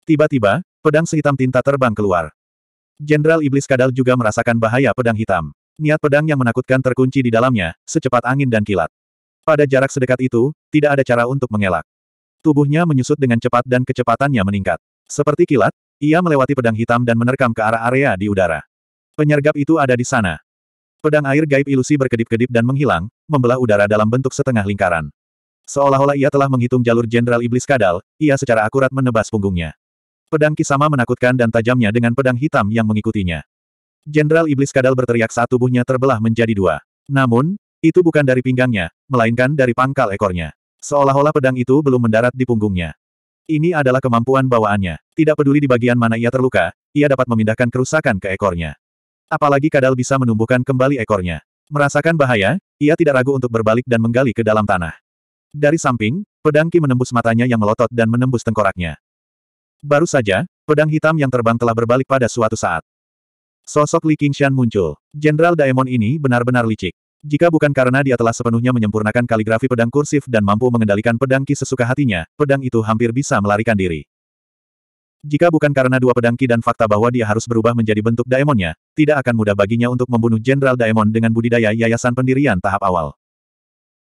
Tiba-tiba, pedang sehitam tinta terbang keluar. Jenderal Iblis Kadal juga merasakan bahaya pedang hitam. Niat pedang yang menakutkan terkunci di dalamnya, secepat angin dan kilat. Pada jarak sedekat itu, tidak ada cara untuk mengelak. Tubuhnya menyusut dengan cepat dan kecepatannya meningkat. Seperti kilat, ia melewati pedang hitam dan menerkam ke arah area di udara. Penyergap itu ada di sana. Pedang air gaib ilusi berkedip-kedip dan menghilang, membelah udara dalam bentuk setengah lingkaran. Seolah-olah ia telah menghitung jalur Jenderal Iblis Kadal, ia secara akurat menebas punggungnya. Pedang Kisama menakutkan dan tajamnya dengan pedang hitam yang mengikutinya. Jenderal Iblis Kadal berteriak saat tubuhnya terbelah menjadi dua. Namun, itu bukan dari pinggangnya, melainkan dari pangkal ekornya. Seolah-olah pedang itu belum mendarat di punggungnya. Ini adalah kemampuan bawaannya. Tidak peduli di bagian mana ia terluka, ia dapat memindahkan kerusakan ke ekornya. Apalagi kadal bisa menumbuhkan kembali ekornya. Merasakan bahaya, ia tidak ragu untuk berbalik dan menggali ke dalam tanah. Dari samping, pedang Ki menembus matanya yang melotot dan menembus tengkoraknya. Baru saja, pedang hitam yang terbang telah berbalik pada suatu saat. Sosok Li Qingshan muncul. Jenderal Daemon ini benar-benar licik. Jika bukan karena dia telah sepenuhnya menyempurnakan kaligrafi pedang kursif dan mampu mengendalikan pedang Ki sesuka hatinya, pedang itu hampir bisa melarikan diri. Jika bukan karena dua pedang Ki dan fakta bahwa dia harus berubah menjadi bentuk daemonnya, tidak akan mudah baginya untuk membunuh Jenderal Daemon dengan budidaya yayasan pendirian tahap awal.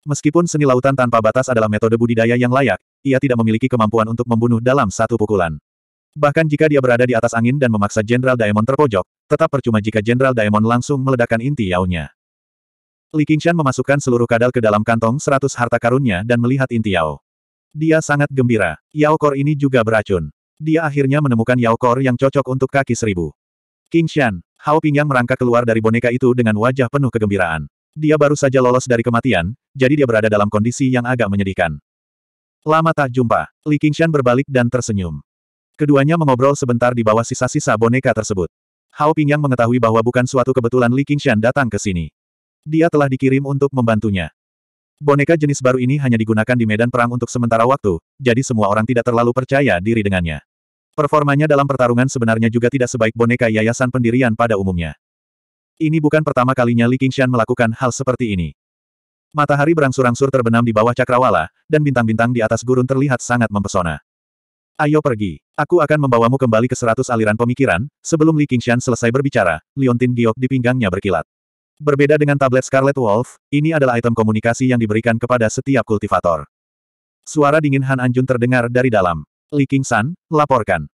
Meskipun seni lautan tanpa batas adalah metode budidaya yang layak, ia tidak memiliki kemampuan untuk membunuh dalam satu pukulan. Bahkan jika dia berada di atas angin dan memaksa Jenderal Daemon terpojok, tetap percuma jika Jenderal Daemon langsung meledakkan inti yaunya. Li Qingshan memasukkan seluruh kadal ke dalam kantong seratus harta karunnya dan melihat inti Yao. Dia sangat gembira. Yao Kor ini juga beracun. Dia akhirnya menemukan Yao Kor yang cocok untuk kaki seribu. Qingshan, Hao Pingyang merangkak keluar dari boneka itu dengan wajah penuh kegembiraan. Dia baru saja lolos dari kematian, jadi dia berada dalam kondisi yang agak menyedihkan. Lama tak jumpa, Li Qingshan berbalik dan tersenyum. Keduanya mengobrol sebentar di bawah sisa-sisa boneka tersebut. Hao Pingyang mengetahui bahwa bukan suatu kebetulan Li Qingshan datang ke sini. Dia telah dikirim untuk membantunya. Boneka jenis baru ini hanya digunakan di medan perang untuk sementara waktu, jadi semua orang tidak terlalu percaya diri dengannya. Performanya dalam pertarungan sebenarnya juga tidak sebaik boneka yayasan pendirian pada umumnya. Ini bukan pertama kalinya Li Qingshan melakukan hal seperti ini. Matahari berangsur-angsur terbenam di bawah cakrawala, dan bintang-bintang di atas gurun terlihat sangat mempesona. Ayo pergi. Aku akan membawamu kembali ke seratus aliran pemikiran, sebelum Li Qingshan selesai berbicara, liontin giok di pinggangnya berkilat. Berbeda dengan tablet Scarlet Wolf, ini adalah item komunikasi yang diberikan kepada setiap kultivator. Suara dingin Han Anjun terdengar dari dalam. Li King San, laporkan.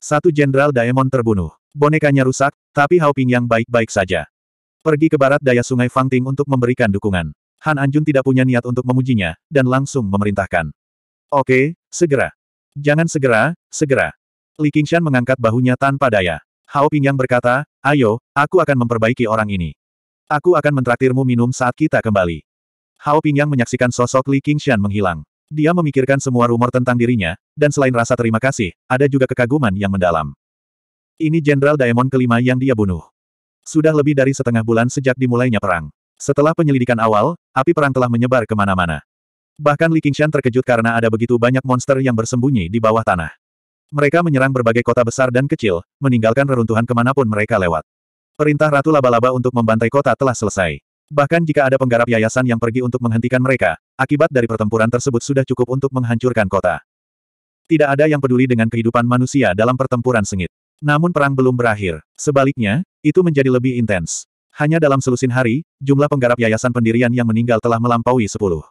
Satu jenderal Daemon terbunuh. Bonekanya rusak, tapi Hao Ping yang baik-baik saja. Pergi ke barat daya sungai Fangting untuk memberikan dukungan. Han Anjun tidak punya niat untuk memujinya, dan langsung memerintahkan. Oke, segera. Jangan segera, segera. Li Qingshan mengangkat bahunya tanpa daya. Hao Ping yang berkata, ayo, aku akan memperbaiki orang ini. Aku akan mentraktirmu minum saat kita kembali. Hao Pingyang menyaksikan sosok Li Qingshan menghilang. Dia memikirkan semua rumor tentang dirinya, dan selain rasa terima kasih, ada juga kekaguman yang mendalam. Ini Jenderal Daemon kelima yang dia bunuh. Sudah lebih dari setengah bulan sejak dimulainya perang. Setelah penyelidikan awal, api perang telah menyebar kemana-mana. Bahkan Li Qingshan terkejut karena ada begitu banyak monster yang bersembunyi di bawah tanah. Mereka menyerang berbagai kota besar dan kecil, meninggalkan reruntuhan kemanapun mereka lewat. Perintah Ratu Laba-Laba untuk membantai kota telah selesai. Bahkan jika ada penggarap yayasan yang pergi untuk menghentikan mereka, akibat dari pertempuran tersebut sudah cukup untuk menghancurkan kota. Tidak ada yang peduli dengan kehidupan manusia dalam pertempuran sengit. Namun perang belum berakhir. Sebaliknya, itu menjadi lebih intens. Hanya dalam selusin hari, jumlah penggarap yayasan pendirian yang meninggal telah melampaui sepuluh.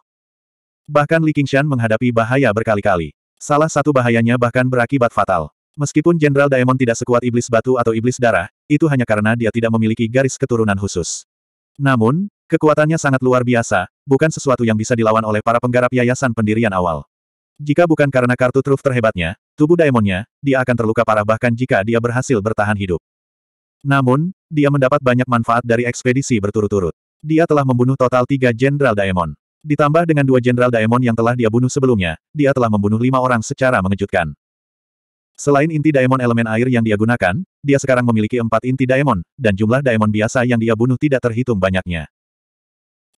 Bahkan Li Qingshan menghadapi bahaya berkali-kali. Salah satu bahayanya bahkan berakibat fatal. Meskipun Jenderal Daemon tidak sekuat iblis batu atau iblis darah, itu hanya karena dia tidak memiliki garis keturunan khusus. Namun, kekuatannya sangat luar biasa, bukan sesuatu yang bisa dilawan oleh para penggarap yayasan pendirian awal. Jika bukan karena kartu truf terhebatnya, tubuh Daemonnya, dia akan terluka parah bahkan jika dia berhasil bertahan hidup. Namun, dia mendapat banyak manfaat dari ekspedisi berturut-turut. Dia telah membunuh total tiga Jenderal Daemon. Ditambah dengan dua Jenderal Daemon yang telah dia bunuh sebelumnya, dia telah membunuh lima orang secara mengejutkan. Selain inti daemon elemen air yang dia gunakan, dia sekarang memiliki empat inti daemon, dan jumlah daemon biasa yang dia bunuh tidak terhitung banyaknya.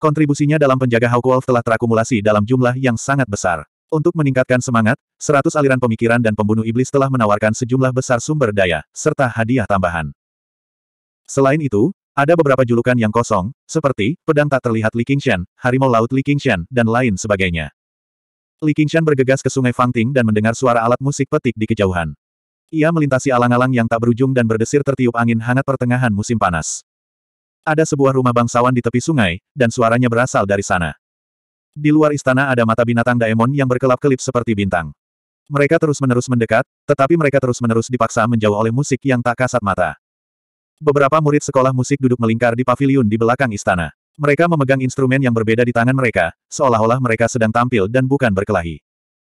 Kontribusinya dalam penjaga Hawkwolf telah terakumulasi dalam jumlah yang sangat besar. Untuk meningkatkan semangat, seratus aliran pemikiran dan pembunuh iblis telah menawarkan sejumlah besar sumber daya, serta hadiah tambahan. Selain itu, ada beberapa julukan yang kosong, seperti pedang tak terlihat Li Qingshan, harimau laut Li Qingshan, dan lain sebagainya. Li Qingshan bergegas ke sungai Fangting dan mendengar suara alat musik petik di kejauhan. Ia melintasi alang-alang yang tak berujung dan berdesir tertiup angin hangat pertengahan musim panas. Ada sebuah rumah bangsawan di tepi sungai, dan suaranya berasal dari sana. Di luar istana ada mata binatang Daemon yang berkelap-kelip seperti bintang. Mereka terus-menerus mendekat, tetapi mereka terus-menerus dipaksa menjauh oleh musik yang tak kasat mata. Beberapa murid sekolah musik duduk melingkar di paviliun di belakang istana. Mereka memegang instrumen yang berbeda di tangan mereka, seolah-olah mereka sedang tampil dan bukan berkelahi.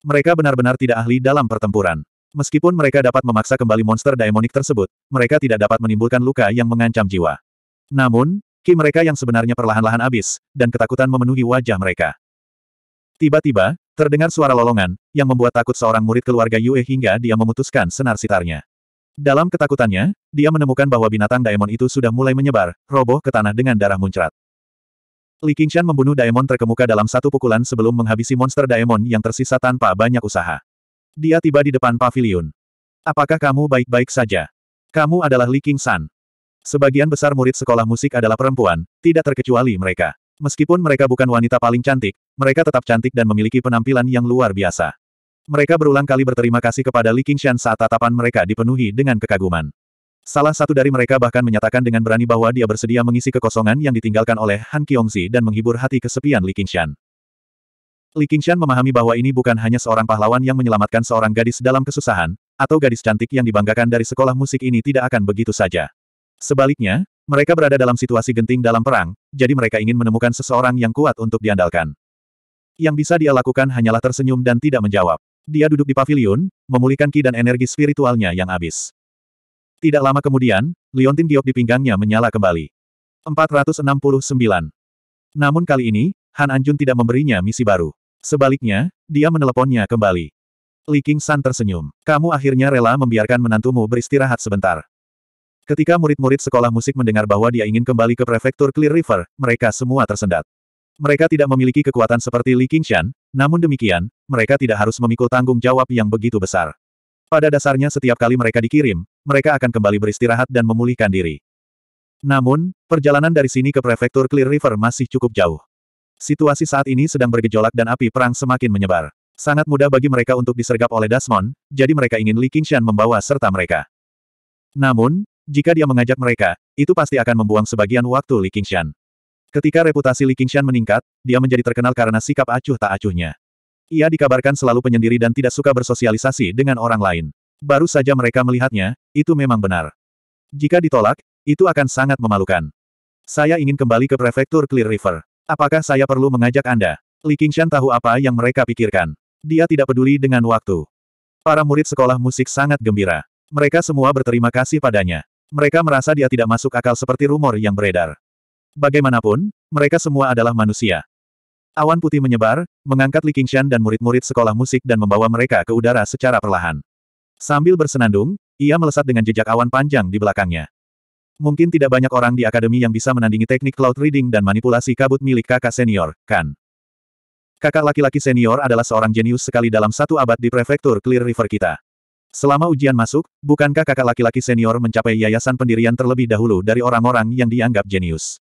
Mereka benar-benar tidak ahli dalam pertempuran. Meskipun mereka dapat memaksa kembali monster daemonik tersebut, mereka tidak dapat menimbulkan luka yang mengancam jiwa. Namun, ki mereka yang sebenarnya perlahan-lahan habis, dan ketakutan memenuhi wajah mereka. Tiba-tiba, terdengar suara lolongan, yang membuat takut seorang murid keluarga Yue hingga dia memutuskan senar sitarnya. Dalam ketakutannya, dia menemukan bahwa binatang daemon itu sudah mulai menyebar, roboh ke tanah dengan darah muncrat. Li Qingshan membunuh Daemon terkemuka dalam satu pukulan sebelum menghabisi monster Daemon yang tersisa tanpa banyak usaha. Dia tiba di depan pavilion. Apakah kamu baik-baik saja? Kamu adalah Li Qingshan. Sebagian besar murid sekolah musik adalah perempuan, tidak terkecuali mereka. Meskipun mereka bukan wanita paling cantik, mereka tetap cantik dan memiliki penampilan yang luar biasa. Mereka berulang kali berterima kasih kepada Li Qingshan saat tatapan mereka dipenuhi dengan kekaguman. Salah satu dari mereka bahkan menyatakan dengan berani bahwa dia bersedia mengisi kekosongan yang ditinggalkan oleh Han Kyongzi dan menghibur hati kesepian Li Qingshan. Li Qingshan memahami bahwa ini bukan hanya seorang pahlawan yang menyelamatkan seorang gadis dalam kesusahan, atau gadis cantik yang dibanggakan dari sekolah musik ini tidak akan begitu saja. Sebaliknya, mereka berada dalam situasi genting dalam perang, jadi mereka ingin menemukan seseorang yang kuat untuk diandalkan. Yang bisa dia lakukan hanyalah tersenyum dan tidak menjawab. Dia duduk di pavilion, memulihkan ki dan energi spiritualnya yang habis. Tidak lama kemudian, liontin giok di pinggangnya menyala kembali. 469. Namun kali ini, Han Anjun tidak memberinya misi baru. Sebaliknya, dia meneleponnya kembali. Li King San tersenyum. Kamu akhirnya rela membiarkan menantumu beristirahat sebentar. Ketika murid-murid sekolah musik mendengar bahwa dia ingin kembali ke prefektur Clear River, mereka semua tersendat. Mereka tidak memiliki kekuatan seperti Li Shan, namun demikian, mereka tidak harus memikul tanggung jawab yang begitu besar. Pada dasarnya setiap kali mereka dikirim, mereka akan kembali beristirahat dan memulihkan diri. Namun, perjalanan dari sini ke prefektur Clear River masih cukup jauh. Situasi saat ini sedang bergejolak dan api perang semakin menyebar. Sangat mudah bagi mereka untuk disergap oleh Dasmon, jadi mereka ingin Li Qingshan membawa serta mereka. Namun, jika dia mengajak mereka, itu pasti akan membuang sebagian waktu Li Qingshan. Ketika reputasi Li Qingshan meningkat, dia menjadi terkenal karena sikap acuh tak acuhnya. Ia dikabarkan selalu penyendiri dan tidak suka bersosialisasi dengan orang lain. Baru saja mereka melihatnya, itu memang benar. Jika ditolak, itu akan sangat memalukan. Saya ingin kembali ke prefektur Clear River. Apakah saya perlu mengajak Anda? Li Qingshan tahu apa yang mereka pikirkan. Dia tidak peduli dengan waktu. Para murid sekolah musik sangat gembira. Mereka semua berterima kasih padanya. Mereka merasa dia tidak masuk akal seperti rumor yang beredar. Bagaimanapun, mereka semua adalah manusia. Awan putih menyebar, mengangkat Li Qingshan dan murid-murid sekolah musik dan membawa mereka ke udara secara perlahan. Sambil bersenandung, ia melesat dengan jejak awan panjang di belakangnya. Mungkin tidak banyak orang di akademi yang bisa menandingi teknik cloud reading dan manipulasi kabut milik kakak senior, kan? Kakak laki-laki senior adalah seorang jenius sekali dalam satu abad di prefektur Clear River kita. Selama ujian masuk, bukankah kakak laki-laki senior mencapai yayasan pendirian terlebih dahulu dari orang-orang yang dianggap jenius?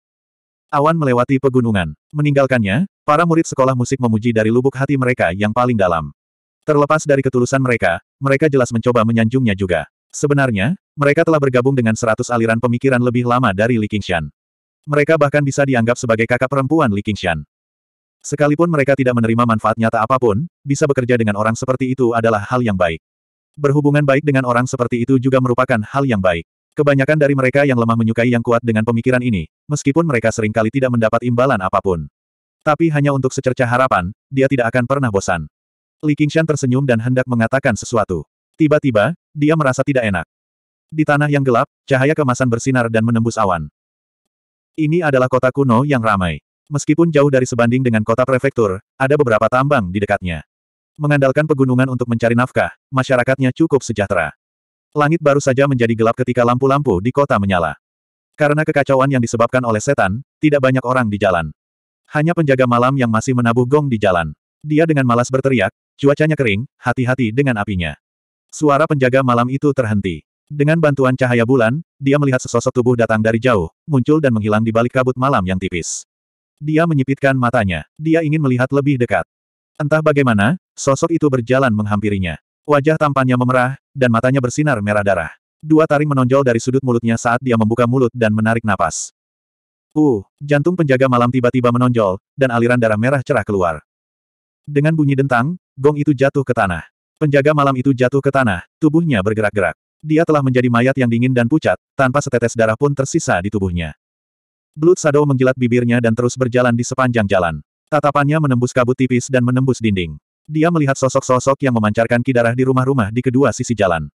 Awan melewati pegunungan. Meninggalkannya, para murid sekolah musik memuji dari lubuk hati mereka yang paling dalam. Terlepas dari ketulusan mereka, mereka jelas mencoba menyanjungnya juga. Sebenarnya, mereka telah bergabung dengan seratus aliran pemikiran lebih lama dari Li Qingshan. Mereka bahkan bisa dianggap sebagai kakak perempuan Li Qingshan. Sekalipun mereka tidak menerima manfaat nyata apapun, bisa bekerja dengan orang seperti itu adalah hal yang baik. Berhubungan baik dengan orang seperti itu juga merupakan hal yang baik. Kebanyakan dari mereka yang lemah menyukai yang kuat dengan pemikiran ini, meskipun mereka seringkali tidak mendapat imbalan apapun. Tapi hanya untuk secerca harapan, dia tidak akan pernah bosan. Li Qingshan tersenyum dan hendak mengatakan sesuatu. Tiba-tiba, dia merasa tidak enak. Di tanah yang gelap, cahaya kemasan bersinar dan menembus awan. Ini adalah kota kuno yang ramai. Meskipun jauh dari sebanding dengan kota prefektur, ada beberapa tambang di dekatnya. Mengandalkan pegunungan untuk mencari nafkah, masyarakatnya cukup sejahtera. Langit baru saja menjadi gelap ketika lampu-lampu di kota menyala. Karena kekacauan yang disebabkan oleh setan, tidak banyak orang di jalan. Hanya penjaga malam yang masih menabuh gong di jalan. Dia dengan malas berteriak, Cuacanya kering, hati-hati dengan apinya. Suara penjaga malam itu terhenti. Dengan bantuan cahaya bulan, dia melihat sesosok tubuh datang dari jauh, muncul dan menghilang di balik kabut malam yang tipis. Dia menyipitkan matanya. Dia ingin melihat lebih dekat. Entah bagaimana, sosok itu berjalan menghampirinya. Wajah tampannya memerah, dan matanya bersinar merah darah. Dua taring menonjol dari sudut mulutnya saat dia membuka mulut dan menarik napas. Uh, jantung penjaga malam tiba-tiba menonjol, dan aliran darah merah cerah keluar. Dengan bunyi dentang, gong itu jatuh ke tanah. Penjaga malam itu jatuh ke tanah, tubuhnya bergerak-gerak. Dia telah menjadi mayat yang dingin dan pucat, tanpa setetes darah pun tersisa di tubuhnya. Blood Shadow menjilat bibirnya dan terus berjalan di sepanjang jalan. Tatapannya menembus kabut tipis dan menembus dinding. Dia melihat sosok-sosok yang memancarkan ki di rumah-rumah di kedua sisi jalan.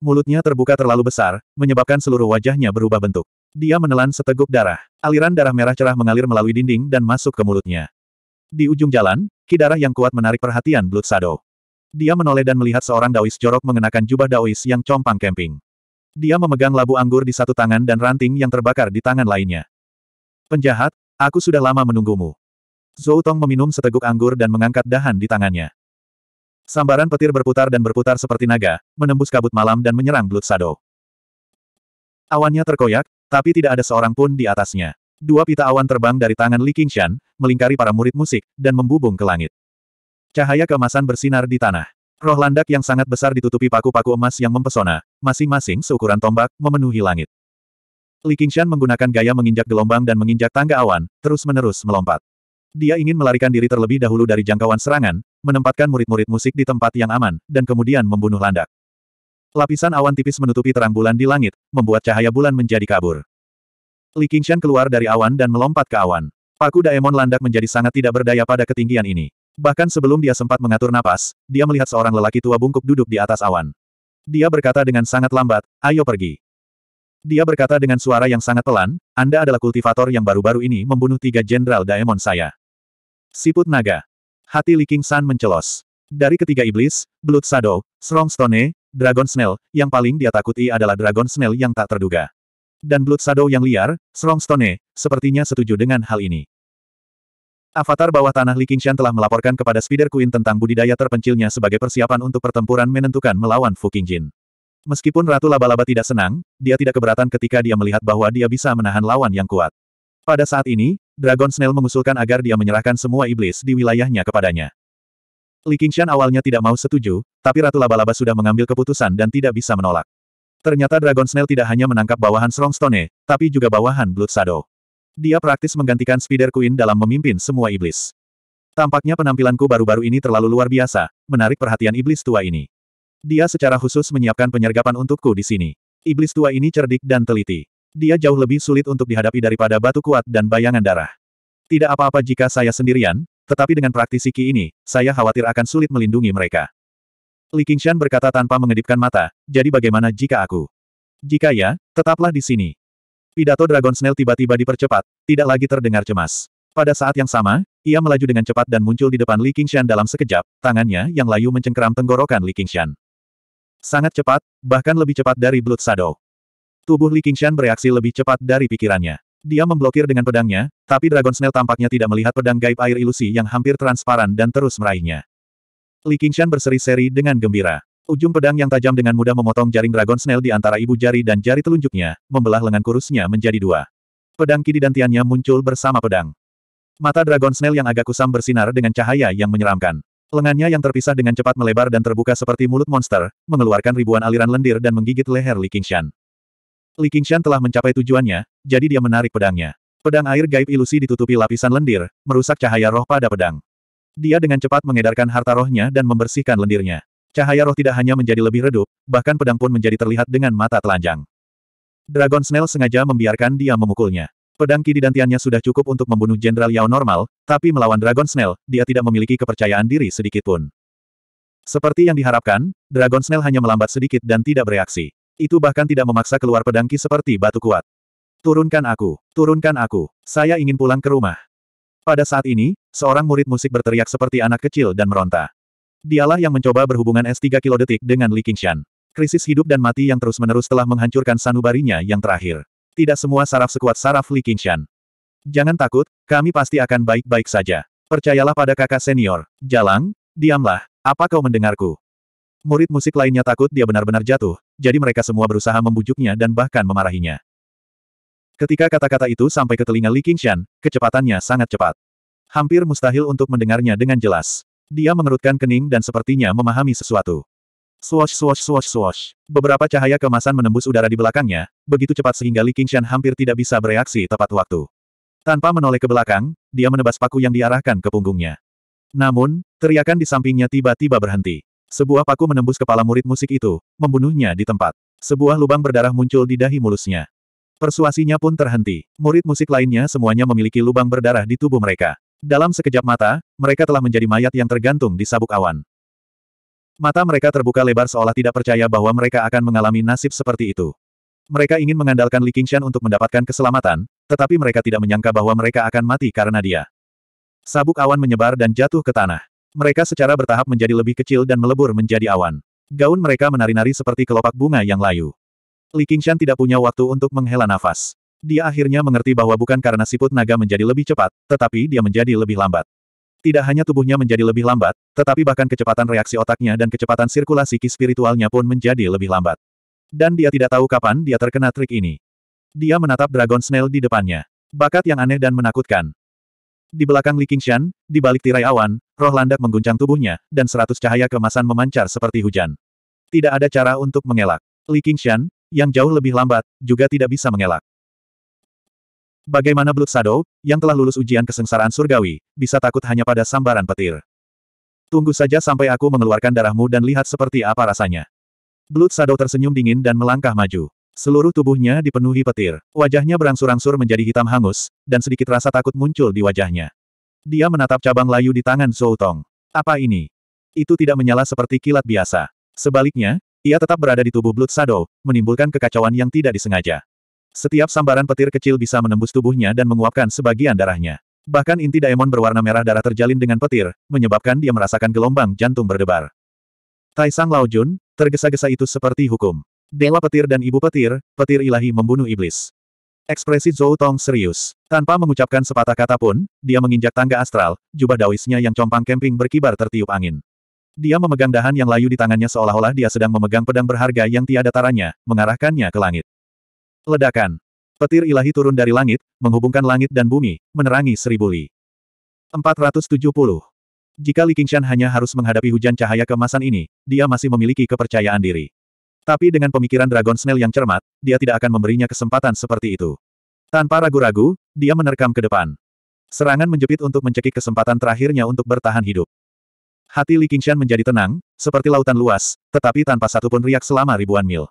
Mulutnya terbuka terlalu besar, menyebabkan seluruh wajahnya berubah bentuk. Dia menelan seteguk darah. Aliran darah merah cerah mengalir melalui dinding dan masuk ke mulutnya. Di ujung jalan, kidarah yang kuat menarik perhatian Blood Shadow. Dia menoleh dan melihat seorang daois jorok mengenakan jubah daois yang compang camping. Dia memegang labu anggur di satu tangan dan ranting yang terbakar di tangan lainnya. Penjahat, aku sudah lama menunggumu. Zhou Tong meminum seteguk anggur dan mengangkat dahan di tangannya. Sambaran petir berputar dan berputar seperti naga, menembus kabut malam dan menyerang Blood Shadow. Awannya terkoyak, tapi tidak ada seorang pun di atasnya. Dua pita awan terbang dari tangan Li Qingshan, melingkari para murid musik, dan membubung ke langit. Cahaya keemasan bersinar di tanah. Roh landak yang sangat besar ditutupi paku-paku emas yang mempesona, masing-masing seukuran tombak, memenuhi langit. Li Qingshan menggunakan gaya menginjak gelombang dan menginjak tangga awan, terus-menerus melompat. Dia ingin melarikan diri terlebih dahulu dari jangkauan serangan, menempatkan murid-murid musik di tempat yang aman, dan kemudian membunuh landak. Lapisan awan tipis menutupi terang bulan di langit, membuat cahaya bulan menjadi kabur. Li Qingshan keluar dari awan dan melompat ke awan. Paku Daemon landak menjadi sangat tidak berdaya pada ketinggian ini. Bahkan sebelum dia sempat mengatur napas, dia melihat seorang lelaki tua bungkuk duduk di atas awan. Dia berkata dengan sangat lambat, ayo pergi. Dia berkata dengan suara yang sangat pelan, Anda adalah kultivator yang baru-baru ini membunuh tiga jenderal Daemon saya. Siput naga. Hati Li Qingshan mencelos. Dari ketiga iblis, Blood Shadow, Strong Stone, Dragon Snail, yang paling dia takuti adalah Dragon Snail yang tak terduga dan Blood Shadow yang liar, Strongstone, sepertinya setuju dengan hal ini. Avatar bawah tanah Li Qingshan telah melaporkan kepada Spider Queen tentang budidaya terpencilnya sebagai persiapan untuk pertempuran menentukan melawan Fu Qingjin. Meskipun Ratu Laba-Laba tidak senang, dia tidak keberatan ketika dia melihat bahwa dia bisa menahan lawan yang kuat. Pada saat ini, Dragon Snail mengusulkan agar dia menyerahkan semua iblis di wilayahnya kepadanya. Li Qingshan awalnya tidak mau setuju, tapi Ratu Laba-Laba sudah mengambil keputusan dan tidak bisa menolak. Ternyata Dragon Snail tidak hanya menangkap bawahan Strongstone, tapi juga bawahan Blood Shadow. Dia praktis menggantikan Spider Queen dalam memimpin semua iblis. Tampaknya penampilanku baru-baru ini terlalu luar biasa, menarik perhatian iblis tua ini. Dia secara khusus menyiapkan penyergapan untukku di sini. Iblis tua ini cerdik dan teliti. Dia jauh lebih sulit untuk dihadapi daripada batu kuat dan bayangan darah. Tidak apa-apa jika saya sendirian, tetapi dengan praktisi Ki ini, saya khawatir akan sulit melindungi mereka. Li Qingshan berkata tanpa mengedipkan mata, jadi bagaimana jika aku? Jika ya, tetaplah di sini. Pidato Dragon Snail tiba-tiba dipercepat, tidak lagi terdengar cemas. Pada saat yang sama, ia melaju dengan cepat dan muncul di depan Li Qingshan dalam sekejap, tangannya yang layu mencengkeram tenggorokan Li Qingshan. Sangat cepat, bahkan lebih cepat dari Blood Shadow. Tubuh Li Qingshan bereaksi lebih cepat dari pikirannya. Dia memblokir dengan pedangnya, tapi Dragon Snail tampaknya tidak melihat pedang gaib air ilusi yang hampir transparan dan terus meraihnya. Li Qingshan berseri-seri dengan gembira. Ujung pedang yang tajam dengan mudah memotong jaring Dragon Snail di antara ibu jari dan jari telunjuknya, membelah lengan kurusnya menjadi dua. Pedang kidi dan tiannya muncul bersama pedang. Mata Dragon Snail yang agak kusam bersinar dengan cahaya yang menyeramkan. Lengannya yang terpisah dengan cepat melebar dan terbuka seperti mulut monster, mengeluarkan ribuan aliran lendir dan menggigit leher Li Qingshan. Li Qingshan telah mencapai tujuannya, jadi dia menarik pedangnya. Pedang air gaib ilusi ditutupi lapisan lendir, merusak cahaya roh pada pedang. Dia dengan cepat mengedarkan harta rohnya dan membersihkan lendirnya. Cahaya roh tidak hanya menjadi lebih redup, bahkan pedang pun menjadi terlihat dengan mata telanjang. Dragon Snail sengaja membiarkan dia memukulnya. Pedang ki didantiannya sudah cukup untuk membunuh Jenderal Yao normal, tapi melawan Dragon Snail, dia tidak memiliki kepercayaan diri sedikit pun. Seperti yang diharapkan, Dragon Snail hanya melambat sedikit dan tidak bereaksi. Itu bahkan tidak memaksa keluar pedang ki seperti batu kuat. Turunkan aku, turunkan aku, saya ingin pulang ke rumah. Pada saat ini, seorang murid musik berteriak seperti anak kecil dan meronta. Dialah yang mencoba berhubungan S3 kilodetik dengan Li Qingshan. Krisis hidup dan mati yang terus-menerus telah menghancurkan sanubarinya yang terakhir. Tidak semua saraf sekuat saraf Li Qingshan. Jangan takut, kami pasti akan baik-baik saja. Percayalah pada kakak senior. Jalang, diamlah, apa kau mendengarku? Murid musik lainnya takut dia benar-benar jatuh, jadi mereka semua berusaha membujuknya dan bahkan memarahinya. Ketika kata-kata itu sampai ke telinga Li Qingshan, kecepatannya sangat cepat. Hampir mustahil untuk mendengarnya dengan jelas. Dia mengerutkan kening dan sepertinya memahami sesuatu. Swash swash swash swash. Beberapa cahaya kemasan menembus udara di belakangnya, begitu cepat sehingga Li Qingshan hampir tidak bisa bereaksi tepat waktu. Tanpa menoleh ke belakang, dia menebas paku yang diarahkan ke punggungnya. Namun, teriakan di sampingnya tiba-tiba berhenti. Sebuah paku menembus kepala murid musik itu, membunuhnya di tempat. Sebuah lubang berdarah muncul di dahi mulusnya. Persuasinya pun terhenti. Murid musik lainnya semuanya memiliki lubang berdarah di tubuh mereka. Dalam sekejap mata, mereka telah menjadi mayat yang tergantung di sabuk awan. Mata mereka terbuka lebar seolah tidak percaya bahwa mereka akan mengalami nasib seperti itu. Mereka ingin mengandalkan Li Qingshan untuk mendapatkan keselamatan, tetapi mereka tidak menyangka bahwa mereka akan mati karena dia. Sabuk awan menyebar dan jatuh ke tanah. Mereka secara bertahap menjadi lebih kecil dan melebur menjadi awan. Gaun mereka menari-nari seperti kelopak bunga yang layu. Li Qingshan tidak punya waktu untuk menghela nafas. Dia akhirnya mengerti bahwa bukan karena siput naga menjadi lebih cepat, tetapi dia menjadi lebih lambat. Tidak hanya tubuhnya menjadi lebih lambat, tetapi bahkan kecepatan reaksi otaknya dan kecepatan sirkulasi ki spiritualnya pun menjadi lebih lambat. Dan dia tidak tahu kapan dia terkena trik ini. Dia menatap Dragon Snail di depannya. Bakat yang aneh dan menakutkan. Di belakang Li Qingshan, di balik tirai awan, roh landak mengguncang tubuhnya, dan seratus cahaya kemasan memancar seperti hujan. Tidak ada cara untuk mengelak. Li Qingshan, yang jauh lebih lambat, juga tidak bisa mengelak. Bagaimana Blood Shadow, yang telah lulus ujian kesengsaraan surgawi, bisa takut hanya pada sambaran petir? Tunggu saja sampai aku mengeluarkan darahmu dan lihat seperti apa rasanya. Blood Shadow tersenyum dingin dan melangkah maju. Seluruh tubuhnya dipenuhi petir. Wajahnya berangsur-angsur menjadi hitam hangus, dan sedikit rasa takut muncul di wajahnya. Dia menatap cabang layu di tangan Zhou Tong. Apa ini? Itu tidak menyala seperti kilat biasa. Sebaliknya, ia tetap berada di tubuh Blood Shadow, menimbulkan kekacauan yang tidak disengaja. Setiap sambaran petir kecil bisa menembus tubuhnya dan menguapkan sebagian darahnya. Bahkan inti daemon berwarna merah darah terjalin dengan petir, menyebabkan dia merasakan gelombang jantung berdebar. Tai Sang Lao Jun, tergesa-gesa itu seperti hukum. Dewa petir dan ibu petir, petir ilahi membunuh iblis. Ekspresi Zhou Tong serius. Tanpa mengucapkan sepatah kata pun, dia menginjak tangga astral, jubah daoisnya yang compang kemping berkibar tertiup angin. Dia memegang dahan yang layu di tangannya seolah-olah dia sedang memegang pedang berharga yang tiada taranya, mengarahkannya ke langit. Ledakan. Petir ilahi turun dari langit, menghubungkan langit dan bumi, menerangi seribu li. 470. Jika Li Qingshan hanya harus menghadapi hujan cahaya kemasan ini, dia masih memiliki kepercayaan diri. Tapi dengan pemikiran Dragon Snail yang cermat, dia tidak akan memberinya kesempatan seperti itu. Tanpa ragu-ragu, dia menerkam ke depan. Serangan menjepit untuk mencekik kesempatan terakhirnya untuk bertahan hidup. Hati Li Qingshan menjadi tenang, seperti lautan luas, tetapi tanpa satupun riak selama ribuan mil.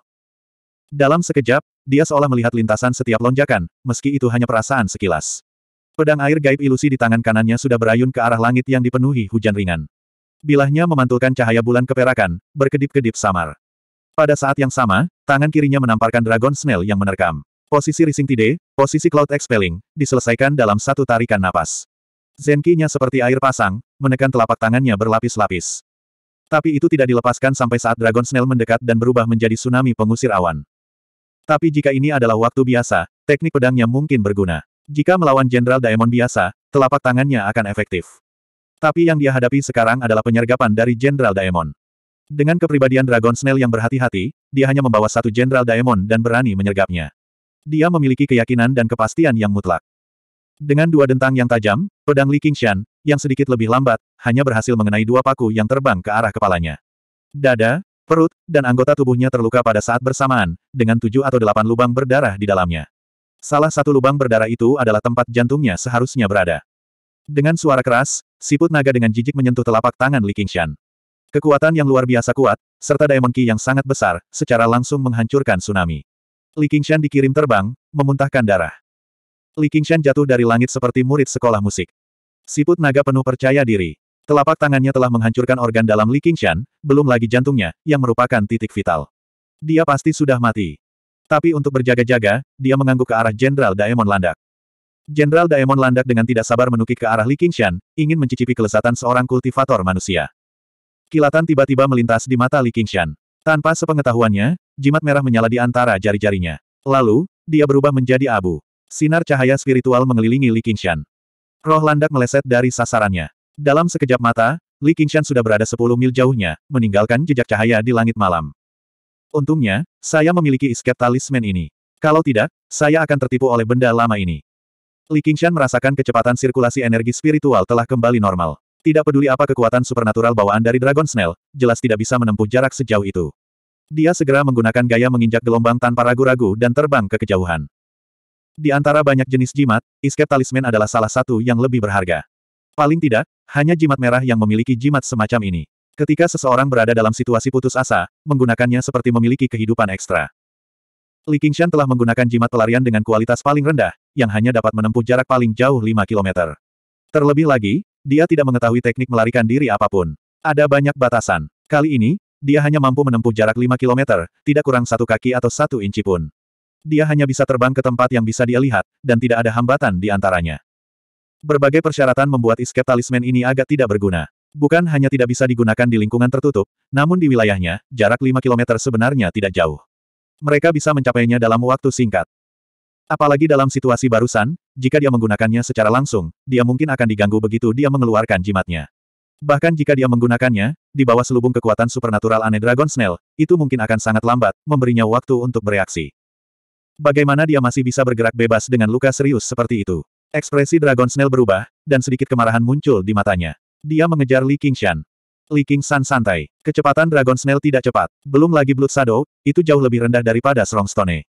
Dalam sekejap, dia seolah melihat lintasan setiap lonjakan, meski itu hanya perasaan sekilas. Pedang air gaib ilusi di tangan kanannya sudah berayun ke arah langit yang dipenuhi hujan ringan. Bilahnya memantulkan cahaya bulan keperakan, berkedip-kedip samar. Pada saat yang sama, tangan kirinya menamparkan dragon snail yang menerkam. Posisi rising tide, posisi cloud expelling, diselesaikan dalam satu tarikan napas. Zenkinya seperti air pasang, menekan telapak tangannya berlapis-lapis. Tapi itu tidak dilepaskan sampai saat Dragon Snail mendekat dan berubah menjadi tsunami pengusir awan. Tapi jika ini adalah waktu biasa, teknik pedangnya mungkin berguna. Jika melawan Jenderal Daemon biasa, telapak tangannya akan efektif. Tapi yang dia hadapi sekarang adalah penyergapan dari Jenderal Daemon. Dengan kepribadian Dragon Snail yang berhati-hati, dia hanya membawa satu Jenderal Daemon dan berani menyergapnya. Dia memiliki keyakinan dan kepastian yang mutlak. Dengan dua dentang yang tajam, pedang Li Qingshan, yang sedikit lebih lambat, hanya berhasil mengenai dua paku yang terbang ke arah kepalanya. Dada, perut, dan anggota tubuhnya terluka pada saat bersamaan, dengan tujuh atau delapan lubang berdarah di dalamnya. Salah satu lubang berdarah itu adalah tempat jantungnya seharusnya berada. Dengan suara keras, siput naga dengan jijik menyentuh telapak tangan Li Qingshan. Kekuatan yang luar biasa kuat, serta Diamond Ki yang sangat besar, secara langsung menghancurkan tsunami. Li Qingshan dikirim terbang, memuntahkan darah. Li Qingshan jatuh dari langit seperti murid sekolah musik. Siput naga penuh percaya diri. Telapak tangannya telah menghancurkan organ dalam Li Qingshan, belum lagi jantungnya, yang merupakan titik vital. Dia pasti sudah mati. Tapi untuk berjaga-jaga, dia mengangguk ke arah Jenderal Daemon Landak. Jenderal Daemon Landak dengan tidak sabar menukik ke arah Li Qingshan, ingin mencicipi kelezatan seorang kultivator manusia. Kilatan tiba-tiba melintas di mata Li Qingshan. Tanpa sepengetahuannya, jimat merah menyala di antara jari-jarinya. Lalu, dia berubah menjadi abu. Sinar cahaya spiritual mengelilingi Li Qingshan. Roh landak meleset dari sasarannya. Dalam sekejap mata, Li Qingshan sudah berada sepuluh mil jauhnya, meninggalkan jejak cahaya di langit malam. Untungnya, saya memiliki isket talisman ini. Kalau tidak, saya akan tertipu oleh benda lama ini. Li Qingshan merasakan kecepatan sirkulasi energi spiritual telah kembali normal. Tidak peduli apa kekuatan supernatural bawaan dari Dragon Snail, jelas tidak bisa menempuh jarak sejauh itu. Dia segera menggunakan gaya menginjak gelombang tanpa ragu-ragu dan terbang ke kejauhan. Di antara banyak jenis jimat, iskep talisman adalah salah satu yang lebih berharga. Paling tidak, hanya jimat merah yang memiliki jimat semacam ini. Ketika seseorang berada dalam situasi putus asa, menggunakannya seperti memiliki kehidupan ekstra. Li Qingshan telah menggunakan jimat pelarian dengan kualitas paling rendah, yang hanya dapat menempuh jarak paling jauh 5 km. Terlebih lagi, dia tidak mengetahui teknik melarikan diri apapun. Ada banyak batasan. Kali ini, dia hanya mampu menempuh jarak 5 km, tidak kurang satu kaki atau satu inci pun dia hanya bisa terbang ke tempat yang bisa dia lihat, dan tidak ada hambatan di antaranya. Berbagai persyaratan membuat iskep talisman ini agak tidak berguna. Bukan hanya tidak bisa digunakan di lingkungan tertutup, namun di wilayahnya, jarak 5 km sebenarnya tidak jauh. Mereka bisa mencapainya dalam waktu singkat. Apalagi dalam situasi barusan, jika dia menggunakannya secara langsung, dia mungkin akan diganggu begitu dia mengeluarkan jimatnya. Bahkan jika dia menggunakannya, di bawah selubung kekuatan supernatural aneh Dragon Snail, itu mungkin akan sangat lambat, memberinya waktu untuk bereaksi. Bagaimana dia masih bisa bergerak bebas dengan luka serius seperti itu? Ekspresi Dragon Snail berubah, dan sedikit kemarahan muncul di matanya. Dia mengejar Li Qingshan. Li Qingshan santai. Kecepatan Dragon Snail tidak cepat. Belum lagi Blood Shadow, itu jauh lebih rendah daripada Strongstone.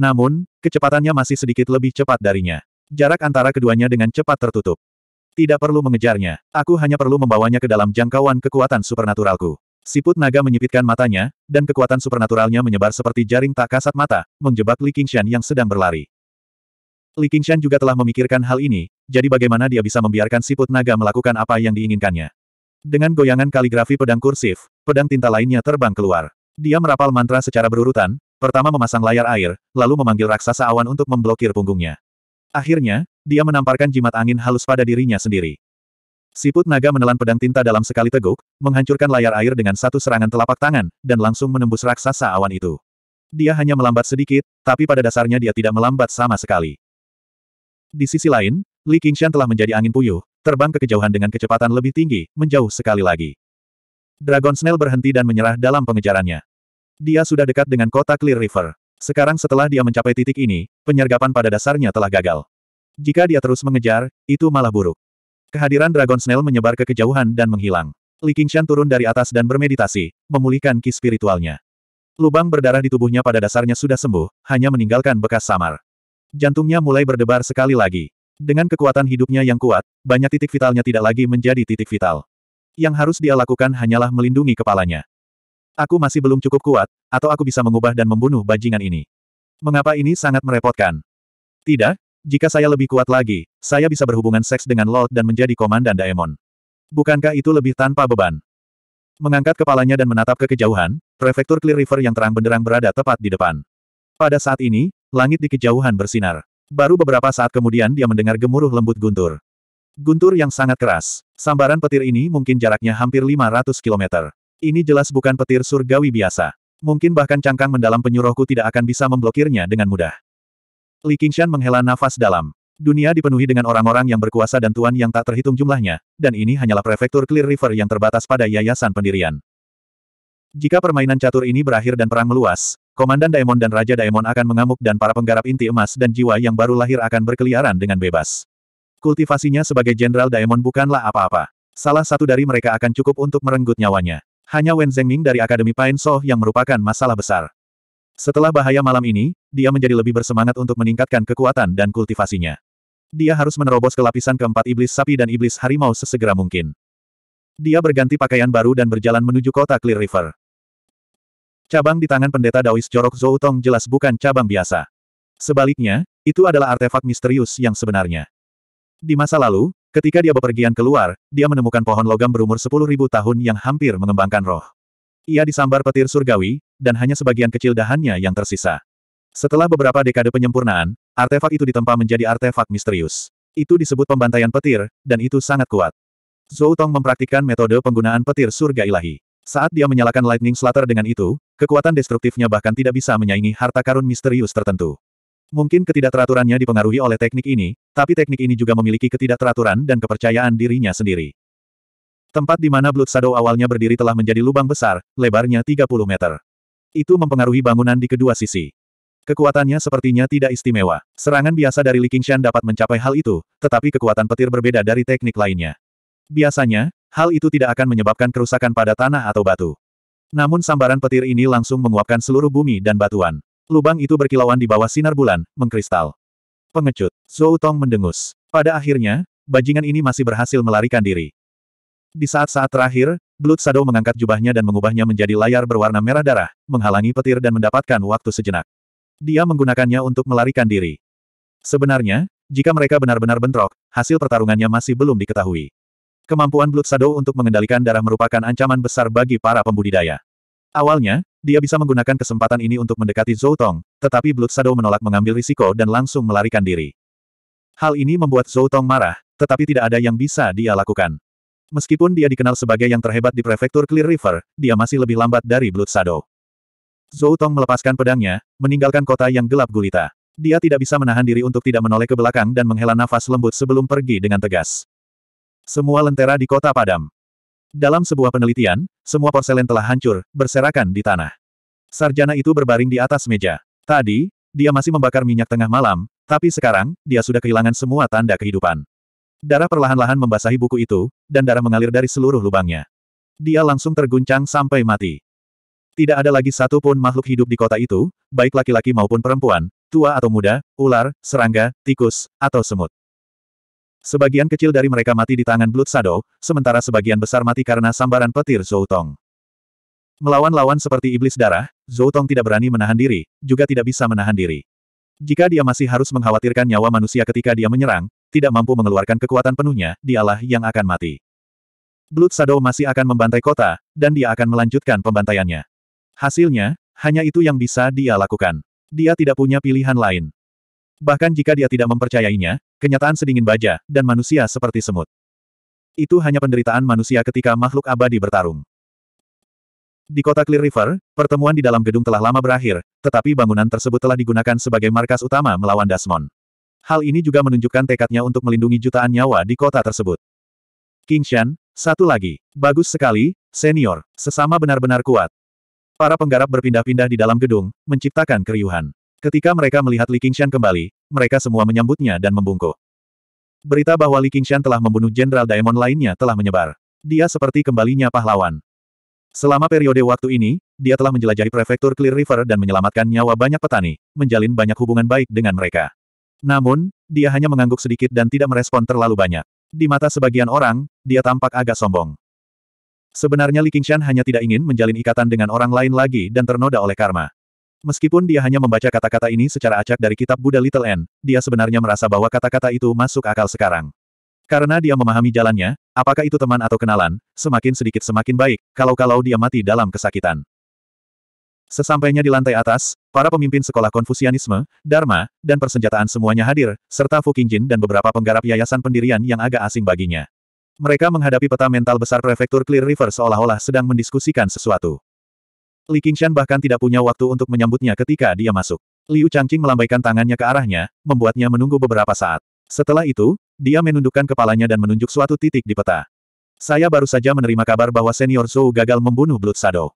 Namun, kecepatannya masih sedikit lebih cepat darinya. Jarak antara keduanya dengan cepat tertutup. Tidak perlu mengejarnya. Aku hanya perlu membawanya ke dalam jangkauan kekuatan supernaturalku. Siput naga menyipitkan matanya, dan kekuatan supernaturalnya menyebar seperti jaring tak kasat mata, menjebak Li Qingshan yang sedang berlari. Li Qingshan juga telah memikirkan hal ini, jadi bagaimana dia bisa membiarkan siput naga melakukan apa yang diinginkannya. Dengan goyangan kaligrafi pedang kursif, pedang tinta lainnya terbang keluar. Dia merapal mantra secara berurutan, pertama memasang layar air, lalu memanggil raksasa awan untuk memblokir punggungnya. Akhirnya, dia menamparkan jimat angin halus pada dirinya sendiri. Siput naga menelan pedang tinta dalam sekali teguk, menghancurkan layar air dengan satu serangan telapak tangan, dan langsung menembus raksasa awan itu. Dia hanya melambat sedikit, tapi pada dasarnya dia tidak melambat sama sekali. Di sisi lain, Li Qingshan telah menjadi angin puyuh, terbang ke kejauhan dengan kecepatan lebih tinggi, menjauh sekali lagi. Dragon Snail berhenti dan menyerah dalam pengejarannya. Dia sudah dekat dengan kota Clear River. Sekarang setelah dia mencapai titik ini, penyergapan pada dasarnya telah gagal. Jika dia terus mengejar, itu malah buruk. Kehadiran Dragon Snail menyebar ke kejauhan dan menghilang. Li Qingshan turun dari atas dan bermeditasi, memulihkan ki spiritualnya. Lubang berdarah di tubuhnya pada dasarnya sudah sembuh, hanya meninggalkan bekas samar. Jantungnya mulai berdebar sekali lagi. Dengan kekuatan hidupnya yang kuat, banyak titik vitalnya tidak lagi menjadi titik vital. Yang harus dia lakukan hanyalah melindungi kepalanya. Aku masih belum cukup kuat, atau aku bisa mengubah dan membunuh bajingan ini. Mengapa ini sangat merepotkan? Tidak, jika saya lebih kuat lagi, saya bisa berhubungan seks dengan Lord dan menjadi komandan Daemon. Bukankah itu lebih tanpa beban? Mengangkat kepalanya dan menatap ke kejauhan, prefektur Clear River yang terang benderang berada tepat di depan. Pada saat ini, langit di kejauhan bersinar. Baru beberapa saat kemudian dia mendengar gemuruh lembut guntur. Guntur yang sangat keras. Sambaran petir ini mungkin jaraknya hampir 500 km. Ini jelas bukan petir surgawi biasa. Mungkin bahkan cangkang mendalam penyuruhku tidak akan bisa memblokirnya dengan mudah. Li Qingshan menghela nafas dalam. Dunia dipenuhi dengan orang-orang yang berkuasa dan tuan yang tak terhitung jumlahnya, dan ini hanyalah prefektur Clear River yang terbatas pada yayasan pendirian. Jika permainan catur ini berakhir dan perang meluas, Komandan Daemon dan Raja Daemon akan mengamuk dan para penggarap inti emas dan jiwa yang baru lahir akan berkeliaran dengan bebas. Kultivasinya sebagai Jenderal Daemon bukanlah apa-apa. Salah satu dari mereka akan cukup untuk merenggut nyawanya. Hanya Wen Zhengming dari Akademi Pine Soh yang merupakan masalah besar. Setelah bahaya malam ini, dia menjadi lebih bersemangat untuk meningkatkan kekuatan dan kultivasinya. Dia harus menerobos ke lapisan keempat iblis sapi dan iblis harimau sesegera mungkin. Dia berganti pakaian baru dan berjalan menuju kota Clear River. Cabang di tangan pendeta Daois Jorok Zoutong jelas bukan cabang biasa. Sebaliknya, itu adalah artefak misterius yang sebenarnya. Di masa lalu, ketika dia bepergian keluar, dia menemukan pohon logam berumur 10.000 tahun yang hampir mengembangkan roh. Ia disambar petir surgawi, dan hanya sebagian kecil dahannya yang tersisa. Setelah beberapa dekade penyempurnaan, artefak itu ditempa menjadi artefak misterius. Itu disebut pembantaian petir, dan itu sangat kuat. Zhou Tong mempraktikkan metode penggunaan petir surga ilahi. Saat dia menyalakan Lightning Slater dengan itu, kekuatan destruktifnya bahkan tidak bisa menyaingi harta karun misterius tertentu. Mungkin ketidakteraturannya dipengaruhi oleh teknik ini, tapi teknik ini juga memiliki ketidakteraturan dan kepercayaan dirinya sendiri. Tempat di mana Blood Shadow awalnya berdiri telah menjadi lubang besar, lebarnya 30 meter. Itu mempengaruhi bangunan di kedua sisi. Kekuatannya sepertinya tidak istimewa. Serangan biasa dari Li Qingshan dapat mencapai hal itu, tetapi kekuatan petir berbeda dari teknik lainnya. Biasanya, hal itu tidak akan menyebabkan kerusakan pada tanah atau batu. Namun sambaran petir ini langsung menguapkan seluruh bumi dan batuan. Lubang itu berkilauan di bawah sinar bulan, mengkristal. Pengecut, Zhou Tong mendengus. Pada akhirnya, bajingan ini masih berhasil melarikan diri. Di saat-saat terakhir, Blood Shadow mengangkat jubahnya dan mengubahnya menjadi layar berwarna merah darah, menghalangi petir dan mendapatkan waktu sejenak. Dia menggunakannya untuk melarikan diri. Sebenarnya, jika mereka benar-benar bentrok, hasil pertarungannya masih belum diketahui. Kemampuan Blood Shadow untuk mengendalikan darah merupakan ancaman besar bagi para pembudidaya. Awalnya, dia bisa menggunakan kesempatan ini untuk mendekati Zhou Tong, tetapi Blood Shadow menolak mengambil risiko dan langsung melarikan diri. Hal ini membuat Zhou Tong marah, tetapi tidak ada yang bisa dia lakukan. Meskipun dia dikenal sebagai yang terhebat di prefektur Clear River, dia masih lebih lambat dari Blood Shadow. Zhou Tong melepaskan pedangnya, meninggalkan kota yang gelap gulita. Dia tidak bisa menahan diri untuk tidak menoleh ke belakang dan menghela nafas lembut sebelum pergi dengan tegas. Semua lentera di kota padam. Dalam sebuah penelitian, semua porselen telah hancur, berserakan di tanah. Sarjana itu berbaring di atas meja. Tadi, dia masih membakar minyak tengah malam, tapi sekarang, dia sudah kehilangan semua tanda kehidupan. Darah perlahan-lahan membasahi buku itu, dan darah mengalir dari seluruh lubangnya. Dia langsung terguncang sampai mati. Tidak ada lagi satu pun makhluk hidup di kota itu, baik laki-laki maupun perempuan, tua atau muda, ular, serangga, tikus, atau semut. Sebagian kecil dari mereka mati di tangan Blood Shadow, sementara sebagian besar mati karena sambaran petir Tong. Melawan lawan seperti iblis darah, Tong tidak berani menahan diri, juga tidak bisa menahan diri. Jika dia masih harus mengkhawatirkan nyawa manusia ketika dia menyerang, tidak mampu mengeluarkan kekuatan penuhnya, dialah yang akan mati. Blood Shadow masih akan membantai kota, dan dia akan melanjutkan pembantaiannya. Hasilnya, hanya itu yang bisa dia lakukan. Dia tidak punya pilihan lain. Bahkan jika dia tidak mempercayainya, kenyataan sedingin baja, dan manusia seperti semut. Itu hanya penderitaan manusia ketika makhluk abadi bertarung. Di kota Clear River, pertemuan di dalam gedung telah lama berakhir, tetapi bangunan tersebut telah digunakan sebagai markas utama melawan Dasmon. Hal ini juga menunjukkan tekadnya untuk melindungi jutaan nyawa di kota tersebut. King Shan, satu lagi. Bagus sekali, senior. Sesama benar-benar kuat. Para penggarap berpindah-pindah di dalam gedung, menciptakan keriuhan. Ketika mereka melihat Li Qingshan kembali, mereka semua menyambutnya dan membungkuk. Berita bahwa Li Qingshan telah membunuh Jenderal Daemon lainnya telah menyebar. Dia seperti kembalinya pahlawan. Selama periode waktu ini, dia telah menjelajahi prefektur Clear River dan menyelamatkan nyawa banyak petani, menjalin banyak hubungan baik dengan mereka. Namun, dia hanya mengangguk sedikit dan tidak merespon terlalu banyak. Di mata sebagian orang, dia tampak agak sombong. Sebenarnya Li Qingshan hanya tidak ingin menjalin ikatan dengan orang lain lagi dan ternoda oleh karma. Meskipun dia hanya membaca kata-kata ini secara acak dari kitab Buddha Little N, dia sebenarnya merasa bahwa kata-kata itu masuk akal sekarang. Karena dia memahami jalannya, apakah itu teman atau kenalan, semakin sedikit semakin baik, kalau-kalau dia mati dalam kesakitan. Sesampainya di lantai atas, para pemimpin sekolah konfusianisme, dharma, dan persenjataan semuanya hadir, serta Fu Qingjin dan beberapa penggarap yayasan pendirian yang agak asing baginya. Mereka menghadapi peta mental besar prefektur Clear River seolah-olah sedang mendiskusikan sesuatu. Li Qingshan bahkan tidak punya waktu untuk menyambutnya ketika dia masuk. Liu Changqing melambaikan tangannya ke arahnya, membuatnya menunggu beberapa saat. Setelah itu, dia menundukkan kepalanya dan menunjuk suatu titik di peta. Saya baru saja menerima kabar bahwa senior Zhou gagal membunuh Blood Shadow.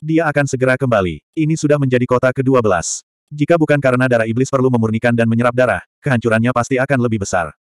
Dia akan segera kembali. Ini sudah menjadi kota ke-12. Jika bukan karena darah iblis perlu memurnikan dan menyerap darah, kehancurannya pasti akan lebih besar.